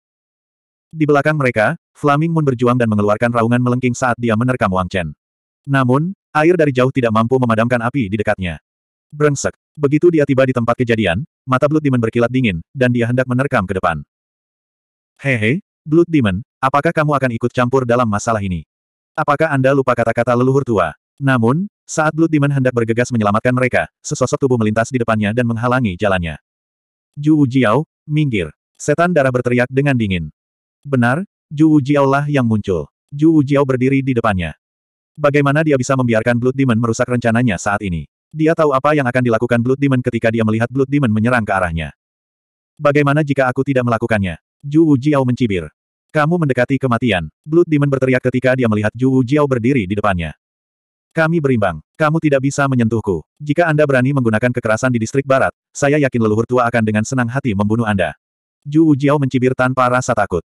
Di belakang mereka, Flaming Moon berjuang dan mengeluarkan raungan melengking saat dia menerkam Wang Chen. Namun, air dari jauh tidak mampu memadamkan api di dekatnya. Brengsek. Begitu dia tiba di tempat kejadian, mata Blood Demon berkilat dingin, dan dia hendak menerkam ke depan. Hehe, Blood Demon, apakah kamu akan ikut campur dalam masalah ini? Apakah Anda lupa kata-kata leluhur tua? Namun, saat Blood Demon hendak bergegas menyelamatkan mereka, sesosok tubuh melintas di depannya dan menghalangi jalannya. Ju Jiao, minggir. Setan darah berteriak dengan dingin. Benar, Ju Wujiao lah yang muncul. Ju Wujiao berdiri di depannya. Bagaimana dia bisa membiarkan Blood Demon merusak rencananya saat ini? Dia tahu apa yang akan dilakukan Blood Demon ketika dia melihat Blood Demon menyerang ke arahnya. Bagaimana jika aku tidak melakukannya? Ju Wujiao mencibir. Kamu mendekati kematian. Blood Demon berteriak ketika dia melihat Ju Wujiao berdiri di depannya. Kami berimbang. Kamu tidak bisa menyentuhku. Jika Anda berani menggunakan kekerasan di distrik barat, saya yakin leluhur tua akan dengan senang hati membunuh Anda. Ju Jiao mencibir tanpa rasa takut.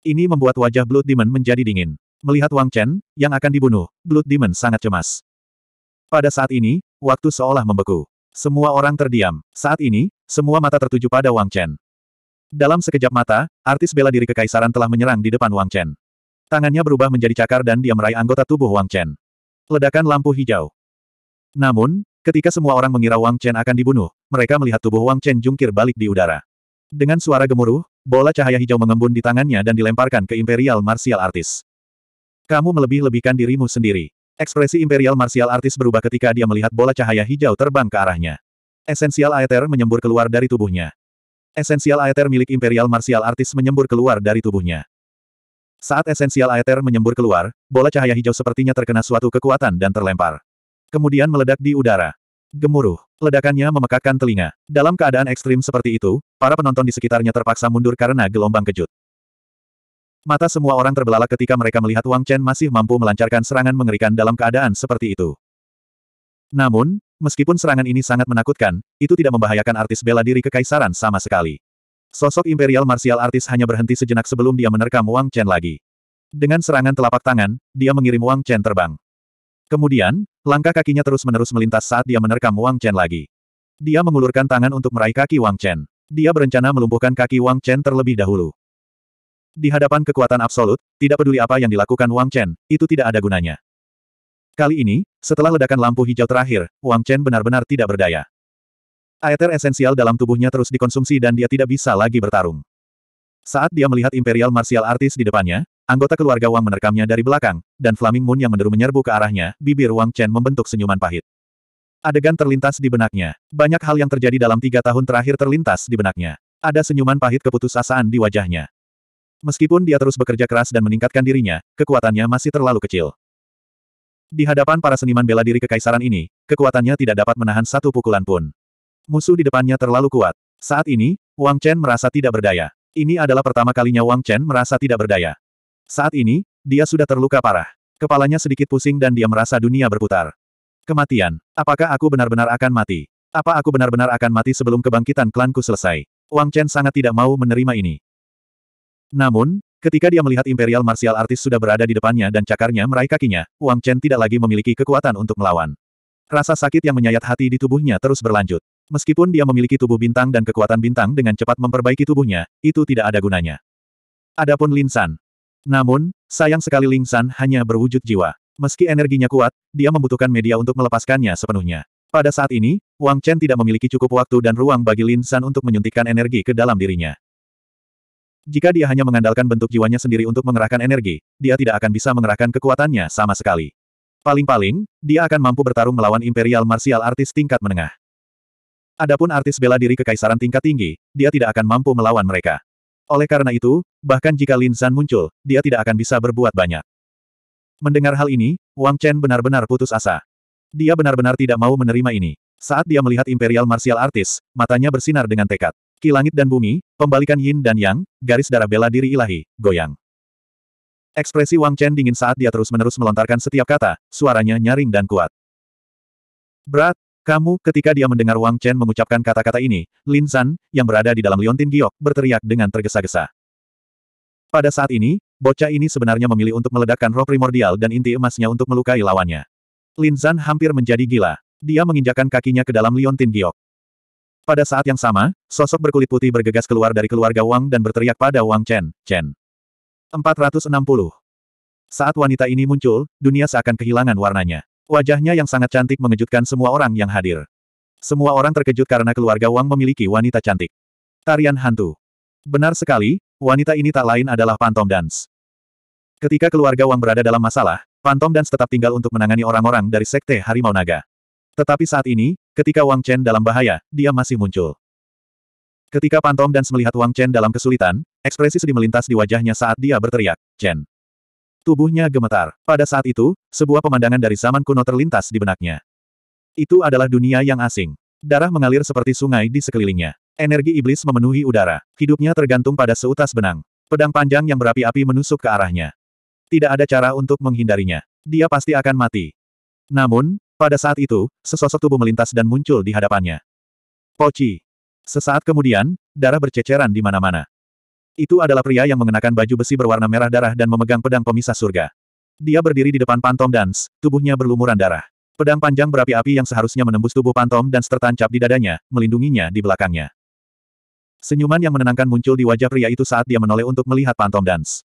Ini membuat wajah Blood Demon menjadi dingin. Melihat Wang Chen, yang akan dibunuh, Blood Demon sangat cemas. Pada saat ini, waktu seolah membeku. Semua orang terdiam. Saat ini, semua mata tertuju pada Wang Chen. Dalam sekejap mata, artis bela diri kekaisaran telah menyerang di depan Wang Chen. Tangannya berubah menjadi cakar dan dia meraih anggota tubuh Wang Chen. Ledakan lampu hijau. Namun, ketika semua orang mengira Wang Chen akan dibunuh, mereka melihat tubuh Wang Chen jungkir balik di udara. Dengan suara gemuruh, Bola cahaya hijau mengembun di tangannya dan dilemparkan ke Imperial Martial Artist. Kamu melebih-lebihkan dirimu sendiri. Ekspresi Imperial Martial Artist berubah ketika dia melihat bola cahaya hijau terbang ke arahnya. Esensial Aether menyembur keluar dari tubuhnya. Esensial Aether milik Imperial Martial Artist menyembur keluar dari tubuhnya. Saat esensial Aether menyembur keluar, bola cahaya hijau sepertinya terkena suatu kekuatan dan terlempar. Kemudian meledak di udara. Gemuruh. Ledakannya memekakkan telinga. Dalam keadaan ekstrim seperti itu, para penonton di sekitarnya terpaksa mundur karena gelombang kejut. Mata semua orang terbelalak ketika mereka melihat Wang Chen masih mampu melancarkan serangan mengerikan dalam keadaan seperti itu. Namun, meskipun serangan ini sangat menakutkan, itu tidak membahayakan artis bela diri kekaisaran sama sekali. Sosok imperial martial artis hanya berhenti sejenak sebelum dia menerkam Wang Chen lagi. Dengan serangan telapak tangan, dia mengirim Wang Chen terbang. Kemudian, Langkah kakinya terus-menerus melintas saat dia menerkam Wang Chen lagi. Dia mengulurkan tangan untuk meraih kaki Wang Chen. Dia berencana melumpuhkan kaki Wang Chen terlebih dahulu. Di hadapan kekuatan absolut, tidak peduli apa yang dilakukan Wang Chen, itu tidak ada gunanya. Kali ini, setelah ledakan lampu hijau terakhir, Wang Chen benar-benar tidak berdaya. Aether esensial dalam tubuhnya terus dikonsumsi dan dia tidak bisa lagi bertarung. Saat dia melihat Imperial Martial Artist di depannya, anggota keluarga Wang menerkamnya dari belakang, dan Flaming Moon yang menderu menyerbu ke arahnya, bibir Wang Chen membentuk senyuman pahit. Adegan terlintas di benaknya. Banyak hal yang terjadi dalam tiga tahun terakhir terlintas di benaknya. Ada senyuman pahit keputusasaan di wajahnya. Meskipun dia terus bekerja keras dan meningkatkan dirinya, kekuatannya masih terlalu kecil. Di hadapan para seniman bela diri kekaisaran ini, kekuatannya tidak dapat menahan satu pukulan pun. Musuh di depannya terlalu kuat. Saat ini, Wang Chen merasa tidak berdaya. Ini adalah pertama kalinya Wang Chen merasa tidak berdaya. Saat ini, dia sudah terluka parah. Kepalanya sedikit pusing dan dia merasa dunia berputar. Kematian. Apakah aku benar-benar akan mati? Apa aku benar-benar akan mati sebelum kebangkitan klanku selesai? Wang Chen sangat tidak mau menerima ini. Namun, ketika dia melihat Imperial Martial Artist sudah berada di depannya dan cakarnya meraih kakinya, Wang Chen tidak lagi memiliki kekuatan untuk melawan. Rasa sakit yang menyayat hati di tubuhnya terus berlanjut. Meskipun dia memiliki tubuh bintang dan kekuatan bintang dengan cepat memperbaiki tubuhnya, itu tidak ada gunanya. Adapun Linsan. Namun, sayang sekali San hanya berwujud jiwa. Meski energinya kuat, dia membutuhkan media untuk melepaskannya sepenuhnya. Pada saat ini, Wang Chen tidak memiliki cukup waktu dan ruang bagi Linsan untuk menyuntikkan energi ke dalam dirinya. Jika dia hanya mengandalkan bentuk jiwanya sendiri untuk mengerahkan energi, dia tidak akan bisa mengerahkan kekuatannya sama sekali. Paling-paling, dia akan mampu bertarung melawan Imperial Martial Artis tingkat menengah. Adapun artis bela diri kekaisaran tingkat tinggi, dia tidak akan mampu melawan mereka. Oleh karena itu, bahkan jika Lin San muncul, dia tidak akan bisa berbuat banyak. Mendengar hal ini, Wang Chen benar-benar putus asa. Dia benar-benar tidak mau menerima ini. Saat dia melihat Imperial Martial Artist, matanya bersinar dengan tekad. Ki langit dan bumi, pembalikan yin dan yang, garis darah bela diri ilahi, goyang. Ekspresi Wang Chen dingin saat dia terus-menerus melontarkan setiap kata, suaranya nyaring dan kuat. Berat, kamu, ketika dia mendengar Wang Chen mengucapkan kata-kata ini, Lin San, yang berada di dalam Liontin Giok, berteriak dengan tergesa-gesa. Pada saat ini, bocah ini sebenarnya memilih untuk meledakkan roh primordial dan inti emasnya untuk melukai lawannya. Lin San hampir menjadi gila. Dia menginjakan kakinya ke dalam Liontin Giok. Pada saat yang sama, sosok berkulit putih bergegas keluar dari keluarga Wang dan berteriak pada Wang Chen, Chen. 460. Saat wanita ini muncul, dunia seakan kehilangan warnanya. Wajahnya yang sangat cantik mengejutkan semua orang yang hadir. Semua orang terkejut karena keluarga Wang memiliki wanita cantik. Tarian hantu. Benar sekali, wanita ini tak lain adalah Pantom Dance. Ketika keluarga Wang berada dalam masalah, Pantom Dance tetap tinggal untuk menangani orang-orang dari Sekte Harimau Naga. Tetapi saat ini, ketika Wang Chen dalam bahaya, dia masih muncul. Ketika Pantom Dance melihat Wang Chen dalam kesulitan, ekspresi sedih melintas di wajahnya saat dia berteriak, Chen. Tubuhnya gemetar. Pada saat itu, sebuah pemandangan dari zaman kuno terlintas di benaknya. Itu adalah dunia yang asing. Darah mengalir seperti sungai di sekelilingnya. Energi iblis memenuhi udara. Hidupnya tergantung pada seutas benang. Pedang panjang yang berapi-api menusuk ke arahnya. Tidak ada cara untuk menghindarinya. Dia pasti akan mati. Namun, pada saat itu, sesosok tubuh melintas dan muncul di hadapannya. Poci. Sesaat kemudian, darah berceceran di mana-mana. Itu adalah pria yang mengenakan baju besi berwarna merah darah dan memegang pedang pemisah surga. Dia berdiri di depan Pantom Dance, tubuhnya berlumuran darah. Pedang panjang berapi-api yang seharusnya menembus tubuh Pantom Dance tertancap di dadanya, melindunginya di belakangnya. Senyuman yang menenangkan muncul di wajah pria itu saat dia menoleh untuk melihat Pantom Dance.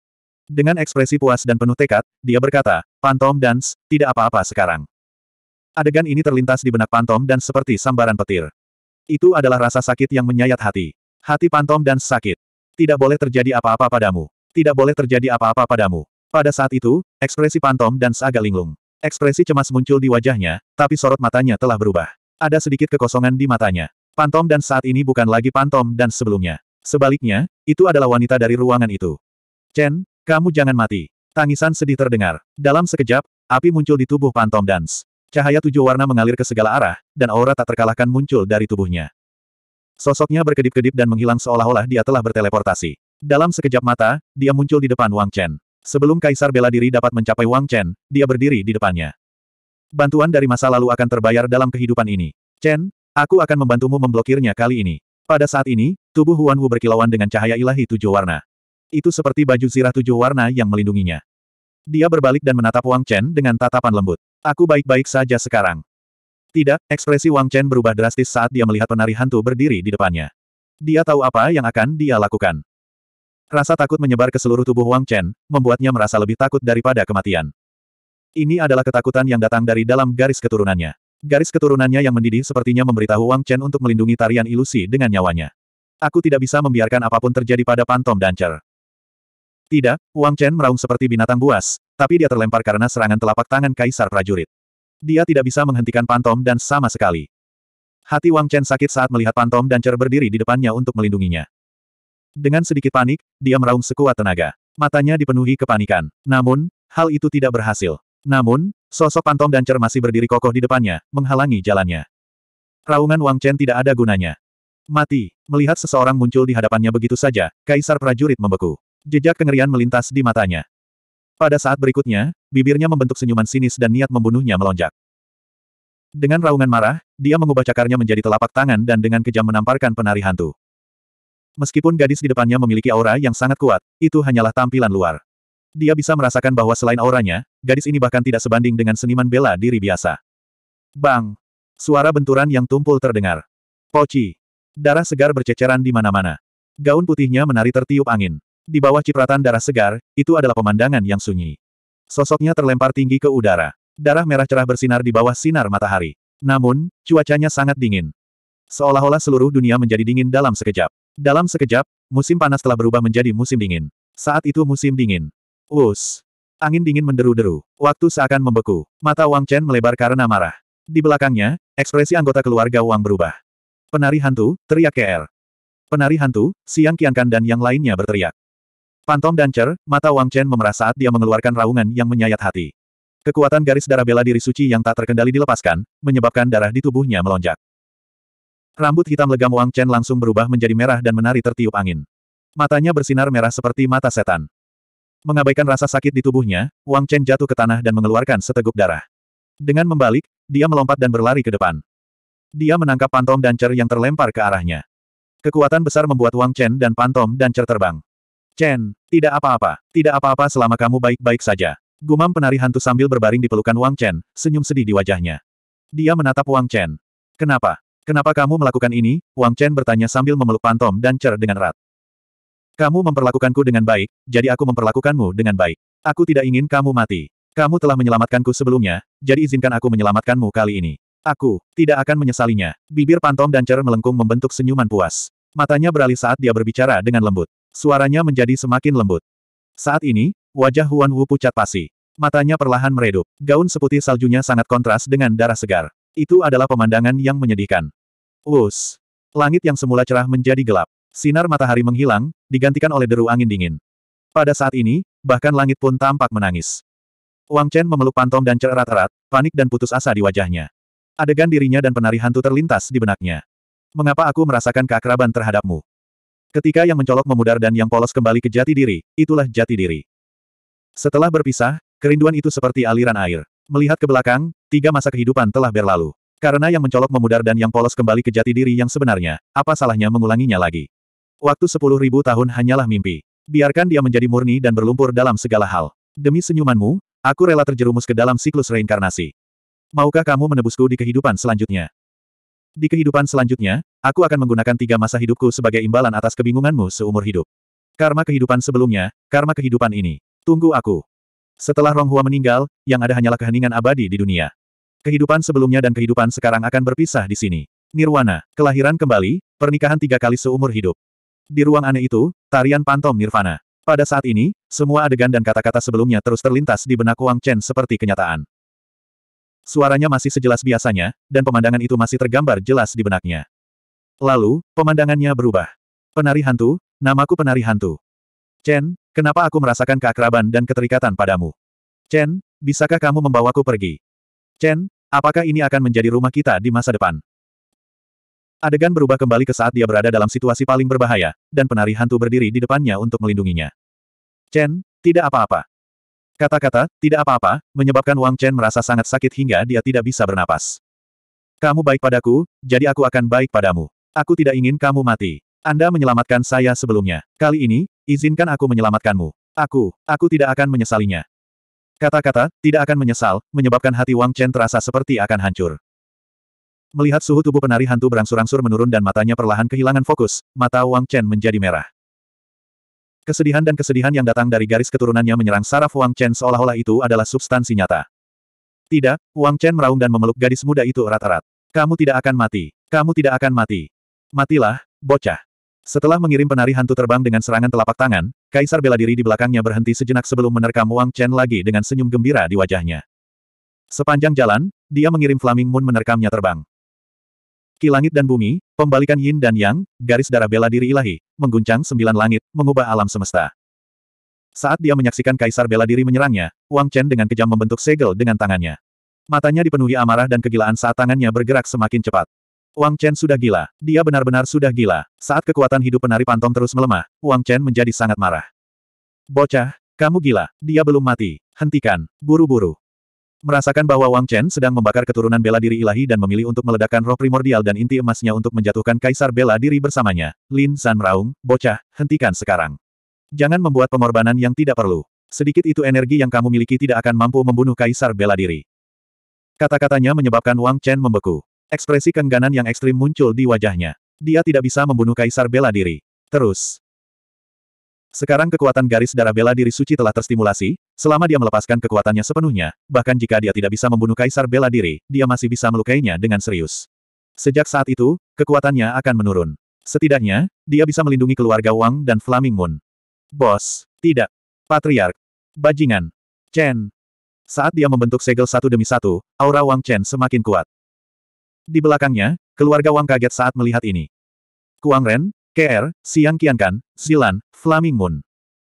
Dengan ekspresi puas dan penuh tekad, dia berkata, Pantom Dance, tidak apa-apa sekarang. Adegan ini terlintas di benak Pantom dan seperti sambaran petir. Itu adalah rasa sakit yang menyayat hati. Hati Pantom dan sakit. Tidak boleh terjadi apa-apa padamu. Tidak boleh terjadi apa-apa padamu. Pada saat itu, ekspresi Pantom dan seagak linglung. Ekspresi cemas muncul di wajahnya, tapi sorot matanya telah berubah. Ada sedikit kekosongan di matanya. Pantom dan saat ini bukan lagi Pantom dan sebelumnya. Sebaliknya, itu adalah wanita dari ruangan itu. Chen, kamu jangan mati. Tangisan sedih terdengar. Dalam sekejap, api muncul di tubuh Pantom Dance. Cahaya tujuh warna mengalir ke segala arah, dan aura tak terkalahkan muncul dari tubuhnya. Sosoknya berkedip-kedip dan menghilang seolah-olah dia telah berteleportasi. Dalam sekejap mata, dia muncul di depan Wang Chen. Sebelum Kaisar bela diri dapat mencapai Wang Chen, dia berdiri di depannya. Bantuan dari masa lalu akan terbayar dalam kehidupan ini. Chen, aku akan membantumu memblokirnya kali ini. Pada saat ini, tubuh Huan Wu berkilauan dengan cahaya ilahi tujuh warna. Itu seperti baju zirah tujuh warna yang melindunginya. Dia berbalik dan menatap Wang Chen dengan tatapan lembut. Aku baik-baik saja sekarang. Tidak, ekspresi Wang Chen berubah drastis saat dia melihat penari hantu berdiri di depannya. Dia tahu apa yang akan dia lakukan. Rasa takut menyebar ke seluruh tubuh Wang Chen, membuatnya merasa lebih takut daripada kematian. Ini adalah ketakutan yang datang dari dalam garis keturunannya. Garis keturunannya yang mendidih sepertinya memberitahu Wang Chen untuk melindungi tarian ilusi dengan nyawanya. Aku tidak bisa membiarkan apapun terjadi pada Pantom Dancer. Tidak, Wang Chen meraung seperti binatang buas, tapi dia terlempar karena serangan telapak tangan kaisar prajurit. Dia tidak bisa menghentikan Pantom dan sama sekali. Hati Wang Chen sakit saat melihat Pantom dan Cer berdiri di depannya untuk melindunginya. Dengan sedikit panik, dia meraung sekuat tenaga. Matanya dipenuhi kepanikan. Namun, hal itu tidak berhasil. Namun, sosok Pantom dan Cer masih berdiri kokoh di depannya, menghalangi jalannya. Raungan Wang Chen tidak ada gunanya. Mati. Melihat seseorang muncul di hadapannya begitu saja, kaisar prajurit membeku. Jejak kengerian melintas di matanya. Pada saat berikutnya, bibirnya membentuk senyuman sinis dan niat membunuhnya melonjak. Dengan raungan marah, dia mengubah cakarnya menjadi telapak tangan dan dengan kejam menamparkan penari hantu. Meskipun gadis di depannya memiliki aura yang sangat kuat, itu hanyalah tampilan luar. Dia bisa merasakan bahwa selain auranya, gadis ini bahkan tidak sebanding dengan seniman bela diri biasa. Bang! Suara benturan yang tumpul terdengar. Poci! Darah segar berceceran di mana-mana. Gaun putihnya menari tertiup angin. Di bawah cipratan darah segar, itu adalah pemandangan yang sunyi. Sosoknya terlempar tinggi ke udara. Darah merah cerah bersinar di bawah sinar matahari. Namun, cuacanya sangat dingin. Seolah-olah seluruh dunia menjadi dingin dalam sekejap. Dalam sekejap, musim panas telah berubah menjadi musim dingin. Saat itu musim dingin. Us. Angin dingin menderu-deru. Waktu seakan membeku. Mata Wang Chen melebar karena marah. Di belakangnya, ekspresi anggota keluarga Wang berubah. Penari hantu, teriak KR. Penari hantu, Siang kiangkan dan yang lainnya berteriak. Phantom Dancer, mata Wang Chen memerah saat dia mengeluarkan raungan yang menyayat hati. Kekuatan garis darah bela diri suci yang tak terkendali dilepaskan, menyebabkan darah di tubuhnya melonjak. Rambut hitam legam Wang Chen langsung berubah menjadi merah dan menari tertiup angin. Matanya bersinar merah seperti mata setan. Mengabaikan rasa sakit di tubuhnya, Wang Chen jatuh ke tanah dan mengeluarkan seteguk darah. Dengan membalik, dia melompat dan berlari ke depan. Dia menangkap Pantom Dancer yang terlempar ke arahnya. Kekuatan besar membuat Wang Chen dan Pantom Dancer terbang. Chen, tidak apa-apa, tidak apa-apa selama kamu baik-baik saja. Gumam penari hantu sambil berbaring di pelukan Wang Chen, senyum sedih di wajahnya. Dia menatap Wang Chen. Kenapa? Kenapa kamu melakukan ini? Wang Chen bertanya sambil memeluk Pantom dan cer dengan erat. Kamu memperlakukanku dengan baik, jadi aku memperlakukanmu dengan baik. Aku tidak ingin kamu mati. Kamu telah menyelamatkanku sebelumnya, jadi izinkan aku menyelamatkanmu kali ini. Aku tidak akan menyesalinya. Bibir Pantom dan cer melengkung membentuk senyuman puas. Matanya beralih saat dia berbicara dengan lembut. Suaranya menjadi semakin lembut. Saat ini, wajah Huan Wu pucat pasi. Matanya perlahan meredup. Gaun seputih saljunya sangat kontras dengan darah segar. Itu adalah pemandangan yang menyedihkan. Wus. Langit yang semula cerah menjadi gelap. Sinar matahari menghilang, digantikan oleh deru angin dingin. Pada saat ini, bahkan langit pun tampak menangis. Wang Chen memeluk Pantom dan cererat erat panik dan putus asa di wajahnya. Adegan dirinya dan penari hantu terlintas di benaknya. Mengapa aku merasakan keakraban terhadapmu? Ketika yang mencolok memudar dan yang polos kembali ke jati diri, itulah jati diri. Setelah berpisah, kerinduan itu seperti aliran air. Melihat ke belakang, tiga masa kehidupan telah berlalu. Karena yang mencolok memudar dan yang polos kembali ke jati diri yang sebenarnya, apa salahnya mengulanginya lagi? Waktu sepuluh ribu tahun hanyalah mimpi. Biarkan dia menjadi murni dan berlumpur dalam segala hal. Demi senyumanmu, aku rela terjerumus ke dalam siklus reinkarnasi. Maukah kamu menebusku di kehidupan selanjutnya? Di kehidupan selanjutnya, Aku akan menggunakan tiga masa hidupku sebagai imbalan atas kebingunganmu seumur hidup. Karma kehidupan sebelumnya, karma kehidupan ini. Tunggu aku. Setelah Ronghua meninggal, yang ada hanyalah keheningan abadi di dunia. Kehidupan sebelumnya dan kehidupan sekarang akan berpisah di sini. Nirwana, kelahiran kembali, pernikahan tiga kali seumur hidup. Di ruang aneh itu, tarian pantom Nirvana. Pada saat ini, semua adegan dan kata-kata sebelumnya terus terlintas di benak Wang Chen seperti kenyataan. Suaranya masih sejelas biasanya, dan pemandangan itu masih tergambar jelas di benaknya. Lalu, pemandangannya berubah. Penari hantu, namaku penari hantu. Chen, kenapa aku merasakan keakraban dan keterikatan padamu? Chen, bisakah kamu membawaku pergi? Chen, apakah ini akan menjadi rumah kita di masa depan? Adegan berubah kembali ke saat dia berada dalam situasi paling berbahaya, dan penari hantu berdiri di depannya untuk melindunginya. Chen, tidak apa-apa. Kata-kata, tidak apa-apa, menyebabkan Wang Chen merasa sangat sakit hingga dia tidak bisa bernapas. Kamu baik padaku, jadi aku akan baik padamu. Aku tidak ingin kamu mati. Anda menyelamatkan saya sebelumnya. Kali ini, izinkan aku menyelamatkanmu. Aku, aku tidak akan menyesalinya. Kata-kata, tidak akan menyesal, menyebabkan hati Wang Chen terasa seperti akan hancur. Melihat suhu tubuh penari hantu berangsur-angsur menurun dan matanya perlahan kehilangan fokus, mata Wang Chen menjadi merah. Kesedihan dan kesedihan yang datang dari garis keturunannya menyerang saraf Wang Chen seolah-olah itu adalah substansi nyata. Tidak, Wang Chen meraung dan memeluk gadis muda itu erat-erat. Kamu tidak akan mati. Kamu tidak akan mati. Matilah, bocah. Setelah mengirim penari hantu terbang dengan serangan telapak tangan, Kaisar bela diri di belakangnya berhenti sejenak sebelum menerkam Wang Chen lagi dengan senyum gembira di wajahnya. Sepanjang jalan, dia mengirim Flaming Moon menerkamnya terbang. Ki dan bumi, pembalikan yin dan yang, garis darah bela diri ilahi, mengguncang sembilan langit, mengubah alam semesta. Saat dia menyaksikan Kaisar bela diri menyerangnya, Wang Chen dengan kejam membentuk segel dengan tangannya. Matanya dipenuhi amarah dan kegilaan saat tangannya bergerak semakin cepat. Wang Chen sudah gila. Dia benar-benar sudah gila. Saat kekuatan hidup penari pantong terus melemah, Wang Chen menjadi sangat marah. Bocah, kamu gila. Dia belum mati. Hentikan. Buru-buru. Merasakan bahwa Wang Chen sedang membakar keturunan bela diri ilahi dan memilih untuk meledakkan roh primordial dan inti emasnya untuk menjatuhkan kaisar bela diri bersamanya. Lin San meraung, bocah, hentikan sekarang. Jangan membuat pengorbanan yang tidak perlu. Sedikit itu energi yang kamu miliki tidak akan mampu membunuh kaisar bela diri. Kata-katanya menyebabkan Wang Chen membeku. Ekspresi kengganan yang ekstrim muncul di wajahnya. Dia tidak bisa membunuh kaisar bela diri. Terus. Sekarang kekuatan garis darah bela diri suci telah terstimulasi, selama dia melepaskan kekuatannya sepenuhnya, bahkan jika dia tidak bisa membunuh kaisar bela diri, dia masih bisa melukainya dengan serius. Sejak saat itu, kekuatannya akan menurun. Setidaknya, dia bisa melindungi keluarga Wang dan Flaming Moon. Bos. Tidak. Patriark. Bajingan. Chen. Saat dia membentuk segel satu demi satu, aura Wang Chen semakin kuat. Di belakangnya, keluarga Wang kaget saat melihat ini. Kuang Ren, KR, Siang Qiankan, Zilan, Flaming Moon.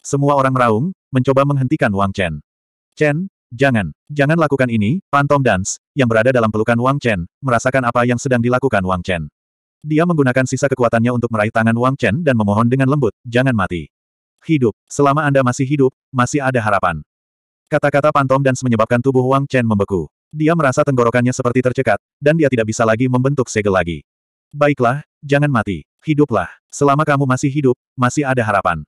Semua orang meraung, mencoba menghentikan Wang Chen. Chen, jangan, jangan lakukan ini, Phantom Dance, yang berada dalam pelukan Wang Chen, merasakan apa yang sedang dilakukan Wang Chen. Dia menggunakan sisa kekuatannya untuk meraih tangan Wang Chen dan memohon dengan lembut, jangan mati. Hidup, selama Anda masih hidup, masih ada harapan. Kata-kata Pantom Dance menyebabkan tubuh Wang Chen membeku. Dia merasa tenggorokannya seperti tercekat, dan dia tidak bisa lagi membentuk segel lagi. Baiklah, jangan mati. Hiduplah. Selama kamu masih hidup, masih ada harapan.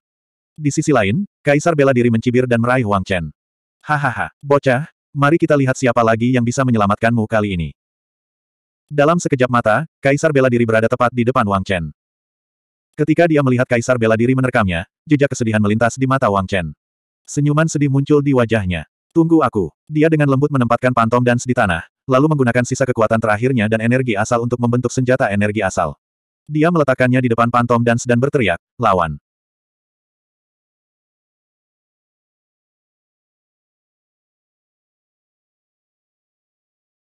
Di sisi lain, Kaisar bela diri mencibir dan meraih Wang Chen. Hahaha, bocah, mari kita lihat siapa lagi yang bisa menyelamatkanmu kali ini. Dalam sekejap mata, Kaisar bela diri berada tepat di depan Wang Chen. Ketika dia melihat Kaisar bela diri menerkamnya, jejak kesedihan melintas di mata Wang Chen. Senyuman sedih muncul di wajahnya. Tunggu aku. Dia dengan lembut menempatkan pantom dance di tanah, lalu menggunakan sisa kekuatan terakhirnya dan energi asal untuk membentuk senjata energi asal. Dia meletakkannya di depan pantom dance dan berteriak, lawan.